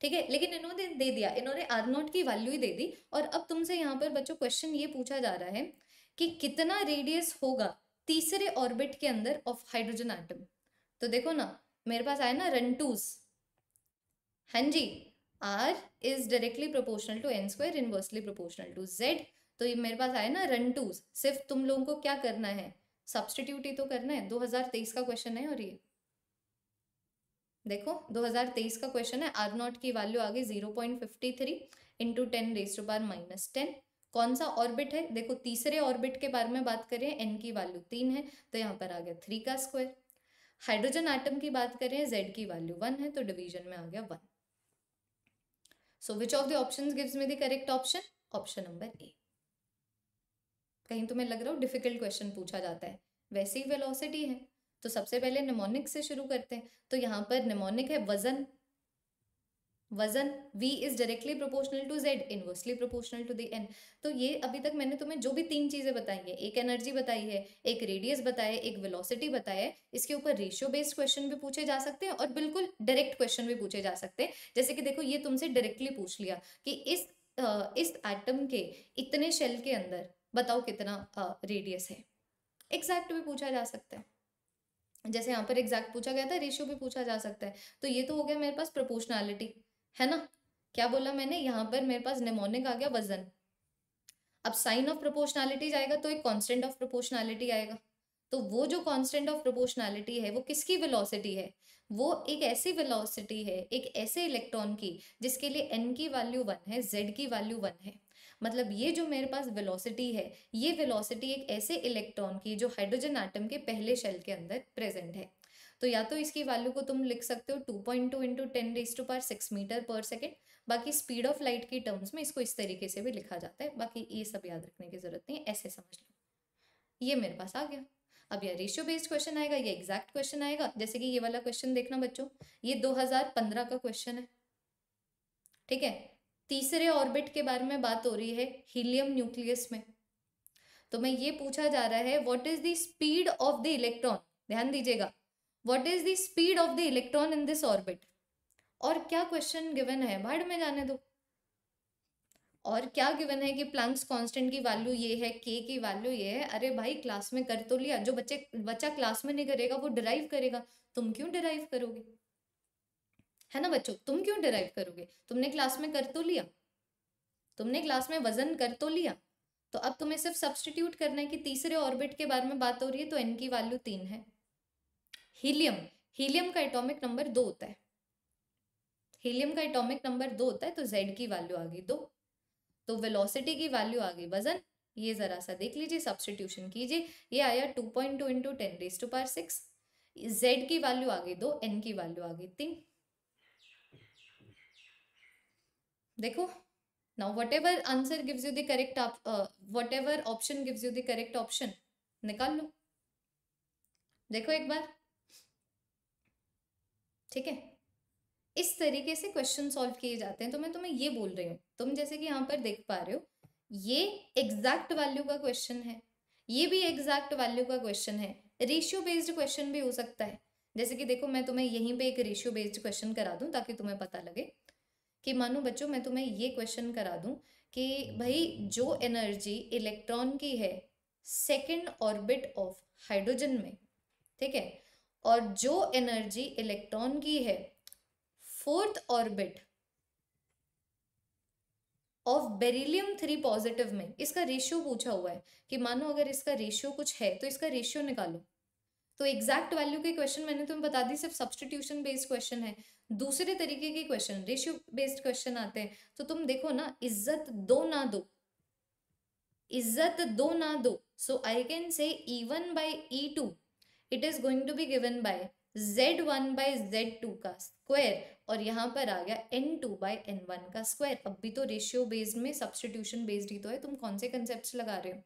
ठीक है लेकिन इन्होंने दे दिया इन्होंने आर नॉट की वैल्यू ही दे दी और अब तुमसे यहाँ पर बच्चों क्वेश्चन ये पूछा जा रहा है कि कितना रेडियस होगा तीसरे ऑर्बिट के अंदर ऑफ हाइड्रोजन आइटम तो देखो ना मेरे पास आया ना रनटूस हाँ जी R is directly proportional to N square inversely proportional to Z तो ये मेरे पास आया ना रनटूस सिर्फ तुम लोगों को क्या करना है सब्सटीट्यूट ही तो करना है 2023 का क्वेश्चन है और ये देखो 2023 का क्वेश्चन है आर नॉट की वैल्यू आ गई zero point fifty three into ten raise to power minus ten कौन सा ऑर्बिट है देखो तीसरे ऑर्बिट के बारे में बात करें एन की वैल्यू तीन है तो यहाँ पर आ गया थ्री का स्क्वायर हाइड्रोजन आइटम की बात करें जेड की वैल्यू वन है तो डिवीजन में आ गया one so which of the option gives me the correct option option number A कहीं तुम्हें लग रहा हो डिफिकल्ट क्वेश्चन पूछा जाता है वैसे ही वेलोसिटी है तो सबसे पहले निमोनिक से शुरू करते हैं तो यहाँ पर निमोनिक है वजन वजन v is directly proportional to z inversely proportional to the n तो ये अभी तक मैंने तुम्हें जो भी तीन चीजें बताई है एक एनर्जी बताई है एक रेडियस बताया एक वेलोसिटी बताया इसके ऊपर रेशियो बेस्ड क्वेश्चन भी पूछे जा सकते हैं और बिल्कुल डायरेक्ट क्वेश्चन भी पूछे जा सकते हैं जैसे कि देखो ये तुमसे डायरेक्टली पूछ लिया कि इस इस एटम के इतने शेल के अंदर बताओ कितना रेडियस है एग्जैक्ट भी पूछा जा सकता है जैसे यहाँ पर एग्जैक्ट पूछा गया था रेशियो भी पूछा जा सकता है तो ये तो हो गया मेरे पास प्रोपोर्शनैलिटी है ना क्या बोला मैंने यहाँ पर मेरे पास निमोनिक आ गया वजन अब साइन ऑफ प्रोपोर्शनैलिटी जाएगा तो एक कांस्टेंट ऑफ प्रोपोर्शनैलिटी आएगा तो वो जो कांस्टेंट ऑफ प्रोपोर्शनैलिटी है वो किसकी वेलोसिटी है वो एक ऐसी वेलोसिटी है एक ऐसे इलेक्ट्रॉन की जिसके लिए एन की वैल्यू वन है जेड की वैल्यू वन है मतलब ये जो मेरे पास वेलोसिटी है ये वेलोसिटी एक ऐसे इलेक्ट्रॉन की जो हाइड्रोजन आइटम के पहले शेल के अंदर प्रेजेंट है तो या तो इसकी वैल्यू को तुम लिख सकते हो two point two into ten raise to power six metre per second बाकी स्पीड ऑफ लाइट के टर्म्स में इसको इस तरीके से भी लिखा जाता है बाकी ये सब याद रखने की जरूरत नहीं ऐसे समझ लो ये मेरे पास आ गया अब यह रेशियो बेस्ड क्वेश्चन आएगा यह एग्जैक्ट क्वेश्चन आएगा जैसे कि ये वाला क्वेश्चन देखना बच्चों ये 2015 का क्वेश्चन है ठीक है तीसरे ऑर्बिट के बारे में बात हो रही है हीलियम न्यूक्लियस में तो मैं ये पूछा जा रहा है what is the speed of the electron ध्यान दीजिएगा what is the speed of the electron in this orbit और क्या क्वेश्चन गिवन है भाड़ में जाने दो और क्या गिवन है कि प्लैंक्स कांस्टेंट की वैल्यू ये है के की वैल्यू ये है अरे भाई क्लास में कर तो लिया जो बच्चे बच्चा क्लास में नहीं करेगा वो डिराइव करेगा तुम क्यों डिराइव करोगे है ना बच्चों तुम क्यों डिराइव करोगे तुमने क्लास में कर तो लिया तुमने क्लास में वजन कर तो लिया तो अब तुम्हें सिर्फ सब्सटीट्यूट करना है कि तीसरे ऑर्बिट के बारे में बात हो रही है तो एन की वैल्यू तीन है हीलियम हीलियम का एटॉमिक नंबर दो होता है हीलियम का एटॉमिक नंबर दो होता है तो जेड की वैल्यू आ गई दो तो वेलोसिटी की वैल्यू आ गई वजन ये जरा सा देख लीजिए सब्सटीट्यूशन कीजिए ये आया two point two into ten raise to power six Z की वैल्यू आ गई दो एन की वैल्यू आ गई तीन देखो now whatever answer gives you the correct whatever option gives you the correct option निकाल लो देखो एक बार ठीक है इस तरीके से क्वेश्चन सॉल्व किए जाते हैं तो मैं तुम्हें ये बोल रही हूँ तुम जैसे कि यहाँ पर देख पा रहे हो ये एग्जैक्ट वैल्यू का क्वेश्चन है ये भी एग्जैक्ट वैल्यू का क्वेश्चन है रेशियो बेस्ड क्वेश्चन भी हो सकता है जैसे कि देखो मैं तुम्हें यहीं पे एक रेशियो बेस्ड क्वेश्चन करा दूं ताकि तुम्हें पता लगे कि मानो बच्चों मैं तुम्हें ये क्वेश्चन करा दूं कि भाई जो एनर्जी इलेक्ट्रॉन की है सेकेंड ऑर्बिट ऑफ हाइड्रोजन में ठीक है और जो एनर्जी इलेक्ट्रॉन की है fourth orbit of beryllium three positive में इसका रेशियो पूछा हुआ है कि मानो अगर इसका रेशियो कुछ है तो इसका रेशियो निकालो तो एग्जैक्ट वैल्यू के क्वेश्चन मैंने तुम्हें बता दी सिर्फ सब्सटीट्यूशन बेस्ड क्वेश्चन है दूसरे तरीके के क्वेश्चन रेशियो बेस्ड क्वेश्चन आते हैं तो तुम देखो ना इज्जत दो ना दो इज्जत दो ना दो सो I can say E one by E two it is going to be given by Z one by Z two का स्क्वायर और यहाँ पर आ गया एन टू बाई एन का स्क्वायर अब भी तो रेशियो बेस्ड में सब्सटीट्यूशन बेस्ड ही तो है तुम कौन से कंसेप्ट लगा रहे हो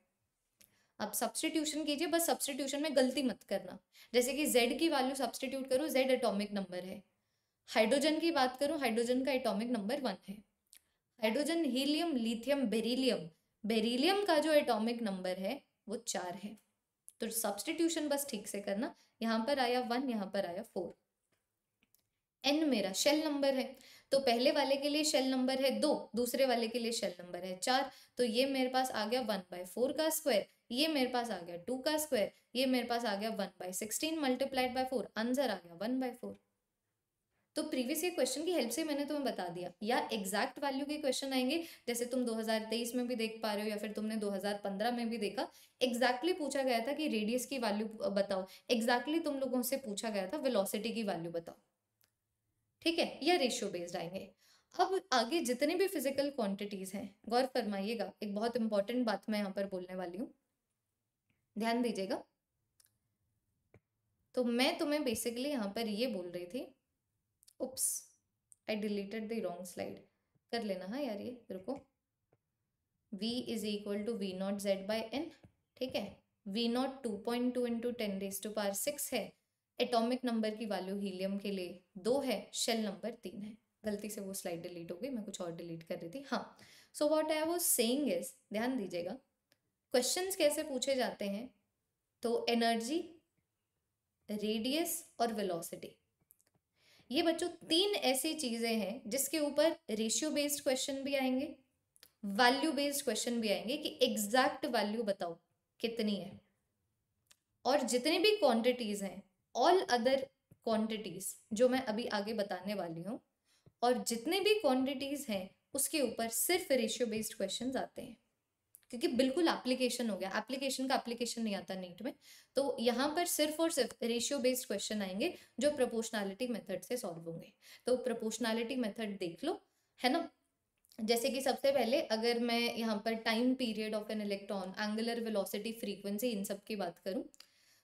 अब सब्सटीट्यूशन कीजिए बस सब्सटीट्यूशन में गलती मत करना जैसे कि जेड की वैल्यू सब्सटीट्यूट करो जेड एटॉमिक नंबर है हाइड्रोजन की बात करो हाइड्रोजन का एटॉमिक नंबर वन है hydrogen helium lithium beryllium beryllium का जो एटॉमिक नंबर है वो चार है तो सब्सटीट्यूशन बस ठीक से करना यहाँ पर आया वन यहाँ पर आया फोर एन मेरा शेल नंबर है तो पहले वाले के लिए शेल नंबर है दो दूसरे वाले के लिए शेल नंबर है चार तो ये मेरे पास आ गया वन बाय फोर का स्क्वायर ये मेरे पास आ गया टू का स्क्वायर ये मेरे पास आ गया one by sixteen multiplied by four answer आ गया वन बाय फोर तो प्रीवियस के क्वेश्चन की हेल्प से मैंने तुम्हें बता दिया या एग्जैक्ट वैल्यू के क्वेश्चन आएंगे जैसे तुम 2023 में भी देख पा रहे हो या फिर तुमने 2015 में भी देखा एग्जैक्टली exactly पूछा गया था कि रेडियस की वैल्यू बताओ एग्जैक्टली exactly तुम लोगों से पूछा गया था वेलोसिटी की वैल्यू बताओ ठीक है या रेशियो बेस्ड आएंगे अब आगे जितने भी फिजिकल क्वांटिटीज हैं गौर फरमाइएगा एक बहुत इंपॉर्टेंट बात मैं यहाँ पर बोलने वाली हूँ ध्यान दीजिएगा तो मैं तुम्हें बेसिकली यहाँ पर ये बोल रही थी oops I deleted the wrong slide कर लेना है यार ये रुको v is equal to v not z by n ठीक है v not two point two into ten raise to power six है एटॉमिक नंबर की वैल्यू हीलियम के लिए दो है शेल नंबर तीन है गलती से वो स्लाइड डिलीट हो गई मैं कुछ और डिलीट कर रही थी हाँ सो वॉट आई वो सेंग इज ध्यान दीजिएगा क्वेश्चन कैसे पूछे जाते हैं तो एनर्जी रेडियस और वेलोसिटी ये बच्चों तीन ऐसी चीज़ें हैं जिसके ऊपर रेशियो बेस्ड क्वेश्चन भी आएंगे वैल्यू बेस्ड क्वेश्चन भी आएंगे कि एग्जैक्ट वैल्यू बताओ कितनी है और जितने भी क्वांटिटीज हैं ऑल अदर क्वांटिटीज जो मैं अभी आगे बताने वाली हूँ और जितने भी क्वांटिटीज हैं उसके ऊपर सिर्फ रेशियो बेस्ड क्वेश्चन आते हैं क्योंकि बिल्कुल एप्लीकेशन हो गया एप्लीकेशन का एप्लीकेशन नहीं आता नीट में तो यहाँ पर सिर्फ और सिर्फ रेशियो बेस्ड क्वेश्चन आएंगे जो प्रपोशनैलिटी मेथड से सॉल्व होंगे तो प्रपोशनैलिटी मेथड देख लो है ना जैसे कि सबसे पहले अगर मैं यहाँ पर time period of an electron angular velocity frequency इन सब की बात करूँ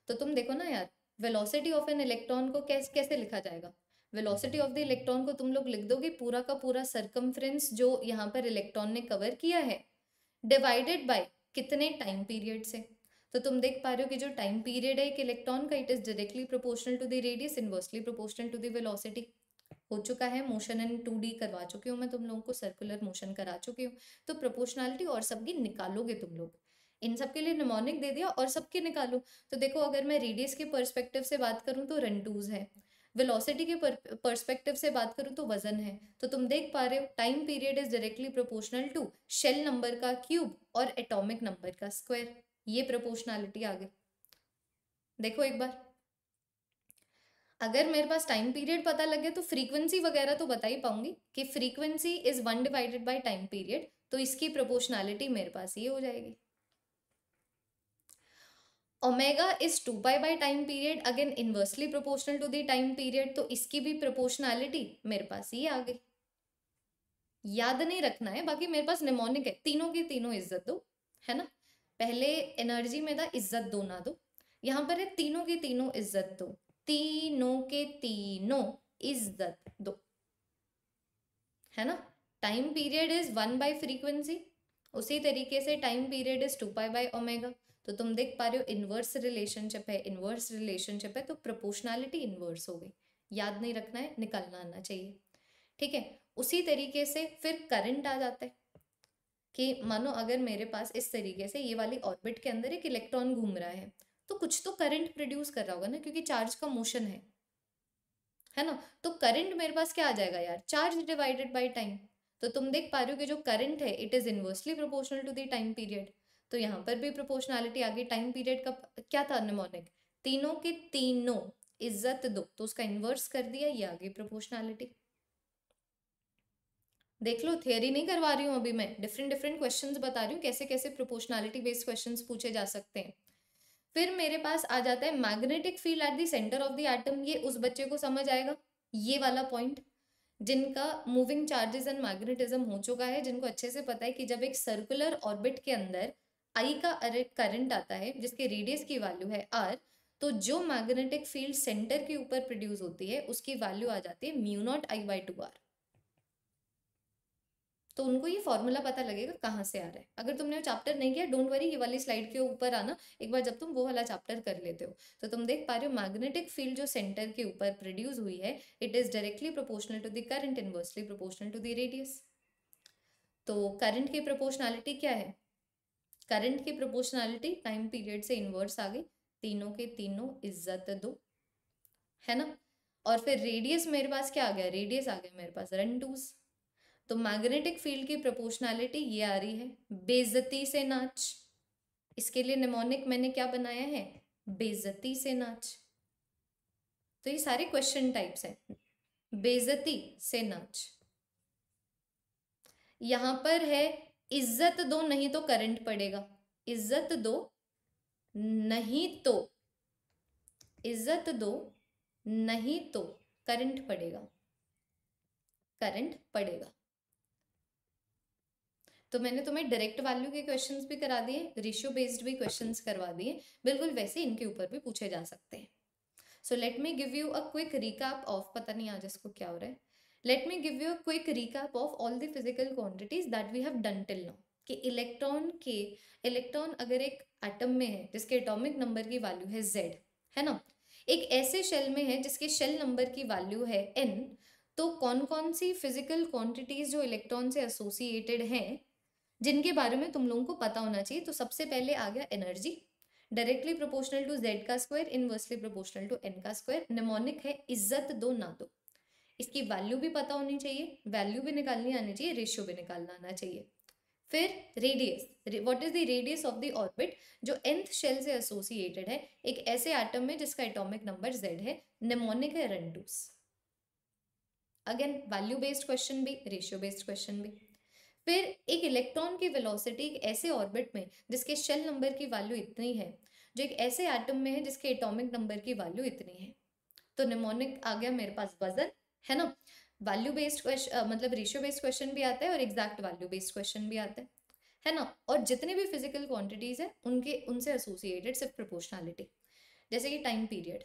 तो तुम देखो ना यार वेलोसिटी ऑफ एन इलेक्ट्रॉन को कैसे कैसे लिखा जाएगा वेलोसिटी ऑफ द इलेक्ट्रॉन को तुम लोग लिख दोगे पूरा का पूरा सर्कमफ्रेंस जो यहाँ पर इलेक्ट्रॉन ने कवर किया है डिवाइडेड बाय कितने टाइम पीरियड से तो तुम देख पा रहे हो कि जो टाइम पीरियड है एक इलेक्ट्रॉन का it is directly proportional to the radius inversely proportional to the velocity हो चुका है मोशन इन टू डी करवा चुकी हूँ मैं तुम लोगों को सर्कुलर मोशन करा चुकी हूँ तो प्रोपोर्शनलिटी और सबकी निकालोगे तुम लोग इन सब के लिए निमोनिक दे दिया और सबके निकालो तो देखो अगर मैं रेडियस के परस्पेक्टिव से बात करूँ तो रनटूज है वेलोसिटी के पर्सपेक्टिव से बात करूँ तो वजन है तो तुम देख पा रहे हो time period is directly proportional to shell number का क्यूब और एटॉमिक नंबर का स्क्वायर ये प्रोपोर्शनैलिटी आ गई देखो एक बार अगर मेरे पास टाइम पीरियड पता लगे तो फ्रीक्वेंसी वगैरह तो बता ही पाऊंगी कि frequency is one divided by time period तो इसकी प्रोपोर्शनैलिटी मेरे पास ये हो जाएगी omega is two by by time period again inversely proportional to the time period तो इसकी भी प्रोपोर्शनैलिटी मेरे पास ही आ गई याद नहीं रखना है बाकी मेरे पास निमोनिक है तीनों की तीनों इज्जत दो है ना पहले एनर्जी में था इज्जत दो ना दो यहाँ पर है तीनों की तीनों इज्जत दो तीनों के तीनों इज्जत दो है ना time period is one by frequency उसी तरीके से time period is two pi by omega तो तुम देख पा रहे हो इन्वर्स रिलेशनशिप है इन्वर्स रिलेशनशिप है तो प्रोपोर्शनैलिटी इन्वर्स हो गई याद नहीं रखना है निकलना आना चाहिए ठीक है उसी तरीके से फिर करंट आ जाता है कि मानो अगर मेरे पास इस तरीके से ये वाली ऑर्बिट के अंदर एक इलेक्ट्रॉन घूम रहा है तो कुछ तो करंट प्रोड्यूस कर रहा होगा ना क्योंकि चार्ज का मोशन है है ना तो करंट मेरे पास क्या आ जाएगा यार चार्ज डिवाइडेड बाय टाइम तो तुम देख पा रहे हो कि जो करंट है it is inversely proportional to the time period तो यहाँ पर भी प्रोपोर्शनैलिटी आ गई टाइम पीरियड का क्या था निमोनिक तीनों के तीनों इज्जत दो तो उसका इन्वर्स कर दिया ये आ गई प्रोपोर्शनैलिटी देख लो थियरी नहीं करवा रही हूँ अभी मैं डिफरेंट डिफरेंट क्वेश्चंस बता रही हूँ कैसे कैसे प्रोपोर्शनैलिटी बेस्ड क्वेश्चंस पूछे जा सकते हैं फिर मेरे पास आ जाता है magnetic field at the centre of the atom ये उस बच्चे को समझ आएगा ये वाला पॉइंट जिनका मूविंग चार्जेस एंड मैग्नेटिज्म हो चुका है जिनको अच्छे से पता है कि जब एक सर्कुलर ऑर्बिट के अंदर आई का अरे करंट आता है जिसके रेडियस की वैल्यू है आर तो जो मैग्नेटिक फील्ड सेंटर के ऊपर प्रोड्यूस होती है उसकी वैल्यू आ जाती है mu not i by two r तो उनको ये फॉर्मूला पता लगेगा कहाँ से आ रहा है अगर तुमने वो चैप्टर नहीं किया डोंट वरी ये वाली स्लाइड के ऊपर आना एक बार जब तुम वो वाला चैप्टर कर लेते हो तो तुम देख पा रहे हो मैग्नेटिक फील्ड जो सेंटर के ऊपर प्रोड्यूस हुई है it is directly proportional to the current inversely proportional to the radius तो करंट की प्रोपोर्शनैलिटी क्या है करंट की प्रोपोर्शनैलिटी टाइम पीरियड से इन्वर्स आ गई तीनों के तीनों इज्जत दो है ना और फिर रेडियस मेरे पास क्या आ गया रेडियस आ गया मेरे पास रन तो मैग्नेटिक फील्ड की प्रोपोर्शनैलिटी ये आ रही है बेजती से नाच इसके लिए निमोनिक मैंने क्या बनाया है बेजती से नाच तो ये सारे क्वेश्चन टाइप्स हैं बेजती से नाच यहां पर है इज्जत दो नहीं तो करंट पड़ेगा इज्जत दो नहीं तो इज्जत दो नहीं तो करंट पड़ेगा करंट पड़ेगा तो मैंने तुम्हें डायरेक्ट वैल्यू के क्वेश्चंस भी करा दिए रेशियो बेस्ड भी क्वेश्चंस करवा दिए बिल्कुल वैसे इनके ऊपर भी पूछे जा सकते हैं so let me give you a quick recap of पता नहीं आज इसको क्या हो रहा है let me give you quick recap of all the physical quantities that we have done till now कि इलेक्ट्रॉन के इलेक्ट्रॉन अगर एक एटम में है जिसके एटॉमिक नंबर की वैल्यू है जेड है ना एक ऐसे शेल में है जिसके शेल नंबर की वैल्यू है एन तो कौन कौन सी फिजिकल क्वांटिटीज जो इलेक्ट्रॉन से एसोसिएटेड हैं जिनके बारे में तुम लोगों को पता होना चाहिए तो सबसे पहले आ गया energy directly proportional to Z का square inversely proportional to N का स्क्वायर निमोनिक है इज्जत दो ना दो इसकी वैल्यू भी पता होनी चाहिए वैल्यू भी निकालनी आनी चाहिए रेशियो भी निकालना आना चाहिए फिर radius what is the radius of the orbit जो एंथ शेल से एसोसिएटेड है एक ऐसे एटम में जिसका एटॉमिक नंबर जेड है निमोनिक है रंटूस अगेन वैल्यू बेस्ड क्वेश्चन भी रेशियो बेस्ड क्वेश्चन भी फिर एक इलेक्ट्रॉन की वेलोसिटी एक ऐसे ऑर्बिट में जिसके शेल नंबर की वैल्यू इतनी है जो एक ऐसे एटम में है जिसके एटॉमिक नंबर की वैल्यू इतनी है तो निमोनिक आ गया मेरे पास वजन है ना वैल्यू बेस्ड क्वेश्चन मतलब रेशियो बेस्ड क्वेश्चन भी आता है और एग्जैक्ट वैल्यू बेस्ड क्वेश्चन भी आता है है ना और जितने भी फिजिकल क्वांटिटीज हैं उनके उनसे एसोसिएटेड सिर्फ प्रोपोर्शनैलिटी जैसे कि टाइम पीरियड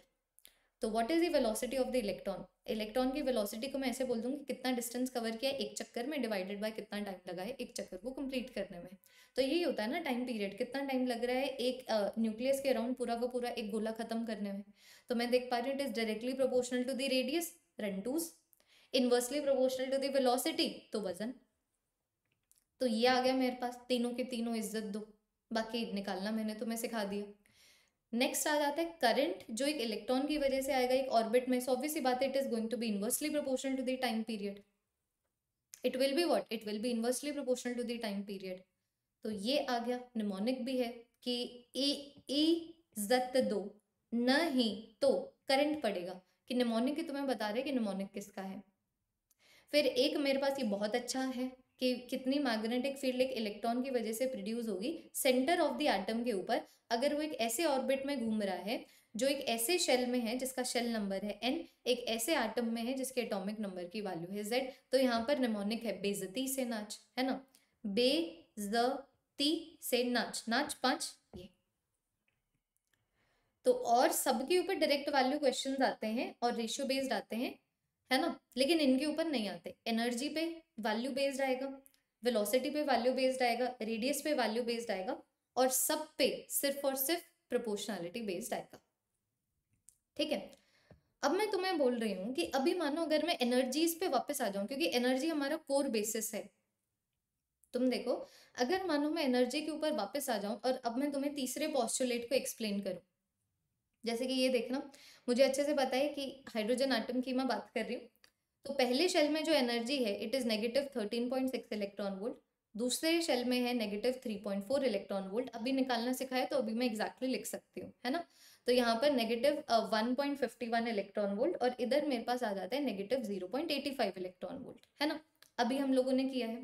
तो what is the velocity of the electron electron की वेलोसिटी को मैं ऐसे बोल दूंगी कि कितना डिस्टेंस कवर किया एक चक्कर में डिवाइडेड बाय कितना टाइम लगा है एक चक्कर को कंप्लीट करने में तो यही होता है ना टाइम पीरियड कितना टाइम लग रहा है एक न्यूक्लियस के अराउंड पूरा का पूरा एक गोला खत्म करने में तो मैं देख पा रही हूँ it is directly proportional to the radius रेंटूस इनवर्सली प्रोपोर्शनल टू वेलोसिटी तो वजन तो ये आ गया मेरे पास तीनों के तीनों इज्जत दो बाकी निकालना मैंने तुम्हें सिखा दिया नेक्स्ट आ जाता है करंट जो एक इलेक्ट्रॉन की वजह से आएगा एक ऑर्बिट में सो ऑब्वियसली बात है it is going to be inversely proportional to the time period it will be what it will be inversely proportional to the time period तो ये आ गया निमोनिक भी है कि ए ए, दो न ही तो करंट पड़ेगा कि निमोनिक ही तुम्हें बता रहे कि निमोनिक किसका है फिर एक मेरे पास ये बहुत अच्छा है कि कितनी मैग्नेटिक फील्ड एक इलेक्ट्रॉन की वजह से प्रोड्यूस होगी सेंटर ऑफ द एटम के ऊपर अगर वो एक ऐसे ऑर्बिट में घूम रहा है जो एक ऐसे शेल में है जिसका शेल नंबर है एन एक ऐसे एटम में है जिसके एटॉमिक नंबर की वैल्यू है जेड तो यहाँ पर निमोनिक है बेजती से नाच है ना बेजती से नाच नाच पाँच ये तो और सबके ऊपर डायरेक्ट वैल्यू क्वेश्चन आते हैं और रेशियो बेस्ड आते हैं है ना लेकिन इनके ऊपर नहीं आते एनर्जी पे वैल्यू बेस्ड आएगा वेलोसिटी पे वैल्यू बेस्ड आएगा रेडियस पे वैल्यू बेस्ड आएगा और सब पे सिर्फ और सिर्फ प्रोपोर्शनैलिटी बेस्ड आएगा ठीक है अब मैं तुम्हें बोल रही हूँ कि अभी मानो अगर मैं एनर्जीज पे वापस आ जाऊँ क्योंकि एनर्जी हमारा कोर बेसिस है तुम देखो अगर मानो मैं एनर्जी के ऊपर वापस आ जाऊँ और अब मैं तुम्हें तीसरे पॉस्टुलेट को एक्सप्लेन करूँ जैसे कि ये देखना मुझे अच्छे से पता है कि हाइड्रोजन आइटम की मैं बात कर रही हूँ तो पहले शेल में जो एनर्जी है it is negative thirteen point six electron volt दूसरे शेल में है negative three point four electron volt अभी निकालना सिखाया तो अभी मैं एग्जैक्टली exactly लिख सकती हूँ है ना तो यहाँ पर negative one point fifty one electron volt और इधर मेरे पास आ जाता है negative zero point eighty five electron volt है ना अभी हम लोगों ने किया है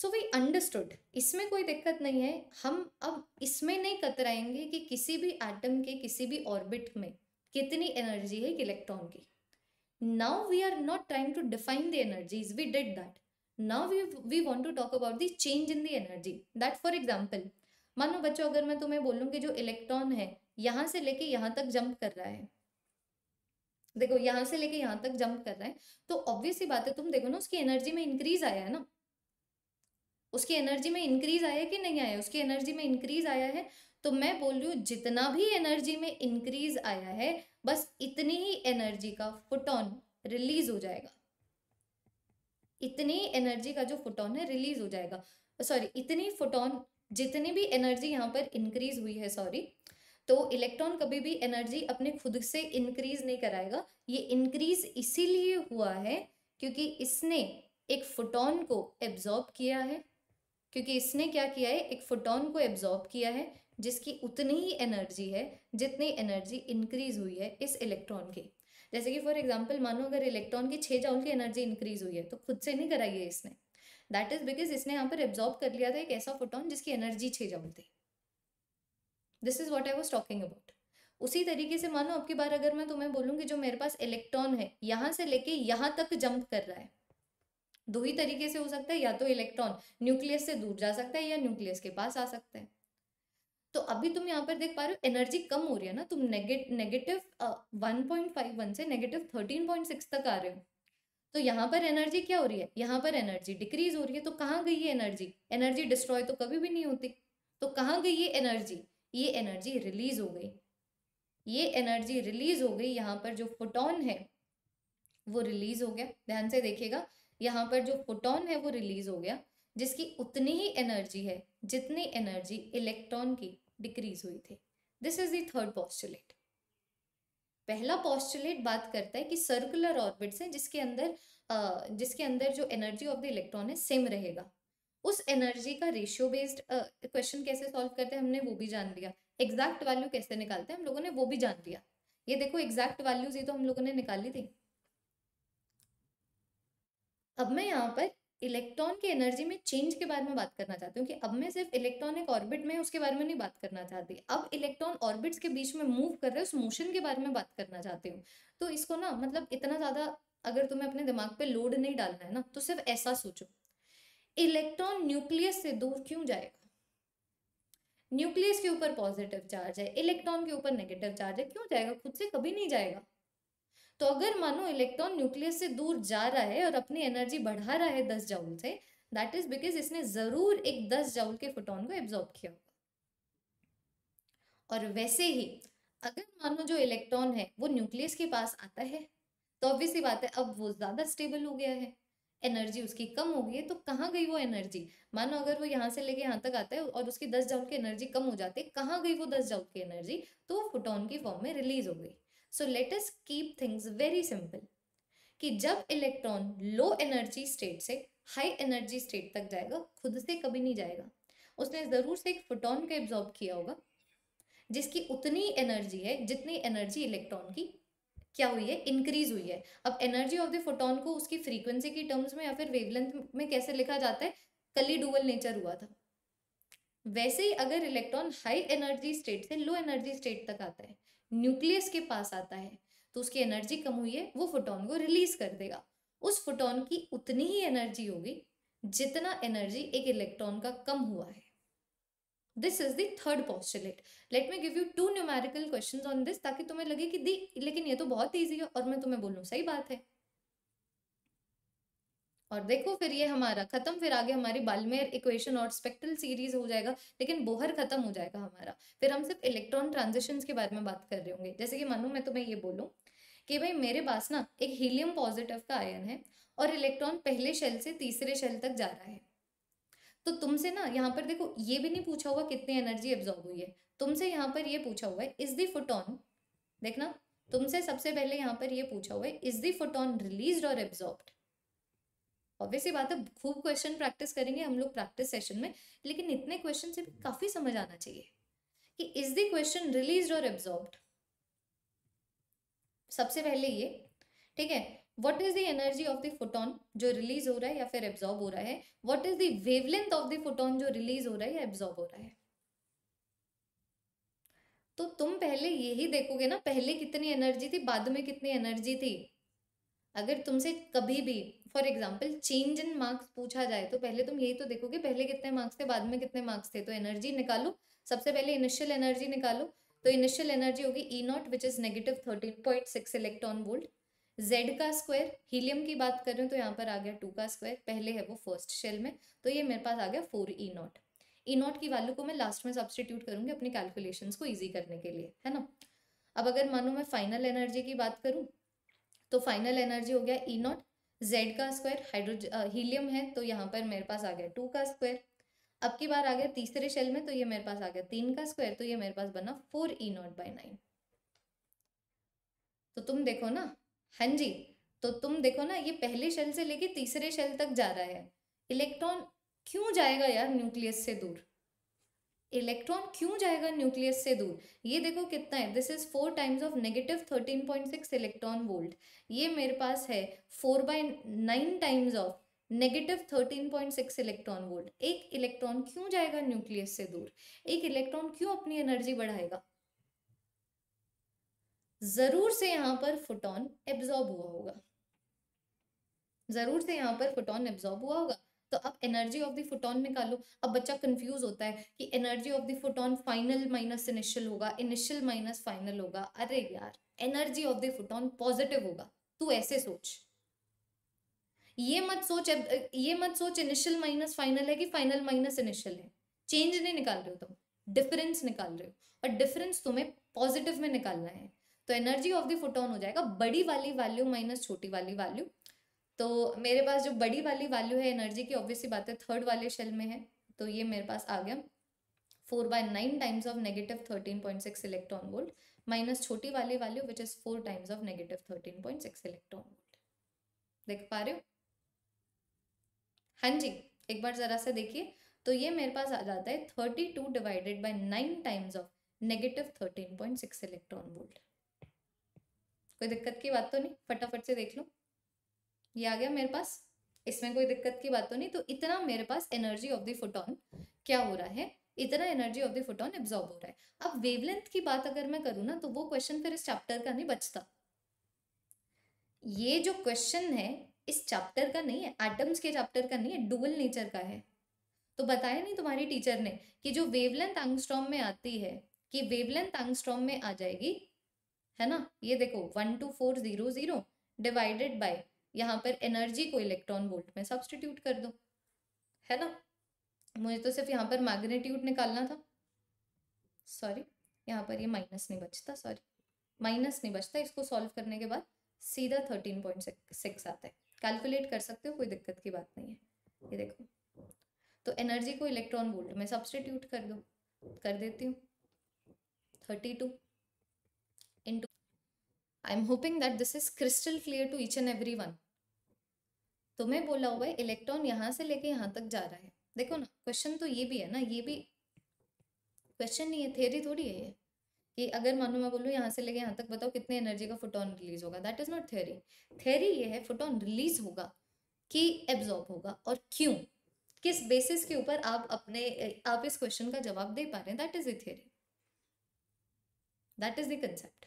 सो वी अंडरस्टूड इसमें कोई दिक्कत नहीं है हम अब इसमें नहीं कतराएंगे कि किसी भी एटम के किसी भी ऑर्बिट में कितनी एनर्जी है इलेक्ट्रॉन की now we are not trying to define the energies we did that now we we want to talk about the change in the energy that for example मानो बच्चों अगर मैं तुम्हें बोलूँ कि जो इलेक्ट्रॉन है यहाँ से लेके यहाँ तक जंप कर रहा है देखो यहाँ से लेके यहाँ तक जंप कर रहा है तो ऑब्वियसली बात है तुम देखो ना उसकी एनर्जी में इंक्रीज आया है ना उसकी एनर्जी में इंक्रीज आया कि नहीं आया उसकी एनर्जी में इंक्रीज आया है तो मैं बोल रही हूँ जितना भी एनर्जी में इंक्रीज आया है बस इतनी ही एनर्जी का फोटोन रिलीज हो जाएगा इतनी एनर्जी का जो फोटोन है रिलीज हो जाएगा सॉरी इतनी फोटोन जितनी भी एनर्जी यहाँ पर इंक्रीज हुई है सॉरी तो इलेक्ट्रॉन कभी भी एनर्जी अपने खुद से इंक्रीज नहीं कराएगा ये इंक्रीज इसीलिए हुआ है क्योंकि इसने एक फोटोन को एब्जॉर्ब किया है क्योंकि इसने क्या किया है एक फोटोन को एब्जॉर्ब किया है जिसकी उतनी ही एनर्जी है जितनी एनर्जी इंक्रीज हुई है इस इलेक्ट्रॉन की जैसे कि फॉर एग्जाम्पल मानो अगर इलेक्ट्रॉन की छः जाउल की एनर्जी इंक्रीज हुई है तो खुद से नहीं कराई है इसने दैट इज बिकॉज इसने यहाँ पर एब्जॉर्ब कर लिया था एक ऐसा फोटोन जिसकी एनर्जी छः जाउल थी this is what I was talking about उसी तरीके से मानो आपकी बार अगर मैं तुम्हें बोलूँ कि जो मेरे पास इलेक्ट्रॉन है यहाँ से लेके यहाँ तक जंप कर रहा है दो ही तरीके से हो सकता है या तो इलेक्ट्रॉन न्यूक्लियस से दूर जा सकता है या न्यूक्लियस के पास आ सकता है तो अभी तुम यहाँ पर देख पा रहे हो एनर्जी कम हो रही है ना तुम negative one point five one से नेगेटिव थर्टीन पॉइंट सिक्स तक आ रहे हो तो यहाँ पर एनर्जी क्या हो रही है यहाँ पर एनर्जी डिक्रीज हो रही है तो कहाँ गई है एनर्जी एनर्जी डिस्ट्रॉय तो कभी भी नहीं होती तो कहाँ गई ये एनर्जी ये एनर्जी रिलीज हो गई ये एनर्जी रिलीज हो गई यहाँ पर जो फोटोन है वो रिलीज हो गया ध्यान से देखिएगा यहाँ पर जो फोटोन है वो रिलीज हो गया जिसकी उतनी ही एनर्जी है जितनी एनर्जी इलेक्ट्रॉन की डिक्रीज हुई थी दिस इज दर्ड पॉस्टुलेट पहला पॉस्टुलेट बात करता है कि सर्कुलर ऑर्बिट्स हैं जिसके अंदर जिसके अंदर जो एनर्जी ऑफ द इलेक्ट्रॉन है सेम रहेगा उस एनर्जी का रेशियो बेस्ड क्वेश्चन कैसे सॉल्व करते हैं हमने वो भी जान लिया एग्जैक्ट वैल्यू कैसे निकालते हैं हम लोगों ने वो भी जान लिया ये देखो एग्जैक्ट वैल्यूज ये तो हम लोगों ने निकाली थी अब मैं यहाँ पर इलेक्ट्रॉन की एनर्जी में चेंज के बारे में बात करना चाहती हूँ कि अब मैं सिर्फ इलेक्ट्रॉन एक ऑर्बिट में उसके बारे में नहीं बात करना चाहती अब इलेक्ट्रॉन ऑर्बिट्स के बीच में मूव कर रहे हैं उस मोशन के बारे में बात करना चाहती हूँ तो इसको ना मतलब इतना ज़्यादा अगर तुम्हें अपने दिमाग पे लोड नहीं डालना है ना तो सिर्फ ऐसा सोचो इलेक्ट्रॉन न्यूक्लियस से दूर क्यों जाएगा न्यूक्लियस के ऊपर पॉजिटिव चार्ज है इलेक्ट्रॉन के ऊपर नेगेटिव चार्ज है क्यों जाएगा खुद से कभी नहीं जाएगा तो अगर मानो इलेक्ट्रॉन न्यूक्लियस से दूर जा रहा है और अपनी एनर्जी बढ़ा रहा है दस जाऊल से दैट इज बिकॉज इसने जरूर एक दस जाऊल के फोटोन को एब्जॉर्ब किया और वैसे ही अगर मानो जो इलेक्ट्रॉन है वो न्यूक्लियस के पास आता है तो ऑब्वियस ही बात है अब वो ज्यादा स्टेबल हो गया है एनर्जी उसकी कम हो गई है तो कहाँ गई वो एनर्जी मानो अगर वो यहाँ से लेके यहाँ तक आता है और उसकी दस जाऊल की एनर्जी कम हो जाती है कहाँ गई वो दस जाऊल की एनर्जी तो वो फोटोन की फॉर्म में रिलीज हो गई so let us keep things very simple कि जब इलेक्ट्रॉन लो एनर्जी स्टेट से हाई एनर्जी स्टेट तक जाएगा खुद से कभी नहीं जाएगा उसने ज़रूर से एक फोटोन को एब्जॉर्ब किया होगा जिसकी उतनी एनर्जी है जितनी एनर्जी इलेक्ट्रॉन की क्या हुई है इंक्रीज हुई है अब एनर्जी ऑफ द फोटोन को उसकी फ्रीक्वेंसी की टर्म्स में या फिर वेवलेंथ में कैसे लिखा जाता है कल ही डुअल नेचर हुआ था वैसे ही अगर इलेक्ट्रॉन हाई एनर्जी स्टेट से लो एनर्जी स्टेट तक आता है न्यूक्लियस के पास आता है तो उसकी एनर्जी कम हुई है वो फोटोन को रिलीज कर देगा उस फोटोन की उतनी ही एनर्जी होगी जितना एनर्जी एक इलेक्ट्रॉन का कम हुआ है this is third third postulate let me give you two numerical question on this ताकि तुम्हें लगे कि दी लेकिन ये तो बहुत ईजी है और मैं तुम्हें बोलूँ सही बात है और देखो फिर ये हमारा खत्म फिर आगे हमारी बालमेर इक्वेशन और स्पेक्ट्रल सीरीज हो जाएगा लेकिन बोहर खत्म हो जाएगा हमारा फिर हम सिर्फ इलेक्ट्रॉन ट्रांजेक्शन के बारे में बात कर रहे होंगे जैसे कि मानो मैं तुम्हें ये बोलूँ कि भाई मेरे पास ना एक हीलियम पॉजिटिव का आयन है और इलेक्ट्रॉन पहले शेल से तीसरे शेल तक जा रहा है तो तुमसे ना यहाँ पर देखो ये भी नहीं पूछा हुआ कितनी एनर्जी एब्जॉर्ब हुई है तुमसे यहाँ पर ये पूछा हुआ है इज दी फोटोन देखना तुमसे सबसे पहले यहाँ पर ये पूछा हुआ है इज दी फोटोन रिलीज और एब्जॉर्ब्ड ऑब्वियसली बात है खूब क्वेश्चन प्रैक्टिस करेंगे हम लोग प्रैक्टिस सेशन में लेकिन इतने क्वेश्चन से भी काफ़ी समझ आना चाहिए कि इज द क्वेश्चन रिलीज और एब्जॉर्ब सबसे पहले ये ठीक है what is the energy of the photon जो रिलीज हो रहा है या फिर एब्जॉर्ब हो रहा है what is the of the photon जो रिलीज हो रहा है या एब्जॉर्ब हो रहा है तो तुम पहले यही देखोगे ना पहले कितनी एनर्जी थी बाद में कितनी एनर्जी थी अगर तुमसे कभी भी for example change in marks पूछा जाए तो पहले तुम यही तो देखोगे पहले कितने मार्क्स थे बाद में कितने मार्क्स थे तो एनर्जी निकालो सबसे पहले इनिशियल एनर्जी निकालो तो इनिशियल एनर्जी होगी e not which is negative thirteen point six electron volt z का स्क्वायर हीलियम की बात करें तो यहाँ पर आ गया टू का स्क्वायर पहले है वो फर्स्ट शेल में तो ये मेरे पास आ गया four e not E not की वैल्यू को मैं लास्ट में सब्सटीट्यूट करूंगी अपनी कैलकुलेशन को ईजी करने के लिए है ना अब अगर मानो मैं फाइनल एनर्जी की बात करूँ तो फाइनल एनर्जी हो गया ई नॉट जेड का स्क्वायर हाइड्रोज हीलियम है तो यहाँ पर मेरे पास आ गया टू का स्क्वायर अब की बार आ गया तीसरे शेल में तो ये मेरे पास आ गया तीन का स्क्वायर तो ये मेरे पास बना four e not by nine तो तुम देखो ना हाँ जी तो तुम देखो ना ये पहले शेल से लेके तीसरे शेल तक जा रहा है इलेक्ट्रॉन क्यों जाएगा यार न्यूक्लियस से दूर इलेक्ट्रॉन क्यों जाएगा न्यूक्लियस से दूर ये देखो कितना है this is four times of negative thirteen point six electron volt ये मेरे पास है four by nine times of negative thirteen point six electron volt एक इलेक्ट्रॉन क्यों जाएगा न्यूक्लियस से दूर एक इलेक्ट्रॉन क्यों अपनी एनर्जी बढ़ाएगा जरूर से यहां पर फोटोन एब्जॉर्ब हुआ होगा जरूर से यहां पर फोटोन एब्जॉर्ब हुआ होगा तो अब एनर्जी ऑफ द फोटोन निकालो अब बच्चा कंफ्यूज होता है कि energy of the photon final minus initial होगा इनिशियल माइनस फाइनल होगा अरे यार energy of the photon positive होगा तू ऐसे सोच ये मत सोच ये मत सोच इनिशियल माइनस फाइनल है कि फाइनल माइनस इनिशियल है चेंज नहीं निकाल रहे हो तुम डिफरेंस निकाल रहे हो और डिफरेंस तुम्हें पॉजिटिव में निकालना है तो एनर्जी ऑफ द फोटोन हो जाएगा बड़ी वाली वैल्यू माइनस छोटी वाली वैल्यू तो मेरे पास जो बड़ी वाली वैल्यू है एनर्जी की ऑब्वियसली बात है थर्ड वाले शेल में है तो ये मेरे पास आ गया four by nine times of negative thirteen point six electron volt minus छोटी वाली value which is four times of negative thirteen point six electron volt देख पा रहे हो हाँ जी एक बार जरा से देखिए तो ये मेरे पास आ जाता है thirty two divided by nine times of negative thirteen point six electron volt कोई दिक्कत की बात तो नहीं फटाफट से देख लो ये आ गया मेरे पास इसमें कोई दिक्कत की बात तो नहीं तो इतना मेरे पास एनर्जी ऑफ द फोटोन क्या हो रहा है इतना energy of the photon absorb हो रहा है अब वेवलेंथ की बात अगर मैं करूँ ना तो वो क्वेश्चन फिर इस चैप्टर का नहीं बचता ये जो क्वेश्चन है इस चैप्टर का नहीं है एटम्स के चैप्टर का नहीं है डुअल नेचर का है तो बताया नहीं तुम्हारी टीचर ने कि जो वेवलेंथ एंगस्ट्रॉम में आती है कि वेवलेंथ एंगस्ट्रॉम में आ जाएगी है ना ये देखो one two four zero zero divided by यहाँ पर एनर्जी को इलेक्ट्रॉन वोल्ट में सब्सटीट्यूट कर दो है ना मुझे तो सिर्फ यहाँ पर मैग्नेट्यूड निकालना था सॉरी यहाँ पर ये यह माइनस नहीं बचता सॉरी माइनस नहीं बचता इसको सॉल्व करने के बाद सीधा थर्टीन पॉइंट सिक्स आता है कैलकुलेट कर सकते हो कोई दिक्कत की बात नहीं है ये देखो तो एनर्जी को इलेक्ट्रॉन वोल्ट में सब्सटीट्यूट कर दो कर देती हूँ thirty two into I am hoping that this is crystal clear to each and every one तुम्हें बोला हुआ है इलेक्ट्रॉन यहाँ से लेके यहाँ तक जा रहा है देखो ना क्वेश्चन तो ये भी है ना ये भी क्वेश्चन नहीं है थेरी थोड़ी है ये कि अगर मानो मैं बोलूँ यहाँ से लेके यहाँ तक बताओ कितने एनर्जी का फोटोन रिलीज होगा that is not theory theory ये है फोटोन रिलीज होगा कि एब्जॉर्ब होगा और क्यों किस बेसिस के ऊपर आप अपने आप इस क्वेश्चन का जवाब दे पा रहे हैं that is the theory that is the concept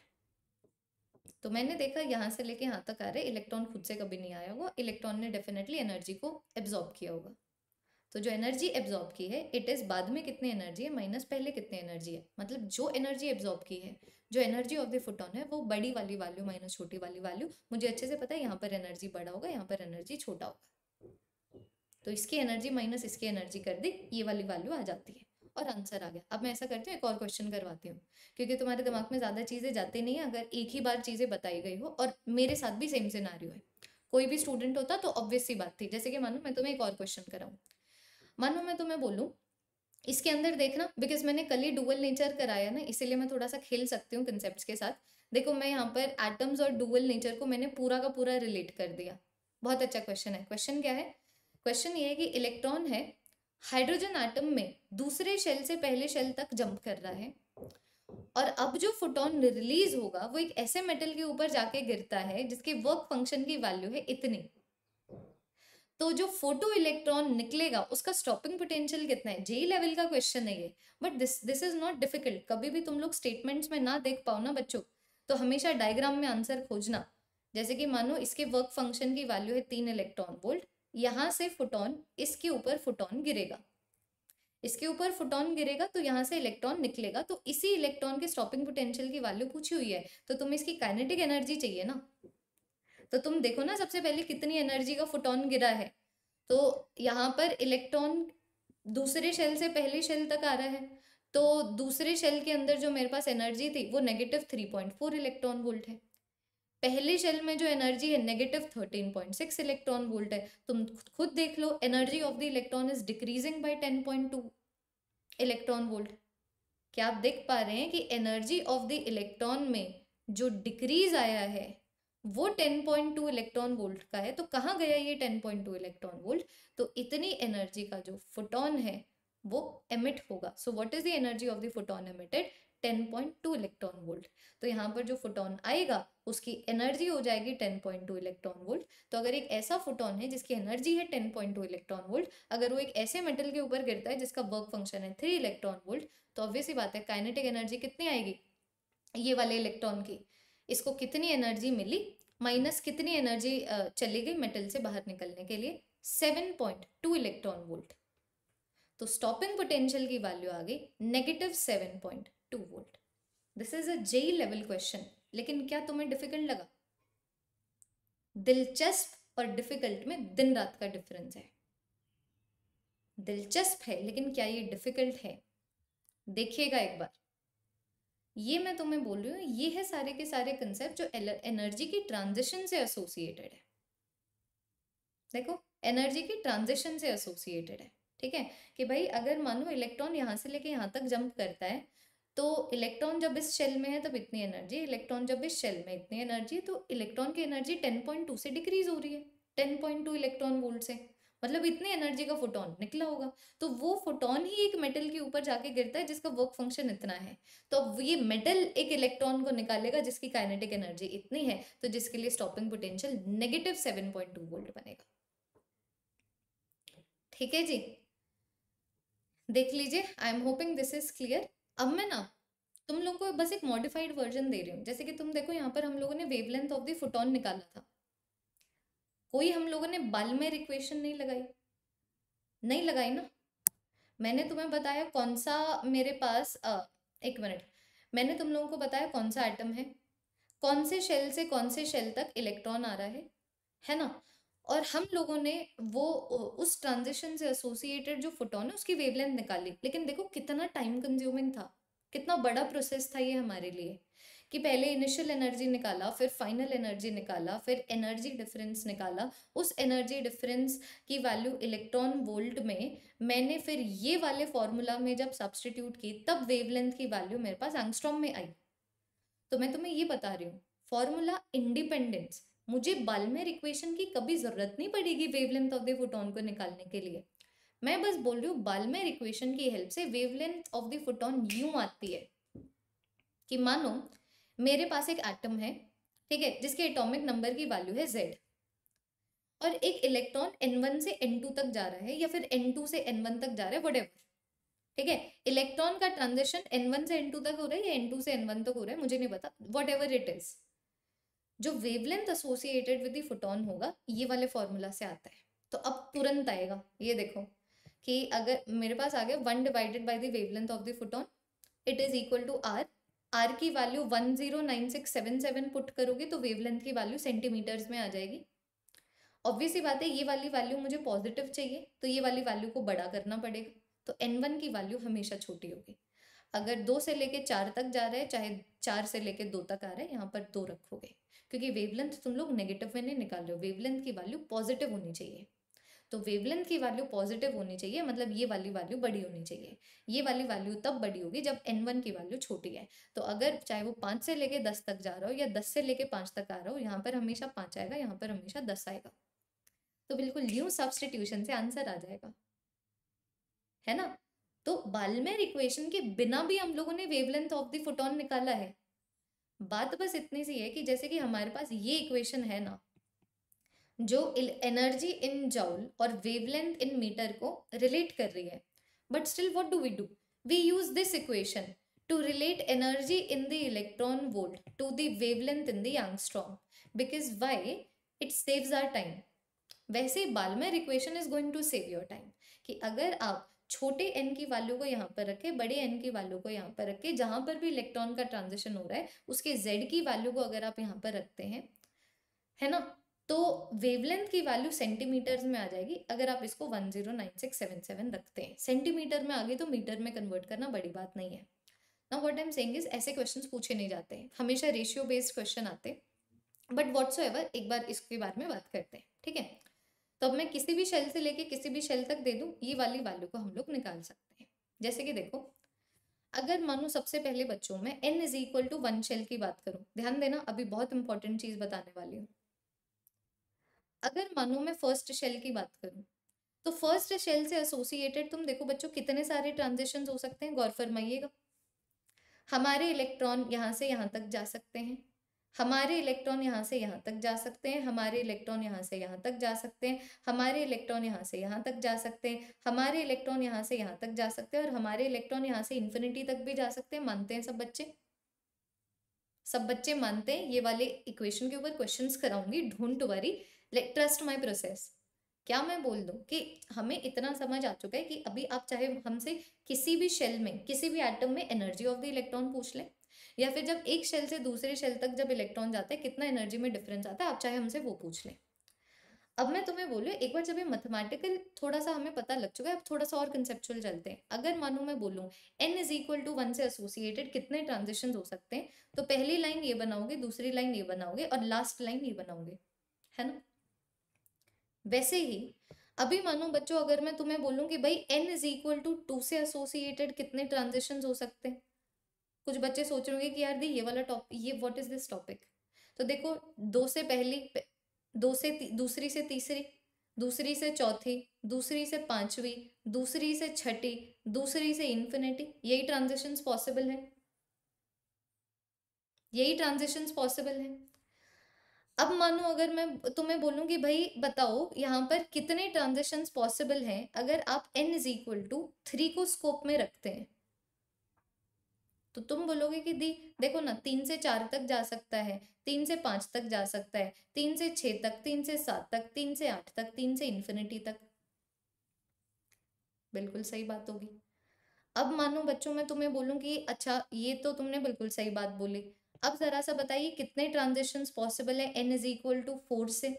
तो मैंने देखा यहाँ से लेके यहाँ तक आ रहे इलेक्ट्रॉन खुद से कभी नहीं आया होगा इलेक्ट्रॉन ने डेफिनेटली एनर्जी को एब्जॉर्ब किया होगा तो जो एनर्जी एब्जॉर्ब की है इट इज़ बाद में कितनी एनर्जी है माइनस पहले कितनी एनर्जी है मतलब जो एनर्जी एब्जॉर्ब की है जो एनर्जी ऑफ द फोटोन है वो बड़ी वाली वैल्यू माइनस छोटी वाली वैल्यू मुझे अच्छे से पता है यहाँ पर एनर्जी बड़ा होगा यहाँ पर एनर्जी छोटा होगा तो इसकी एनर्जी माइनस इसकी एनर्जी कर दी ये वाली वैल्यू आ जाती है और आंसर आ गया अब मैं ऐसा करती हूँ एक और क्वेश्चन करवाती हूँ क्योंकि तुम्हारे दिमाग में ज़्यादा चीज़ें जाती नहीं है अगर एक ही बार चीज़ें बताई गई हो और मेरे साथ भी सेम सिनारियो है कोई भी स्टूडेंट होता तो ऑब्वियस सी बात थी जैसे कि मानो मैं तुम्हें एक और क्वेश्चन कराऊँ मानो मैं तुम्हें बोलूँ इसके अंदर देखना बिकॉज मैंने कल ही डुअल नेचर कराया ना इसीलिए मैं थोड़ा सा खेल सकती हूँ कंसेप्ट के साथ देखो मैं यहाँ पर एटम्स और डुअल नेचर को मैंने पूरा का पूरा रिलेट कर दिया बहुत अच्छा क्वेश्चन है क्वेश्चन क्या है क्वेश्चन ये है कि इलेक्ट्रॉन है हाइड्रोजन आटम में दूसरे शेल से पहले शेल तक जंप कर रहा है और अब जो फोटोन रिलीज होगा वो एक ऐसे मेटल के ऊपर जाके गिरता है जिसके वर्क फंक्शन की वैल्यू है इतनी तो जो फोटो इलेक्ट्रॉन निकलेगा उसका स्टॉपिंग पोटेंशियल कितना है जेई लेवल का क्वेश्चन है ये but this this is not difficult कभी भी तुम लोग स्टेटमेंट्स में ना देख पाओ ना बच्चों तो हमेशा डायग्राम में आंसर खोजना जैसे कि मानो इसके वर्क फंक्शन की वैल्यू है तीन इलेक्ट्रॉन वोल्ट यहाँ से फोटोन इसके ऊपर फोटोन गिरेगा इसके ऊपर फोटोन गिरेगा तो यहाँ से इलेक्ट्रॉन निकलेगा तो इसी इलेक्ट्रॉन के स्टॉपिंग पोटेंशियल की वैल्यू पूछी हुई है तो तुम्हें इसकी काइनेटिक एनर्जी चाहिए ना तो तुम देखो ना सबसे पहले कितनी एनर्जी का फोटोन गिरा है तो यहाँ पर इलेक्ट्रॉन दूसरे शेल से पहले शेल तक आ रहा है तो दूसरे शेल के अंदर जो मेरे पास एनर्जी थी वो negative three point four electron volt है पहले शेल में जो एनर्जी है negative thirteen point six electron volt है तुम खुद देख लो energy of the electron is decreasing by ten point two electron volt क्या आप देख पा रहे हैं कि एनर्जी ऑफ द इलेक्ट्रॉन में जो डिक्रीज आया है वो ten point two electron volt का है तो कहाँ गया ये ten point two electron volt तो इतनी एनर्जी का जो फोटोन है वो एमिट होगा so what is the energy of the photon emitted 10.2 electron volt तो यहाँ पर जो फोटोन आएगा उसकी एनर्जी हो जाएगी 10.2 इलेक्ट्रॉन वोल्ट तो अगर एक ऐसा फोटोन है जिसकी एनर्जी है 10.2 इलेक्ट्रॉन वोल्ट अगर वो एक ऐसे मेटल के ऊपर गिरता है जिसका वर्क फंक्शन है थ्री इलेक्ट्रॉन वोल्ट तो ऑब्वियस ही बात है काइनेटिक एनर्जी कितनी आएगी ये वाले इलेक्ट्रॉन की इसको कितनी एनर्जी मिली माइनस कितनी एनर्जी चली गई मेटल से बाहर निकलने के लिए टू इलेक्ट्रॉन वोल्ट तो स्टॉपिंग पोटेंशियल की वैल्यू आ गई negative seven point two volt this is a J level question लेकिन क्या तुम्हें डिफिकल्ट लगा दिलचस्प और डिफिकल्ट में दिन रात का डिफरेंस है दिलचस्प है लेकिन क्या ये डिफिकल्ट है देखिएगा एक बार ये मैं तुम्हें बोल रही हूँ ये है सारे के सारे कंसेप्ट जो एनर्जी की ट्रांजिशन से एसोसिएटेड है देखो एनर्जी की ट्रांजिशन से एसोसिएटेड है ठीक है कि भाई अगर मानो इलेक्ट्रॉन यहाँ से लेके यहाँ तक जंप करता है तो इलेक्ट्रॉन जब इस शेल में है तब इतनी एनर्जी इलेक्ट्रॉन जब इस शेल में इतनी एनर्जी तो इलेक्ट्रॉन की एनर्जी टू से डिक्रीज हो रही है टू इलेक्ट्रॉन वोल्ट से मतलब इतने एनर्जी का फोटोन निकला होगा तो वो फोटोन ही एक मेटल के ऊपर जाके गिरता है जिसका वर्क फंक्शन इतना है तो अब ये मेटल एक इलेक्ट्रॉन को निकालेगा जिसकी काइनेटिक एनर्जी इतनी है तो जिसके लिए stopping potential negative seven point two volt बनेगा ठीक है जी देख लीजिए I am hoping this is clear अब मैं ना तुम लोगों को बस एक मॉडिफाइड वर्जन दे रही हूँ जैसे कि तुम देखो यहाँ पर हम लोगों ने वेवलेंथ ऑफ द फोटोन निकाला था कोई हम लोगों ने बल में इक्वेशन नहीं लगाई नहीं लगाई ना मैंने तुम्हें बताया कौन सा मेरे पास आ, एक मिनट मैंने तुम लोगों को बताया कौन सा आइटम है कौन से शेल से कौन से शेल तक इलेक्ट्रॉन आ रहा है है ना और हम लोगों ने वो उस ट्रांजिशन से एसोसिएटेड जो फोटोन है उसकी वेवलेंथ निकाली लेकिन देखो कितना टाइम कंज्यूमिंग था कितना बड़ा प्रोसेस था ये हमारे लिए कि पहले इनिशियल एनर्जी निकाला फिर फाइनल एनर्जी निकाला फिर एनर्जी डिफरेंस निकाला उस एनर्जी डिफरेंस की वैल्यू इलेक्ट्रॉन वोल्ट में मैंने फिर ये वाले फॉर्मूला में जब सब्सटीट्यूट की तब वेवलेंथ की वैल्यू मेरे पास एंगस्ट्रॉम में आई तो मैं तुम्हें ये बता रही हूँ फॉर्मूला इंडिपेंडेंस मुझे बल्मेर इक्वेशन की कभी ज़रूरत नहीं पड़ेगी वेवलेंथ ऑफ द फोटोन को निकालने के लिए मैं बस बोल रही हूँ बल्मेर इक्वेशन की हेल्प से वेवलेंथ ऑफ द फोटोन यूँ आती है कि मानो मेरे पास एक एटम है ठीक है जिसके एटॉमिक नंबर की वैल्यू है जेड और एक इलेक्ट्रॉन एन वन से एन टू तक जा रहा है या फिर एन टू से एन वन तक जा रहा है वट ठीक है इलेक्ट्रॉन का ट्रांजेक्शन एन वन से एन टू तक हो रहा है या एन टू से एन वन तक हो रहा है मुझे नहीं पता वट एवर इट इज़ जो wavelength associated with the photon होगा ये वाले फॉर्मूला से आता है तो अब तुरंत आएगा ये देखो कि अगर मेरे पास आ गया one divided by the wavelength of the photon it is equal to R R की value one zero nine six seven seven put करोगे तो वेवलेंथ की वैल्यू सेंटीमीटर्स में आ जाएगी ऑब्वियसली बात है ये वाली वैल्यू मुझे पॉजिटिव चाहिए तो ये वाली वैल्यू को बड़ा करना पड़ेगा तो एन वन की वैल्यू हमेशा छोटी होगी अगर दो से लेके चार तक जा रहा है चाहे चार से लेके दो तक आ रहे हैं यहाँ पर दो रखोगे क्योंकि वेवलेंथ तुम लोग नेगेटिव में नहीं निकाल रहे हो वेवलेंथ की वैल्यू पॉजिटिव होनी चाहिए तो वेवलेंथ की वैल्यू पॉजिटिव होनी चाहिए मतलब ये वाली वैल्यू बड़ी होनी चाहिए ये वाली वैल्यू तब बड़ी होगी जब एन वन की वैल्यू छोटी है तो अगर चाहे वो पाँच से लेके दस तक जा रहा हो या दस से लेके पाँच तक आ रहा हो यहाँ पर हमेशा पाँच आएगा यहाँ पर हमेशा दस आएगा तो बिल्कुल न्यू सब्सटीट्यूशन से आंसर आ जाएगा है ना तो बालमेर इक्वेशन के बिना भी हम लोगों ने वेवलेंथ ऑफ द फोटोन निकाला है बात तो बस इतनी सी है कि जैसे कि हमारे पास ये इक्वेशन है ना जो एनर्जी इन जाउल और वेवलेंथ इन मीटर को रिलेट कर रही है but still what do we do we use this equation to relate energy in the electron volt to the wavelength in the angstrom because why it saves our time वैसे Balmer equation is going to save your time कि अगर आप छोटे एन की वैल्यू को यहाँ पर रखें बड़े एन की वैल्यू को यहाँ पर रखें जहाँ पर भी इलेक्ट्रॉन का ट्रांजेक्शन हो रहा है उसके जेड की वैल्यू को अगर आप यहाँ पर रखते हैं है ना तो वेवलेंथ की वैल्यू सेंटीमीटर्स में आ जाएगी अगर आप इसको one zero nine six seven seven रखते हैं सेंटीमीटर में आगे तो मीटर में कन्वर्ट करना बड़ी बात नहीं है ना what I am saying is ऐसे क्वेश्चंस पूछे नहीं जाते हैं हमेशा रेशियो बेस्ड क्वेश्चन आते हैं बट वॉट्स एवर एक बार इसके बारे में बात करते हैं ठीक है तो अब मैं किसी भी शेल से लेके किसी भी शेल तक दे दूँ ये वाली वैल्यू को हम लोग निकाल सकते हैं जैसे कि देखो अगर मानो सबसे पहले बच्चों में n is equal to one shell की बात करूँ ध्यान देना अभी बहुत इंपॉर्टेंट चीज बताने वाली हूँ अगर मानो मैं फर्स्ट शेल की बात करूँ तो फर्स्ट शेल से एसोसिएटेड तुम देखो बच्चों कितने सारे ट्रांजेक्शन हो सकते हैं गौर फरमाइएगा हमारे इलेक्ट्रॉन यहाँ से यहाँ तक जा सकते हैं हमारे इलेक्ट्रॉन यहाँ से यहाँ तक जा सकते हैं हमारे इलेक्ट्रॉन यहाँ से यहाँ तक जा सकते हैं हमारे इलेक्ट्रॉन यहाँ से यहाँ तक जा सकते हैं हमारे इलेक्ट्रॉन यहाँ से यहाँ तक जा सकते हैं और हमारे इलेक्ट्रॉन यहाँ से इन्फिनिटी तक भी जा सकते हैं मानते हैं सब बच्चे सब बच्चे मानते हैं ये वाले इक्वेशन के ऊपर क्वेश्चन कराऊंगी ढूंढ वारी लेट ट्रस्ट माई प्रोसेस क्या मैं बोल दूं कि हमें इतना समझ आ चुका है कि अभी आप चाहे हमसे किसी भी शेल में किसी भी एटम में एनर्जी ऑफ द इलेक्ट्रॉन पूछ लें या फिर जब एक शेल से दूसरे शेल तक जब इलेक्ट्रॉन जाते हैं कितना एनर्जी में डिफरेंस आता है आप चाहे हमसे वो पूछ लें अब मैं तुम्हें बोलूँ एक बार जब ये मैथमेटिकल थोड़ा सा हमें पता लग चुका है अब थोड़ा सा और कंसेप्चुअल चलते हैं अगर मानो मैं बोलूँ n is equal to one से एसोसिएटेड कितने ट्रांजेक्शन हो सकते हैं तो पहली लाइन ये बनाओगे दूसरी लाइन ये बनाओगे और लास्ट लाइन ये बनाओगे है ना वैसे ही अभी मानो बच्चों अगर मैं तुम्हें बोलूँ कि भाई n is equal to two से एसोसिएटेड कितने ट्रांजेक्शन हो सकते हैं कुछ बच्चे सोच रहे होंगे कि यार दी ये वाला टॉपिक ये व्हाट इज दिस टॉपिक तो देखो दो से पहली दो से दूसरी से तीसरी दूसरी से चौथी दूसरी से पांचवी दूसरी से छठी दूसरी से इन्फिनिटी यही ट्रांजेक्शन पॉसिबल है यही ट्रांजेक्शन पॉसिबल है अब मानो अगर मैं तुम्हें बोलूँ कि भाई बताओ यहाँ पर कितने ट्रांजेक्शन पॉसिबल हैं अगर आप n is equal to three को स्कोप में रखते हैं तो तुम बोलोगे कि दी देखो ना तीन से चार तक जा सकता है तीन से पाँच तक जा सकता है तीन से छः तक तीन से सात तक तीन से आठ तक तीन से इन्फिनिटी तक बिल्कुल सही बात होगी अब मानो बच्चों मैं तुम्हें बोलूँ कि अच्छा ये तो तुमने बिल्कुल सही बात बोली अब ज़रा सा बताइए कितने ट्रांजेक्शन पॉसिबल है n is equal to four से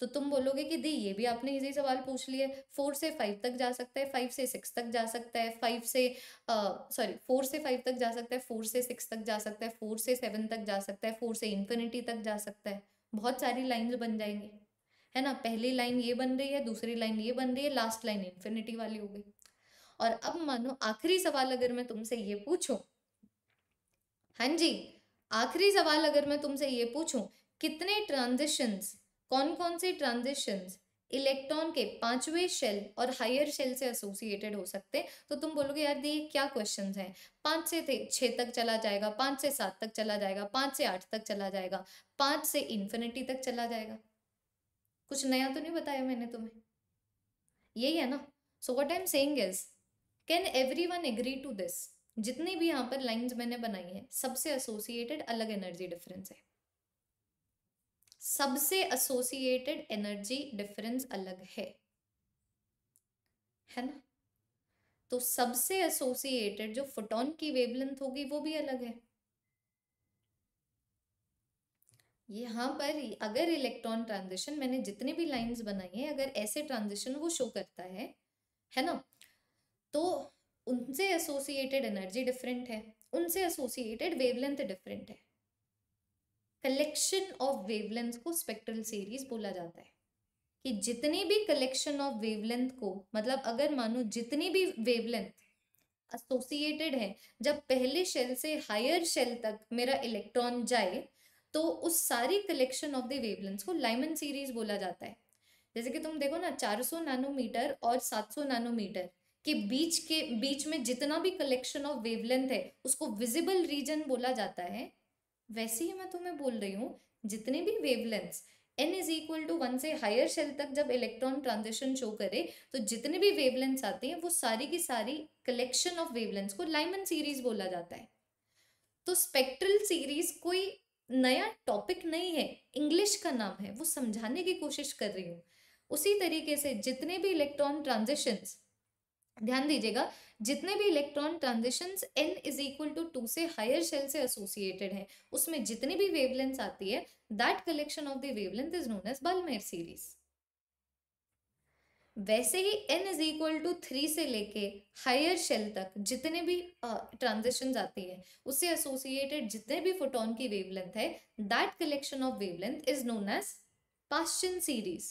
तो तुम बोलोगे कि दी ये भी आपने इजी सवाल पूछ लिए फोर से फाइव तक जा सकता है फाइव से सिक्स तक जा सकता है फाइव से सॉरी फोर से फाइव तक जा सकता है फोर से सिक्स तक जा सकता है फोर से सेवन तक जा सकता है फोर से इन्फिनिटी तक जा सकता है बहुत सारी लाइन्स बन जाएंगी है ना पहली लाइन ये बन रही है दूसरी लाइन ये बन रही है लास्ट लाइन इन्फिनिटी वाली हो गई और अब मानो आखिरी सवाल अगर मैं तुमसे ये पूछूं हाँ जी आखिरी सवाल अगर मैं तुमसे ये पूछूं कितने ट्रांजिशंस कौन कौन से ट्रांजिशंस इलेक्ट्रॉन के पांचवें शेल और हायर शेल से एसोसिएटेड हो सकते हैं तो तुम बोलोगे यार ये क्या क्वेश्चंस हैं पाँच से छः तक चला जाएगा पाँच से सात तक चला जाएगा पाँच से आठ तक चला जाएगा पाँच से इन्फिनिटी तक चला जाएगा कुछ नया तो नहीं बताया मैंने तुम्हें यही है ना so what I am saying is can everyone agree to this जितनी भी यहाँ पर लाइन्स मैंने बनाई है सबसे एसोसिएटेड अलग एनर्जी डिफरेंस है सबसे एसोसिएटेड एनर्जी डिफरेंस अलग है है ना तो सबसे एसोसिएटेड जो फोटोन की वेवलेंथ होगी वो भी अलग है यहाँ पर अगर इलेक्ट्रॉन ट्रांजिशन मैंने जितने भी लाइंस बनाई है अगर ऐसे ट्रांजिशन वो शो करता है है ना तो उनसे एसोसिएटेड एनर्जी डिफरेंट है उनसे एसोसिएटेड वेवलेंथ डिफरेंट है कलेक्शन ऑफ वेवलेंथ को स्पेक्ट्रल सीरीज बोला जाता है कि जितने भी कलेक्शन ऑफ वेवलेंथ को मतलब अगर मानो जितनी भी वेवलेंथ एसोसिएटेड है जब पहले शेल से हायर शेल तक मेरा इलेक्ट्रॉन जाए तो उस सारी कलेक्शन ऑफ द वेवलेंथ को लाइमन सीरीज बोला जाता है जैसे कि तुम देखो ना 400 नैनोमीटर और 700 नैनोमीटर के बीच के बीच में जितना भी कलेक्शन ऑफ वेवलेंथ है उसको विजिबल रीजन बोला जाता है वैसे ही मैं तुम्हें बोल रही हूँ जितने भी wavelengths n is equal to one से हायर शेल तक जब इलेक्ट्रॉन ट्रांजिशन शो करे तो जितने भी वेवलेंथ्स आते हैं वो सारी की सारी कलेक्शन ऑफ वेवलेंथ्स को लाइमन सीरीज बोला जाता है तो स्पेक्ट्रल सीरीज कोई नया टॉपिक नहीं है इंग्लिश का नाम है वो समझाने की कोशिश कर रही हूँ उसी तरीके से जितने भी इलेक्ट्रॉन ट्रांजिशंस ध्यान दीजिएगा जितने भी electron transitions n is equal to two से हायर शेल से एसोसिएटेड है उसमें जितनी भी वेवलेंथ आती है that collection of the wavelength is known as Balmer series वैसे ही n is equal to three से लेके हायर शेल तक जितने भी ट्रांजिशन uh, आती है उससे एसोसिएटेड जितने भी फोटोन की वेवलेंथ है that collection of wavelength is known as Paschen series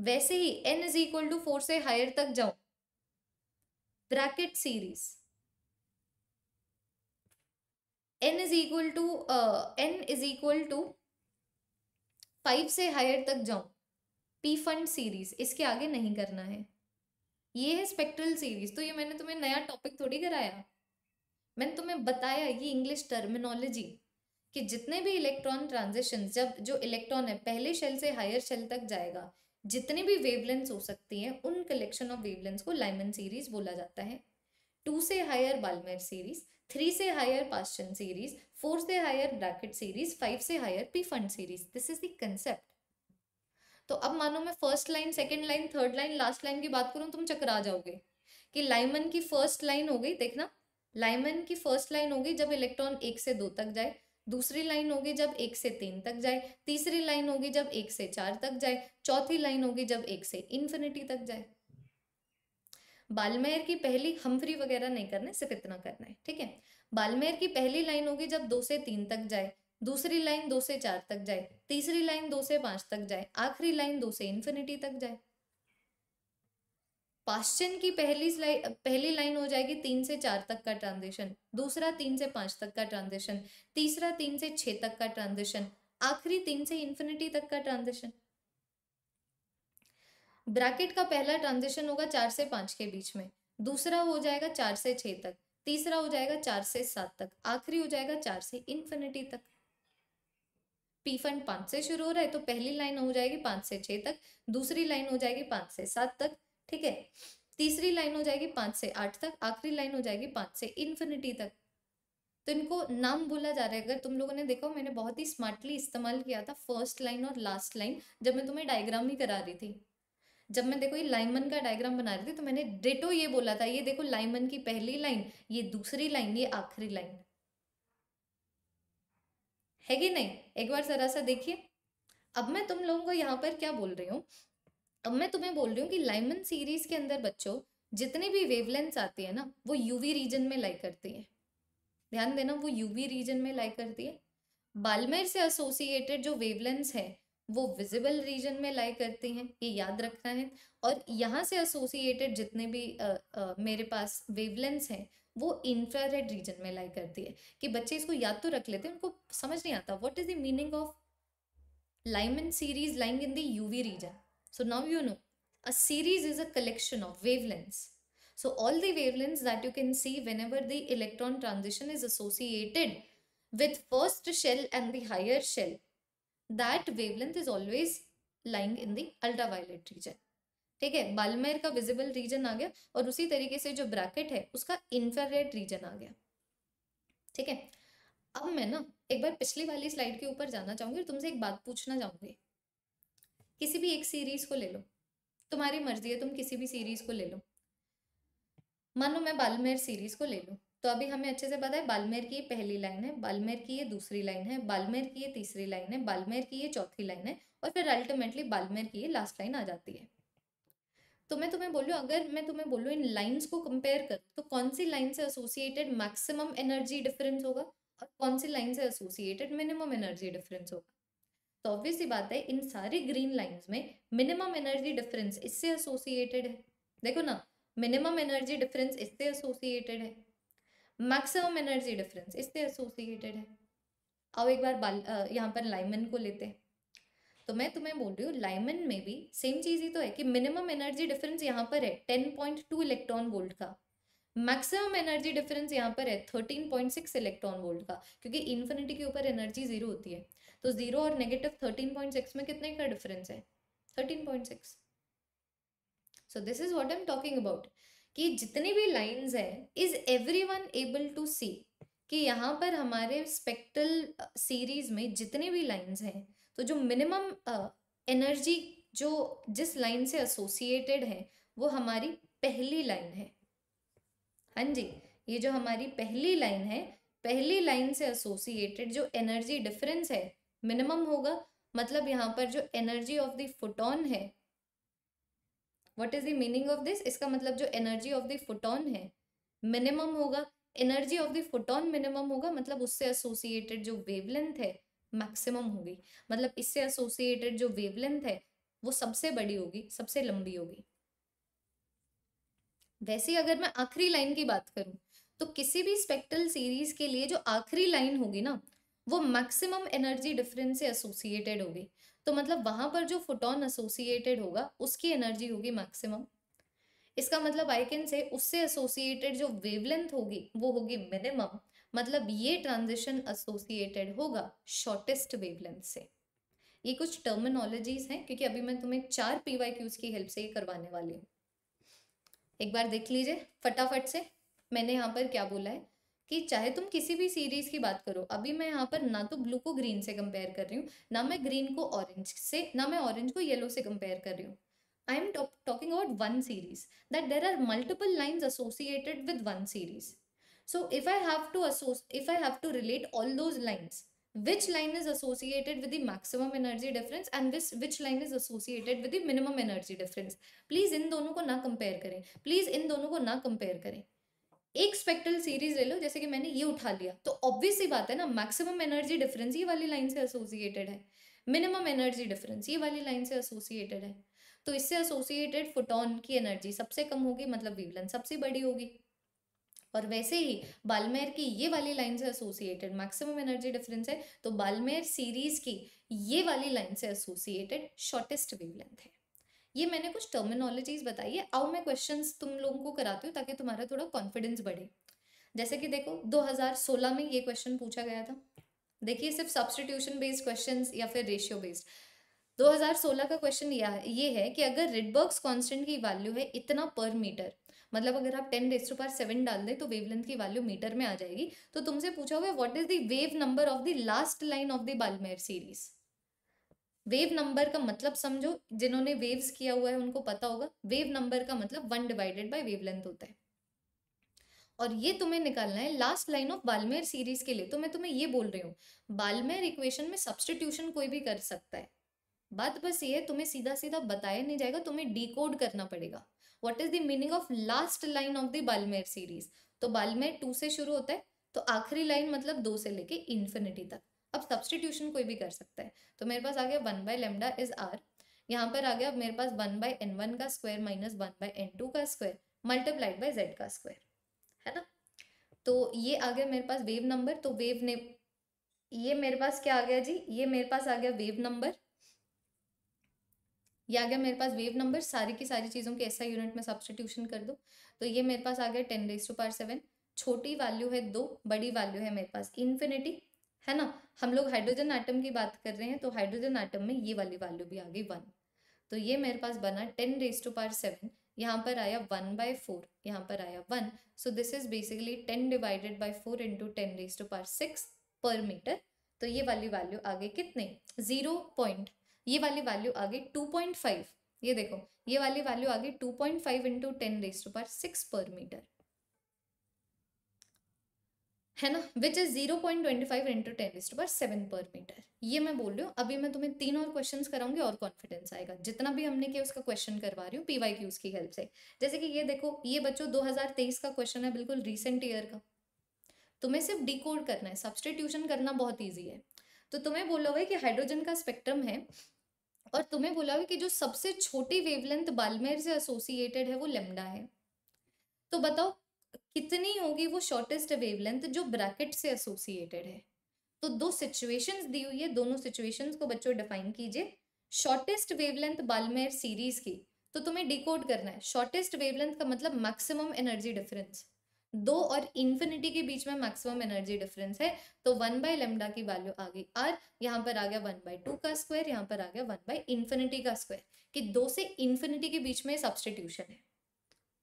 वैसे ही n is equal to four से हायर तक जाऊं Brackett series n is equal to n is equal to five से हायर तक जाऊं पी फंड सीरीज इसके आगे नहीं करना है ये है स्पेक्ट्रल सीरीज तो ये मैंने तुम्हें नया टॉपिक थोड़ी कराया मैंने तुम्हें बताया ये इंग्लिश टर्मिनोलॉजी कि जितने भी इलेक्ट्रॉन ट्रांजिशन जब जो इलेक्ट्रॉन है पहले शेल से हायर शेल तक जाएगा जितने भी वेवलेंस हो सकती हैं उन कलेक्शन ऑफ वेवलेंस को लाइमन सीरीज बोला जाता है टू से हायर बालमेर सीरीज थ्री से हायर पास्चन सीरीज फोर से हायर ब्रैकेट सीरीज फाइव से higher Pfund series this is concept तो अब मानो मैं first line second line third line last line की बात करूँ तुम चकरा जाओगे कि लाइमन की फर्स्ट लाइन हो गई देखना लाइमन की फर्स्ट लाइन हो गई जब इलेक्ट्रॉन एक से दो तक जाए दूसरी लाइन होगी जब एक से तीन तक जाए तीसरी लाइन होगी जब एक से चार तक जाए चौथी लाइन होगी जब एक से इन्फिनिटी तक जाए बालमेर की पहली हमफ्री वगैरह नहीं करना सिर्फ इतना करना है ठीक है बालमेर की पहली लाइन होगी जब दो से तीन तक जाए दूसरी लाइन दो से चार तक जाए तीसरी लाइन दो से पांच तक जाए आखिरी लाइन दो से इन्फिनिटी तक जाए पाश्चन की पहली पहली लाइन हो जाएगी तीन से चार तक का ट्रांजेक्शन दूसरा तीन से पांच तक का ट्रांजेक्शन तीसरा तीन से छह तक का ट्रांजेक्शन आखिरी तीन से इन्फिनिटी तक का ट्रांजेक्शन ब्रैकेट का पहला ट्रांजेक्शन होगा चार से पांच के बीच में दूसरा हो जाएगा चार से छह तक तीसरा हो जाएगा चार से सात तक आखिरी हो जाएगा चार से इन्फिनिटी तक पी फंड पांच से शुरू हो रहा है तो पहली लाइन हो जाएगी पांच से छह तक दूसरी लाइन हो जाएगी पांच से सात तक ठीक है तीसरी लाइन हो जाएगी पांच से आठ तक आखिरी लाइन हो जाएगी पांच से इन्फिनिटी तक तो इनको नाम बोला जा रहा है अगर तुम लोगों ने देखा मैंने बहुत ही स्मार्टली इस्तेमाल किया था फर्स्ट लाइन और लास्ट लाइन जब मैं तुम्हें डायग्राम ही करा रही थी जब मैं देखो ये लाइमन का डायग्राम बना रही थी तो मैंने डेटो ये बोला था ये देखो लाइमन की पहली लाइन ये दूसरी लाइन ये आखिरी लाइन है कि नहीं एक बार जरा सा देखिए अब मैं तुम लोगों को यहाँ पर क्या बोल रही हूँ अब मैं तुम्हें बोल रही हूँ कि लाइमन सीरीज के अंदर बच्चों जितने भी वेवलेंथ्स आती है ना वो यूवी रीजन में लाई करती है ध्यान देना वो यूवी रीजन में लाई करती है बालमेर से एसोसिएटेड जो वेवलेंस है वो विजिबल रीजन में लाई करती हैं ये याद रखना है और यहाँ से एसोसिएटेड जितने भी आ, आ, मेरे पास वेवलेंस हैं वो इंफ्रारेड रीजन में लाई करती है कि बच्चे इसको याद तो रख लेते हैं उनको समझ नहीं आता what is the meaning of Lyman series lying in the UV region So now you know. A series is a collection of wavelengths. So all the wavelengths that you can see whenever the electron transition is associated with first shell and the higher shell, that wavelength is always lying in the ultraviolet region. ठीक है बालमेर का विजिबल रीजन आ गया और उसी तरीके से जो ब्रैकेट है उसका इंफ्रारेड रीजन आ गया ठीक है अब मैं ना एक बार पिछली वाली स्लाइड के ऊपर जाना चाहूंगी और तुमसे एक बात पूछना चाहूंगी किसी भी एक सीरीज को ले लो तुम्हारी मर्जी है तुम किसी भी सीरीज को ले लो मान लो मैं बालमेर सीरीज को ले लूँ तो अभी हमें अच्छे से पता है बालमेर की ये पहली लाइन है बालमेर की ये दूसरी लाइन है बालमेर की ये तीसरी लाइन है बालमेर की ये चौथी लाइन है और फिर अल्टीमेटली बालमेर की ये लास्ट लाइन आ जाती है तो मैं तुम्हें बोलूँ अगर मैं तुम्हें बोलूँ इन लाइन्स को कंपेयर कर तो कौन सी लाइन से एसोसिएटेड मैक्सिमम एनर्जी डिफरेंस होगा और कौन सी लाइन से एसोसिएटेड मिनिमम एनर्जी डिफरेंस होगा तो ऑब्वियस ही बात है इन सारी ग्रीन लाइंस में मिनिमम एनर्जी डिफरेंस इससे एसोसिएटेड है देखो ना मिनिमम एनर्जी डिफरेंस इससे एसोसिएटेड है मैक्सिमम एनर्जी डिफरेंस इससे एसोसिएटेड है अब एक बार यहाँ पर लाइमन को लेते हैं तो मैं तुम्हें बोल रही हूँ लाइमन में भी सेम चीज़ ही तो है कि मिनिमम एनर्जी डिफरेंस यहाँ पर है ten point two electron volt का मैक्सिमम एनर्जी डिफरेंस यहाँ पर है thirteen point six electron volt का क्योंकि इन्फिनिटी के ऊपर एनर्जी जीरो होती है तो जीरो और नेगेटिव थर्टीन पॉइंट सिक्स में कितने का डिफरेंस है thirteen point six so this is what I am talking about कि जितनी भी लाइन्स हैं is everyone able to see कि यहाँ पर हमारे स्पेक्ट्रल सीरीज में जितने भी लाइन्स हैं तो जो मिनिमम एनर्जी जो जिस लाइन से एसोसिएटेड है वो हमारी पहली लाइन है हाँ जी ये जो हमारी पहली लाइन है पहली लाइन से एसोसिएटेड जो एनर्जी डिफरेंस है मिनिमम होगा मतलब यहाँ पर जो एनर्जी ऑफ द फोटोन है what is the meaning of this इसका मतलब जो एनर्जी ऑफ द फोटोन है मिनिमम होगा energy of the photon minimum होगा मतलब उससे एसोसिएटेड जो वेवलेंथ है मैक्सिमम होगी मतलब इससे एसोसिएटेड जो वेवलेंथ है वो सबसे बड़ी होगी सबसे लंबी होगी वैसे अगर मैं आखिरी लाइन की बात करूं तो किसी भी स्पेक्ट्रल सीरीज के लिए जो आखिरी लाइन होगी ना वो मैक्सिमम एनर्जी डिफरेंस से एसोसिएटेड होगी तो मतलब वहां पर जो फोटोन एसोसिएटेड होगा उसकी एनर्जी होगी मैक्सिमम इसका मतलब आई कैन से उससे एसोसिएटेड जो वेवलेंथ होगी वो होगी मिनिमम मतलब ये ट्रांजिशन एसोसिएटेड होगा शॉर्टेस्ट वेवलेंथ से ये कुछ टर्मिनोलॉजीज हैं क्योंकि अभी मैं तुम्हें चार पी वाई क्यूज की हेल्प से ये करवाने वाली हूँ एक बार देख लीजिए फटाफट से मैंने यहाँ पर क्या बोला है कि चाहे तुम किसी भी सीरीज की बात करो अभी मैं यहाँ पर ना तो ब्लू को ग्रीन से कंपेयर कर रही हूँ ना मैं ग्रीन को ऑरेंज से ना मैं ऑरेंज को येलो से कंपेयर कर रही हूँ I am talking about one series that there are multiple line associated with one series so if I have to if I have to relate all those lines which line is associated with the maximum energy difference and which which line is associated with the minimum energy difference please इन दोनों को ना कंपेयर करें प्लीज इन दोनों को ना कंपेयर करें एक स्पेक्ट्रल सीरीज ले लो जैसे कि मैंने ये उठा लिया तो ऑब्वियस ही बात है ना मैक्सिमम एनर्जी डिफरेंस ये वाली लाइन से एसोसिएटेड है मिनिमम एनर्जी डिफरेंस ये वाली लाइन से एसोसिएटेड है तो इससे एसोसिएटेड फोटोन की एनर्जी सबसे कम होगी मतलब वीवलेंथ सबसे बड़ी होगी और वैसे ही बालमेर की ये वाली लाइन से एसोसिएटेड मैक्सिमम एनर्जी डिफरेंस है तो बालमेर सीरीज की ये वाली लाइन से एसोसिएटेड शॉर्टेस्ट वेवलेंथ है ये मैंने कुछ टर्मिनोलॉजीज बताई है आओ मैं क्वेश्चन तुम लोगों को कराती हूँ ताकि तुम्हारा थोड़ा कॉन्फिडेंस बढ़े जैसे कि देखो 2016 में ये क्वेश्चन पूछा गया था देखिए सिर्फ सब्सटीट्यूशन बेस्ड क्वेश्चन या फिर रेशियो बेस्ड 2016 का क्वेश्चन ये है कि अगर रिडबर्ग्स कांस्टेंट की वैल्यू है इतना पर मीटर मतलब अगर आप टेन रेस्टो पर सेवन डाल दें तो वेवलेंथ की वैल्यू मीटर में आ जाएगी तो तुमसे पूछा हुआ है what is the wave number of the last line of the Balmer series wave number का मतलब समझो जिन्होंने वेव्स किया हुआ है उनको पता होगा वेव नंबर का मतलब वन डिवाइडेड बाय वेवलेंथ होता है और ये तुम्हें निकालना है last line of Balmer series के लिए तो मैं तुम्हें ये बोल रही हूँ बालमेर इक्वेशन में सब्सटीट्यूशन कोई भी कर सकता है बात बस ये है तुम्हें सीधा सीधा बताया नहीं जाएगा तुम्हें डिकोड करना पड़ेगा what is the meaning of last line of the Balmer series तो बालमेर टू से शुरू होता है तो आखिरी लाइन मतलब दो से लेके इन्फिनिटी तक अब सब्सटीट्यूशन कोई भी कर सकता है तो मेरे पास आ गया one by lambda is R यहाँ पर आ गया अब मेरे पास वन बाय एन वन का square minus one by n two का स्क्वायर मल्टीप्लाइड बाय जेड का स्क्वायर है ना तो ये आ गया मेरे पास वेव नंबर तो वेव ने ये मेरे पास क्या आ गया जी ये मेरे पास आ गया वेव नंबर ये आ गया मेरे पास वेव नंबर सारी की सारी चीज़ों के ऐसा यूनिट में सब्सटीट्यूशन कर दो तो ये मेरे पास आ गया ten raise to power seven छोटी वैल्यू है दो बड़ी वैल्यू है मेरे पास इन्फिनिटी है ना हम लोग हाइड्रोजन आइटम की बात कर रहे हैं तो हाइड्रोजन आइटम में ये वाली वैल्यू भी आ गई वन तो ये मेरे पास बना ten raise to power seven यहाँ पर आया वन बाय फोर यहाँ पर आया one so this is basically ten divided by four into ten raise to power six per metre तो ये वाली वैल्यू आ गई कितने जीरो पॉइंट ये वाली वैल्यू आ गई टू पॉइंट फाइव ये देखो ये वाली वैल्यू आ गई two point five into ten raise to power six per metre है ना which is zero point twenty five into ten to power seven per metre ये मैं बोल रही हूँ अभी मैं तुम्हें तीन और क्वेश्चन कराऊंगी और कॉन्फिडेंस आएगा जितना भी हमने किया उसका क्वेश्चन करवा रही हूँ पी वाई क्यूज की हेल्प से जैसे कि ये देखो ये बच्चों दो हजार तेईस का क्वेश्चन है बिल्कुल रिसेंट ईयर का तुम्हें सिर्फ डिकोड करना है सब्सटीट्यूशन करना बहुत ईजी है तो तुम्हें बोला हुआ कि हाइड्रोजन का स्पेक्ट्रम है और तुम्हें बोला हुआ कि जो सबसे छोटी वेवलेंथ बालमेर से एसोसिएटेड है वो लेमडा है तो बताओ कितनी होगी वो शॉर्टेस्ट वेवलेंथ जो ब्रैकेट से एसोसिएटेड है तो दो सिचुएशंस दी हुई है दोनों सिचुएशंस को बच्चों डिफाइन कीजिए शॉर्टेस्ट वेवलेंथ बालमेर सीरीज की तो तुम्हें डिकोड करना है शॉर्टेस्ट वेवलेंथ का मतलब मैक्सिमम एनर्जी डिफरेंस दो और इन्फिनिटी के बीच में मैक्सिमम एनर्जी डिफरेंस है तो वन बाय लेमडा की वैल्यू आ गई आर यहाँ पर आ गया वन बाय टू का स्क्वायर यहाँ पर आ गया वन बाय इन्फिनिटी का स्क्वायर कि दो से इन्फिनिटी के बीच में सब्सटीट्यूशन है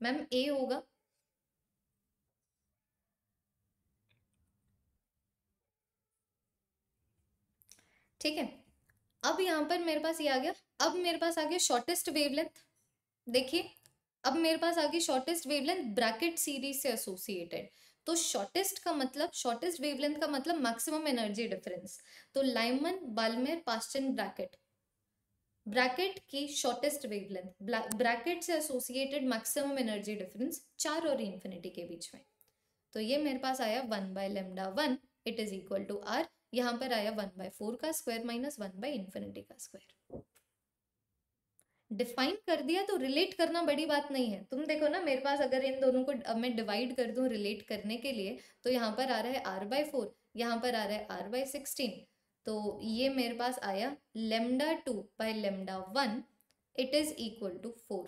मैम ए होगा ठीक है अब यहाँ पर मेरे पास ये आ गया अब मेरे पास आ गया शॉर्टेस्ट वेवलेंथ देखिए अब मेरे पास आ गई शॉर्टेस्ट वेवलेंथ ब्रैकेट सीरीज से एसोसिएटेड तो शॉर्टेस्ट का मतलब शॉर्टेस्ट वेवलेंथ का मतलब मैक्सिमम एनर्जी डिफरेंस तो Lyman Balmer Paschen Brackett Brackett की शॉर्टेस्ट वेवलेंथ ब्रैकेट से एसोसिएटेड मैक्सिमम एनर्जी डिफरेंस चार और इन्फिनिटी के बीच में तो ये मेरे पास आया one by lambda one it is equal to R यहाँ पर आया वन बाय फोर का square minus one by infinity का स्क्वायर डिफाइन कर दिया तो रिलेट करना बड़ी बात नहीं है तुम देखो ना मेरे पास अगर इन दोनों को अब मैं डिवाइड कर दूं रिलेट करने के लिए तो यहाँ पर आ रहा है आर बाय फोर यहाँ पर आ रहा है आर बाय सिक्सटीन तो ये मेरे पास आया lambda two by lambda one it is equal to four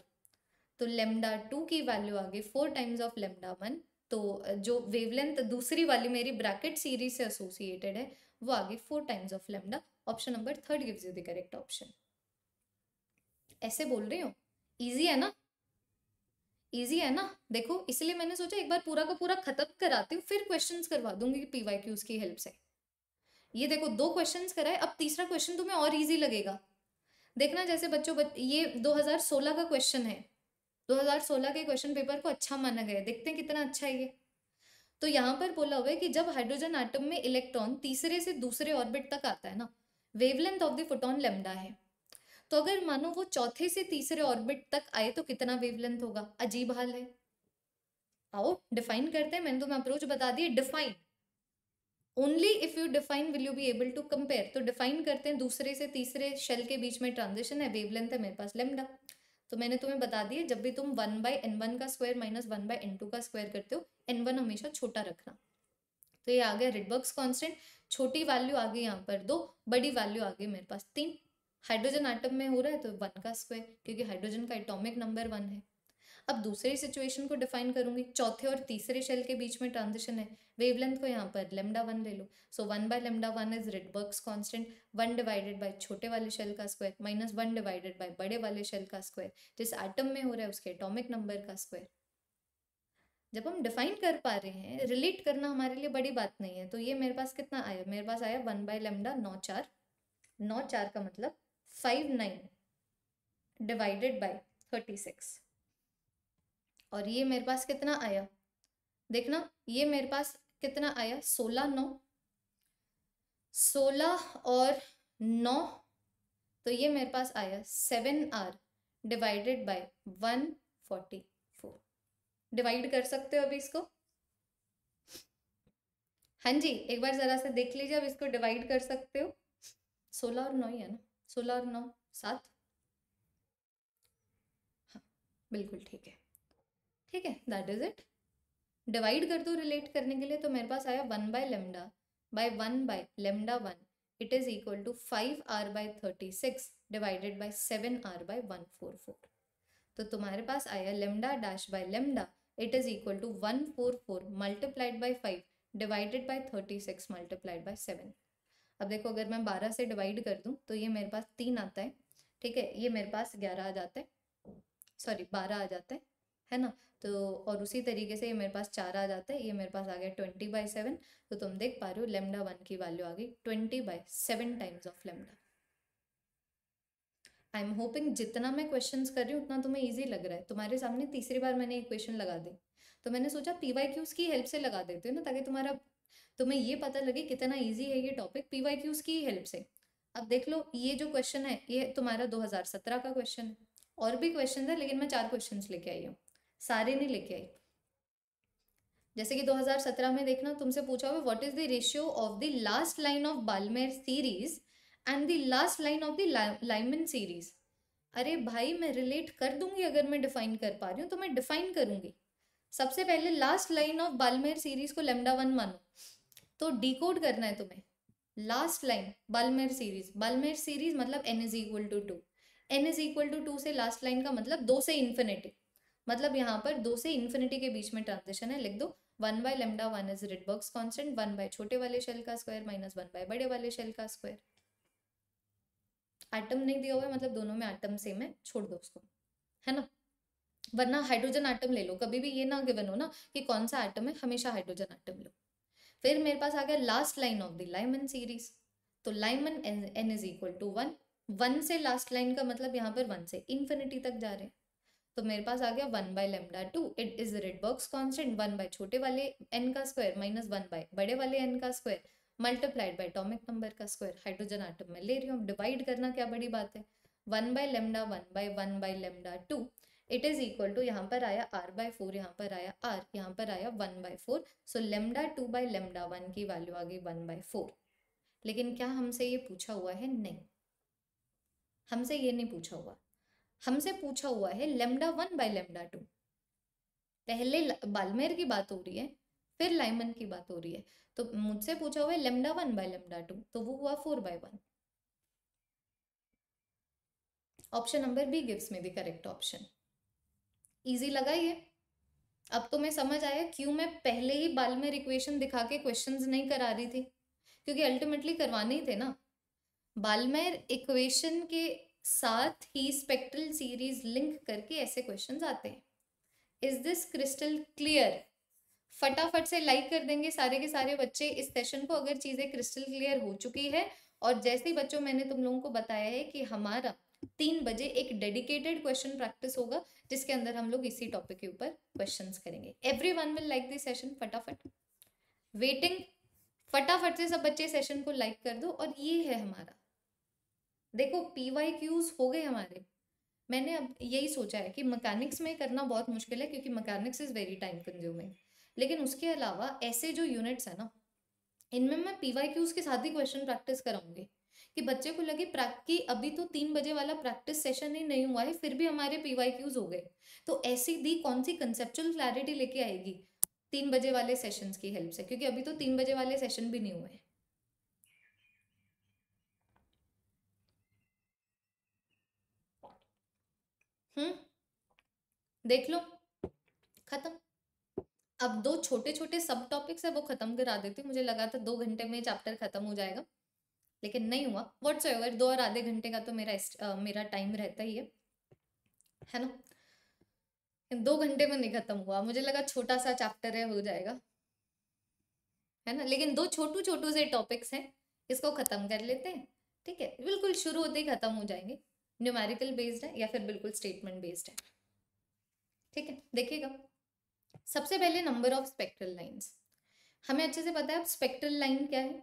तो लेमडा टू की वैल्यू आ गई four times of lambda one तो जो वेवलेंथ दूसरी वाली मेरी ब्रैकेट सीरीज से एसोसिएटेड है वो आगे four times of lambda option number third gives you the correct option ऐसे बोल रही हो ईजी है ना ईजी है ना देखो इसलिए मैंने सोचा एक बार पूरा का पूरा खत्म कराती हूँ फिर क्वेश्चन करवा दूंगी पीवाई क्यूज की हेल्प से ये देखो दो क्वेश्चन कराए अब तीसरा क्वेश्चन तुम्हें और ईजी लगेगा देखना जैसे बच्चों बच, ये 2016 का क्वेश्चन है 2016 के क्वेश्चन पेपर को अच्छा माना गया देखते हैं कितना अच्छा है ये तो यहाँ पर बोला हुआ है कि जब हाइड्रोजन आइटम में इलेक्ट्रॉन तीसरे से दूसरे ऑर्बिट तक आता है ना wavelength of the photon lambda है तो अगर मानो वो चौथे से तीसरे ऑर्बिट तक आए तो कितना वेवलेंथ होगा अजीब हाल है आओ डिफाइन करते हैं मैंने तुम्हें अप्रोच बता दी define only if you define will you be able to compare तो डिफाइन करते हैं दूसरे से तीसरे शेल के बीच में ट्रांजिशन है वेवलेंथ है मेरे पास लेमडा तो मैंने तुम्हें बता दिया जब भी तुम वन बाई एन वन का square minus one by n two का स्क्वायर करते हो एन वन हमेशा छोटा रखना तो ये आ गया रिडबर्ग्स कॉन्स्टेंट छोटी वैल्यू आ गई यहाँ पर दो बड़ी वैल्यू आ गई मेरे पास तीन हाइड्रोजन आइटम में हो रहा है तो वन का स्क्वायर क्योंकि हाइड्रोजन का एटोमिक नंबर वन है अब दूसरी सिचुएशन को डिफाइन करूंगी चौथे और तीसरे शेल के बीच में ट्रांजिशन है वेवलेंथ को यहाँ पर लेमडा वन ले लो so one by lambda one is Rydberg's constant one divided by छोटे वाले शेल का square minus one divided by बड़े वाले शेल का स्क्वायर जिस एटम में हो रहा है उसके एटोमिक नंबर का स्क्वायर जब हम डिफाइन कर पा रहे हैं रिलेट करना हमारे लिए बड़ी बात नहीं है तो ये मेरे पास कितना आया मेरे पास आया वन बाय लेमडा नौ चार नौ चार का मतलब five nine divided by thirty six और ये मेरे पास कितना आया देखना ये मेरे पास कितना आया सोलह नौ सोलह और नौ तो ये मेरे पास आया seven R divided by one forty four divide कर सकते हो अभी इसको हाँ जी एक बार ज़रा से देख लीजिए अब इसको डिवाइड कर सकते हो सोलह और नौ ही है ना सोलह और नौ सात हाँ बिल्कुल ठीक है ठीक है दैट इज इट डिवाइड कर दो रिलेट करने के लिए तो मेरे पास आया one by lambda by one by lambda one it is equal to five R by thirty six divided by seven R by one four four तो तुम्हारे पास आया lambda dash by lambda it is equal to one four four multiplied by five divided by thirty six multiplied by seven अब देखो अगर मैं बारह से डिवाइड कर दूँ तो ये मेरे पास तीन आता है ठीक है ये मेरे पास ग्यारह आ जाता है सॉरी बारह आ जाता है है ना तो और उसी तरीके से ये मेरे पास चार आ जाता है ये मेरे पास आ गया ट्वेंटी बाई सेवन तो तुम देख पा रहे हो लेमडा वन की वैल्यू आ गई twenty by seven times of lambda I am hoping जितना मैं क्वेश्चन कर रही हूँ उतना तुम्हें ईजी लग रहा है तुम्हारे सामने तीसरी बार मैंने एक क्वेश्चन लगा दी तो मैंने सोचा पी वाई क्यूज की हेल्प से लगा देते हो ना ताकि तुम्हारा तुम्हें ये पता लगे कितना ईजी है ये टॉपिक पी वाई क्यूज की हेल्प से अब देख लो ये जो क्वेश्चन है ये तुम्हारा सत्रह का क्वेश्चन है और भी क्वेश्चन है लेकिन मैं चार क्वेश्चन लेके आई हूँ सारे नहीं लेके आई जैसे कि 2017 में देखना तुमसे पूछा हुआ what is the ratio of the last line of Balmer series and the last line of the Lyman series अरे भाई मैं रिलेट कर दूंगी अगर मैं डिफाइन कर पा रही हूँ तो मैं डिफाइन करूंगी सबसे पहले last line of Balmer series को लेमडा वन मानो तो डिकोड करना है तुम्हें last line Balmer series Balmer series मतलब n is equal to two n is equal to two से लास्ट लाइन का मतलब दो से इन्फिनेटी मतलब यहाँ पर दो से इन्फिनिटी के बीच में ट्रांजिशन है लिख दो one by lambda one is Rydberg's constant one by छोटे वाले शेल का स्क्वायर माइनस वन बाय बड़े वाले शेल का स्क्वायर आटम नहीं दिया हुआ है मतलब दोनों में आटम सेम है छोड़ दो उसको है ना वरना हाइड्रोजन आटम ले लो कभी भी ये ना गिवन हो ना कि कौन सा आटम है हमेशा हाइड्रोजन आटम लो फिर मेरे पास आ गया last line of the Lyman series तो Lyman n is equal to one one से लास्ट लाइन का मतलब यहाँ पर वन से इन्फिनिटी तक जा रहे हैं तो मेरे पास आ गया one by lambda two it is Rydberg's constant one by छोटे वाले एन का स्क्वायर माइनस वन बाय बड़े वाले एन का square multiplied by atomic number का स्क्वायर हाइड्रोजन आटम में ले रही हूँ डिवाइड करना क्या बड़ी बात है one by lambda one by one by lambda two it is equal to यहाँ पर आया आर बाय फोर यहाँ पर आया आर यहाँ पर आया one by four so lambda two by lambda one की वैल्यू आ गई वन बाय फोर लेकिन क्या हमसे ये पूछा हुआ है नहीं हमसे ये नहीं पूछा हुआ हमसे पूछा हुआ है lambda one by lambda two पहले बालमेर की बात हो रही है फिर लाइमन की बात हो रही है तो मुझसे पूछा हुआ है lambda one by lambda two तो वो हुआ four by one option number B gives me the correct option easy लगा ये अब तो मैं समझ आया क्यों मैं पहले ही बाल में इक्वेशन दिखा के क्वेश्चंस नहीं करा रही थी क्योंकि अल्टीमेटली करवाने ही थे ना बालमेर इक्वेशन के साथ ही स्पेक्ट्रल सीरीज लिंक करके ऐसे क्वेश्चन आते हैं इज दिस क्रिस्टल क्लियर फटाफट से लाइक कर देंगे सारे के सारे बच्चे इस सेशन को अगर चीज़ें क्रिस्टल क्लियर हो चुकी है और जैसे ही बच्चों मैंने तुम लोगों को बताया है कि हमारा तीन बजे एक डेडिकेटेड क्वेश्चन प्रैक्टिस होगा जिसके अंदर हम लोग इसी टॉपिक के ऊपर क्वेश्चन करेंगे every one will like this session फटाफट वेटिंग फटाफट से सब बच्चे सेशन को लाइक कर दो और ये है हमारा देखो पी वाई क्यूज हो गए हमारे मैंने अब यही सोचा है कि मैकेनिक्स में करना बहुत मुश्किल है क्योंकि mechanics is very time consuming लेकिन उसके अलावा ऐसे जो यूनिट्स है ना इनमें मैं पी वाई क्यूज के साथ ही क्वेश्चन प्रैक्टिस कराऊंगी कि बच्चे को लगे कि अभी तो तीन बजे वाला प्रैक्टिस सेशन ही नहीं हुआ है फिर भी हमारे पी वाई क्यूज हो गए तो ऐसी दी कौन सी कंसेप्चुअल क्लैरिटी लेके आएगी तीन बजे वाले सेशंस की हेल्प से क्योंकि अभी तो तीन बजे वाले सेशन भी नहीं हुए हैं हम्म देख लो खत्म अब दो छोटे छोटे सब टॉपिक्स है वो खत्म करा देती हूँ मुझे लगा था दो घंटे में चैप्टर खत्म हो जाएगा लेकिन नहीं हुआ वट्स एवर दो और आधे घंटे का तो मेरा आ, मेरा टाइम रहता ही है है ना दो घंटे में नहीं खत्म हुआ मुझे लगा छोटा सा चैप्टर है हो जाएगा है ना लेकिन दो छोटू छोटू से टॉपिक्स हैं इसको खत्म कर लेते हैं ठीक है बिल्कुल शुरू होते ही खत्म हो जाएंगे न्यूमेरिकल बेस्ड है या फिर बिल्कुल स्टेटमेंट बेस्ड है ठीक है देखिएगा सबसे पहले नंबर ऑफ स्पेक्ट्रल लाइंस हमें अच्छे से पता है स्पेक्ट्रल लाइन क्या है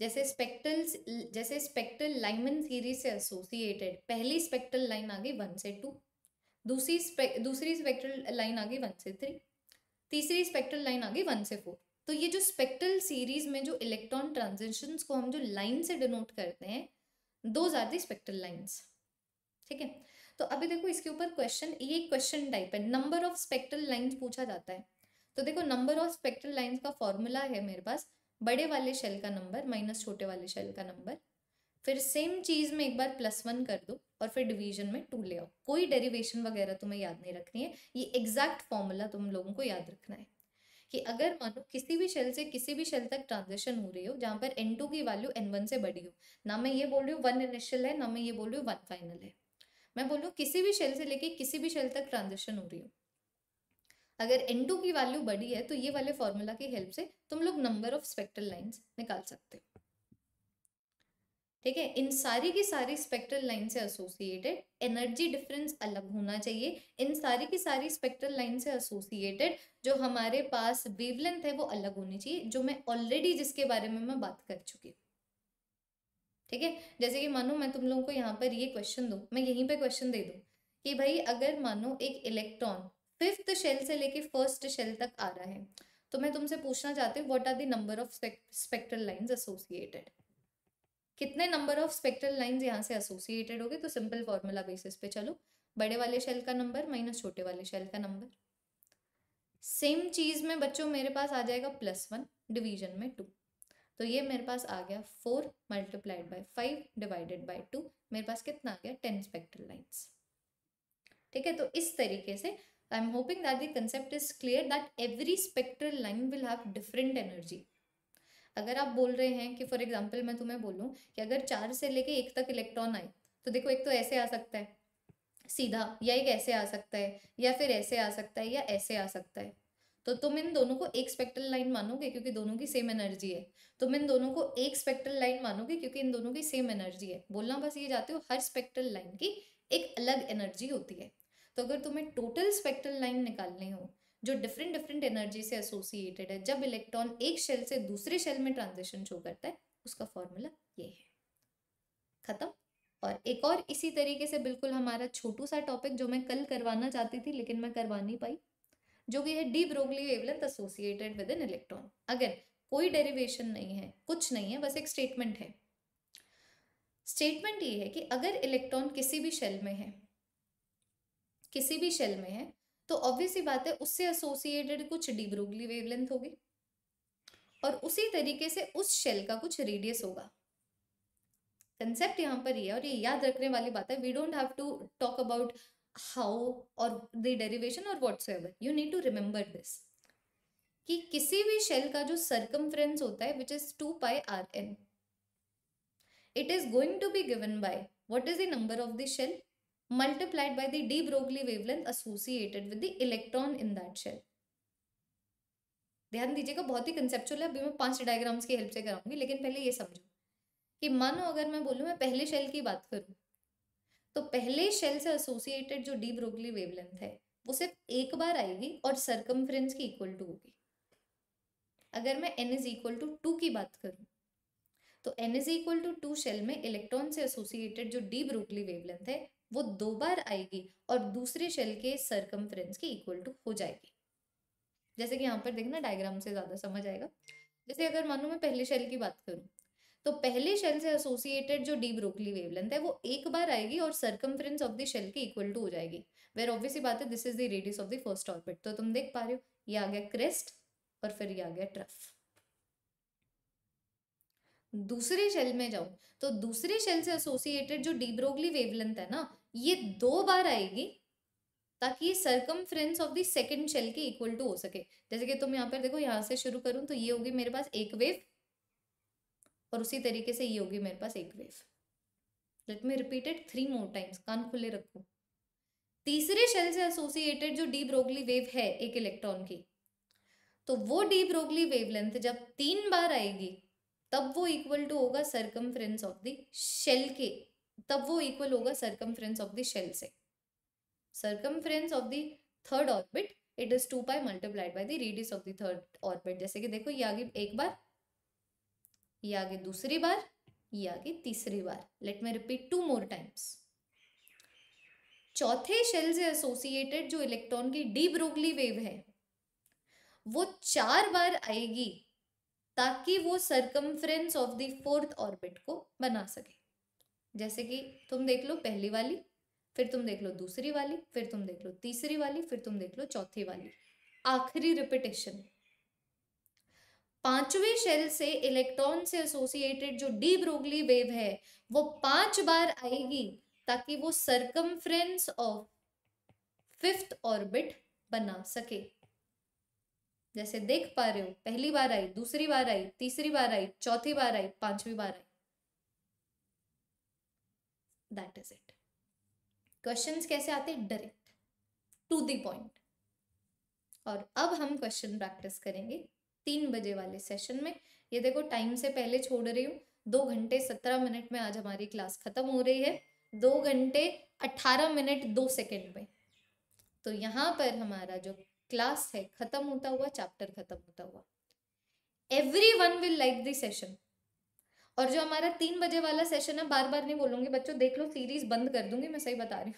जैसे स्पेक्ट्रल्स जैसे स्पेक्ट्रल लाइमन थीरी से एसोसिएटेड पहली स्पेक्ट्रल लाइन आ गई वन से टू दूसरी स्पे, दूसरी स्पेक्ट्रल लाइन आ गई वन से थ्री तीसरी स्पेक्ट्रल लाइन आ गई वन से फोर तो ये जो स्पेक्ट्रल सीरीज में जो इलेक्ट्रॉन ट्रांजिशंस को हम जो लाइन से डिनोट करते हैं those are the spectral lines ठीक है तो अभी देखो इसके ऊपर क्वेश्चन ये क्वेश्चन टाइप है नंबर ऑफ स्पेक्ट्रल लाइन्स पूछा जाता है तो देखो नंबर ऑफ स्पेक्ट्रल लाइन्स का फॉर्मूला है मेरे पास बड़े वाले शेल का नंबर माइनस छोटे वाले शेल का नंबर फिर सेम चीज में एक बार प्लस वन कर दो और फिर डिवीजन में टू ले आओ कोई डेरिवेशन वगैरह तुम्हें याद नहीं रखनी है ये एग्जैक्ट फॉर्मूला तुम लोगों को याद रखना है कि अगर मानो किसी भी शेल से किसी भी शेल तक ट्रांजेक्शन हो रही हो जहाँ पर एन टू की वैल्यू एन वन से बड़ी हो ना मैं ये बोल रही हूँ वन इनिशियल है ना मैं ये बोल रही हूँ वन फाइनल है मैं बोलूँ किसी भी शेल से लेके किसी भी शेल तक ट्रांजेक्शन हो रही हो अगर एन टू की वैल्यू बड़ी है तो ये वाले फॉर्मूला की हेल्प से तुम लोग नंबर ऑफ स्पेक्ट्रल लाइन्स निकाल सकते हो ठीक है इन सारी की सारी स्पेक्ट्रल लाइन से एसोसिएटेड एनर्जी डिफरेंस अलग होना चाहिए इन सारी की सारी स्पेक्ट्रल लाइन से एसोसिएटेड जो हमारे पास वेवलेंथ है वो अलग होनी चाहिए जो मैं ऑलरेडी जिसके बारे में मैं बात कर चुकी हूँ ठीक है जैसे कि मानो मैं तुम लोगों को यहाँ पर ये क्वेश्चन दूँ मैं यहीं पर क्वेश्चन दे दूँ कि भाई अगर मानो एक इलेक्ट्रॉन फिफ्थ शेल से लेके फर्स्ट शेल तक आ रहा है तो मैं तुमसे पूछना चाहती हूँ what are the number number of spectral line associated कितने नंबर ऑफ स्पेक्ट्रल लाइंस यहाँ से एसोसिएटेड होगी तो सिंपल फॉर्मूला बेसिस पे चलो बड़े वाले शेल का नंबर माइनस छोटे वाले शेल का नंबर सेम चीज में बच्चों मेरे पास आ जाएगा प्लस वन डिवीजन में टू तो ये मेरे पास आ गया four multiplied by five divided by two मेरे पास कितना आ गया टेन स्पेक्ट्रल लाइन्स ठीक है तो इस तरीके से I am hoping that the concept is clear that every spectral line will have different energy अगर आप बोल रहे हैं कि फॉर एग्जाम्पल मैं तुम्हें बोलूँ कि अगर चार से लेके एक तक इलेक्ट्रॉन आए तो देखो एक तो ऐसे आ सकता है सीधा या एक ऐसे आ सकता है या फिर ऐसे आ सकता है या ऐसे आ सकता है तो तुम इन दोनों को एक स्पेक्ट्रल लाइन मानोगे क्योंकि दोनों की सेम एनर्जी है तुम इन दोनों को एक स्पेक्ट्रल लाइन मानोगे क्योंकि इन दोनों की सेम एनर्जी है बोलना बस ये जाते हो हर स्पेक्ट्रल लाइन की एक अलग एनर्जी होती है तो अगर तुम्हें टोटल स्पेक्ट्रल लाइन निकालनी हो जो डिफरेंट डिफरेंट एनर्जी से एसोसिएटेड है जब इलेक्ट्रॉन एक शेल से दूसरे शेल में ट्रांजिशन शो करता है उसका फॉर्मूला ये है खत्म और एक और इसी तरीके से बिल्कुल हमारा छोटू सा टॉपिक जो मैं कल करवाना चाहती थी लेकिन मैं करवा नहीं पाई जो कि है de Broglie wavelength associated with in electron again कोई डेरिवेशन नहीं है कुछ नहीं है बस एक स्टेटमेंट है स्टेटमेंट ये है कि अगर इलेक्ट्रॉन किसी भी शेल में है किसी भी शेल में है तो ऑब्वियस ही बात है उससे एसोसिएटेड कुछ डिब्रोगली वेवलेंथ होगी और उसी तरीके से उस शेल का कुछ रेडियस होगा कंसेप्ट यहाँ पर ही है और ये याद रखने वाली बात है we don't have to talk about how और द डेरिवेशन और whatsoever you need to remember this कि किसी भी शेल का जो सर्कमफ्रेंस होता है which is two pi r n it is going to be given by what is the number of the shell multiplied by the de Broglie wavelength associated with the electron in that shell. ध्यान दीजिएगा बहुत ही कंसेप्चुअल है अभी मैं पांच डायग्राम्स की हेल्प से कराऊंगी लेकिन पहले ये समझो कि मानो अगर मैं बोलूँ मैं पहले शेल की बात करूँ तो पहले शेल से एसोसिएटेड जो डी ब्रोगली वेवलेंथ है वो सिर्फ एक बार आएगी और सरकमफ्रेंस की इक्वल टू होगी अगर मैं n is equal to two की बात करूँ तो n is equal to two shell में इलेक्ट्रॉन से एसोसिएटेड जो डी ब्रोगली वेवलेंथ है वो दो बार आएगी और दूसरे शेल के सरकम के इक्वल टू हो जाएगी जैसे कि यहाँ पर देखना डायग्राम से ज़्यादा समझ आएगा जैसे अगर मानो मैं पहले शेल की बात करूँ तो पहले शेल से एसोसिएटेड जो डी ब्रोकली वेवलेंथ है वो एक बार आएगी और सरकम ऑफ द शेल के इक्वल टू हो जाएगी वेर ऑब्वियसली बात है this is the radius of the first orbit तो तुम देख पा रहे हो ये आ गया क्रेस्ट और फिर ये आ गया ट्रफ दूसरे शेल में जाऊं तो दूसरे शेल से एसोसिएटेड जो डी ब्रोगली वेवलेंथ है ना ये दो बार आएगी ताकि ये circum of the second shell के इक्वल टू हो सके जैसे कि तुम यहाँ पर देखो यहाँ से शुरू करूँ तो ये होगी मेरे पास एक वेव और उसी तरीके से ये होगी मेरे पास एक wave let me repeat it three more times कान खुले रखो तीसरे शेल से एसोसिएटेड जो डी ब्रोगली वेव है एक इलेक्ट्रॉन की तो वो डी ब्रोगली वेवलेंथ जब तीन बार आएगी तब वो इक्वल टू होगा सर्कम ऑफ द शेल के तब वो इक्वल होगा सर्कमफ्रेंस ऑफ द शेल से circumference of the third orbit it is two pi multiplied by the radius of the third orbit जैसे कि देखो ये आगे एक बार ये आगे दूसरी बार ये आगे तीसरी बार let me repeat two more times चौथे शेल से एसोसिएटेड जो इलेक्ट्रॉन की डी ब्रोगली वेव है वो चार बार आएगी ताकि वो circumference of the fourth orbit को बना सके जैसे कि तुम देख लो पहली वाली फिर तुम देख लो दूसरी वाली फिर तुम देख लो तीसरी वाली फिर तुम देख लो चौथी वाली आखिरी रिपीटेशन पांचवी शेल से इलेक्ट्रॉन से एसोसिएटेड जो डी ब्रोगली वेव है वो पांच बार आएगी ताकि वो सरकम ऑफ फिफ्थ ऑर्बिट बना सके जैसे देख पा रहे हो पहली बार आई दूसरी बार आई तीसरी बार आई चौथी बार आई पांचवी बार आई दैट इज इट क्वेश्चंस कैसे आते डायरेक्ट टू द पॉइंट और अब हम क्वेश्चन प्रैक्टिस करेंगे तीन बजे वाले सेशन में ये देखो टाइम से पहले छोड़ रही हूँ दो घंटे सत्रह मिनट में आज हमारी क्लास खत्म हो रही है दो घंटे अट्ठारह मिनट दो सेकेंड में तो यहाँ पर हमारा जो क्लास है खत्म होता हुआ चैप्टर खत्म होता हुआ every one will like this session और जो हमारा तीन बजे वाला सेशन है बार बार नहीं बोलूंगी बच्चों देख लो सीरीज बंद कर दूंगी मैं सही बता रही हूँ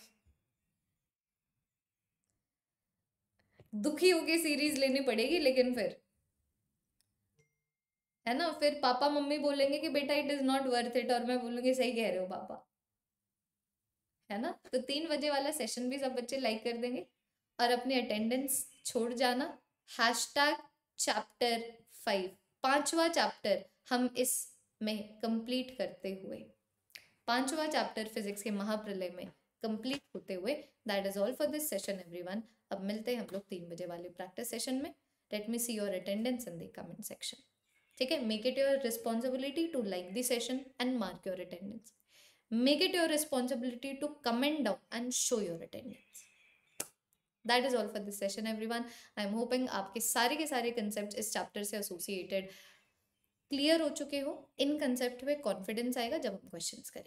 दुखी होके सीरीज लेनी पड़ेगी लेकिन फिर है ना फिर पापा मम्मी बोलेंगे कि बेटा it is not worth it और मैं बोलूंगी सही कह रहे हो पापा है ना तो तीन बजे वाला सेशन भी सब बच्चे लाइक कर देंगे और अपने अटेंडेंस छोड़ जाना हैश टैग चैप्टर फाइव पांचवा चैप्टर हम इस में कंप्लीट करते हुए पांचवा चैप्टर फिजिक्स के महाप्रलय में कंप्लीट होते हुए that is all for this session everyone अब मिलते हैं हम लोग तीन बजे वाले प्रैक्टिस सेशन में let me see your attendance in the comment section ठीक है make it your responsibility to like the session and mark your attendance make it your responsibility to comment down and show your attendance that is all for this session every I am hoping आपके सारे के सारे कंसेप्ट इस चैप्टर से एसोसिएटेड क्लियर हो चुके हो इन कंसेप्ट में कॉन्फिडेंस आएगा जब हम क्वेश्चन करें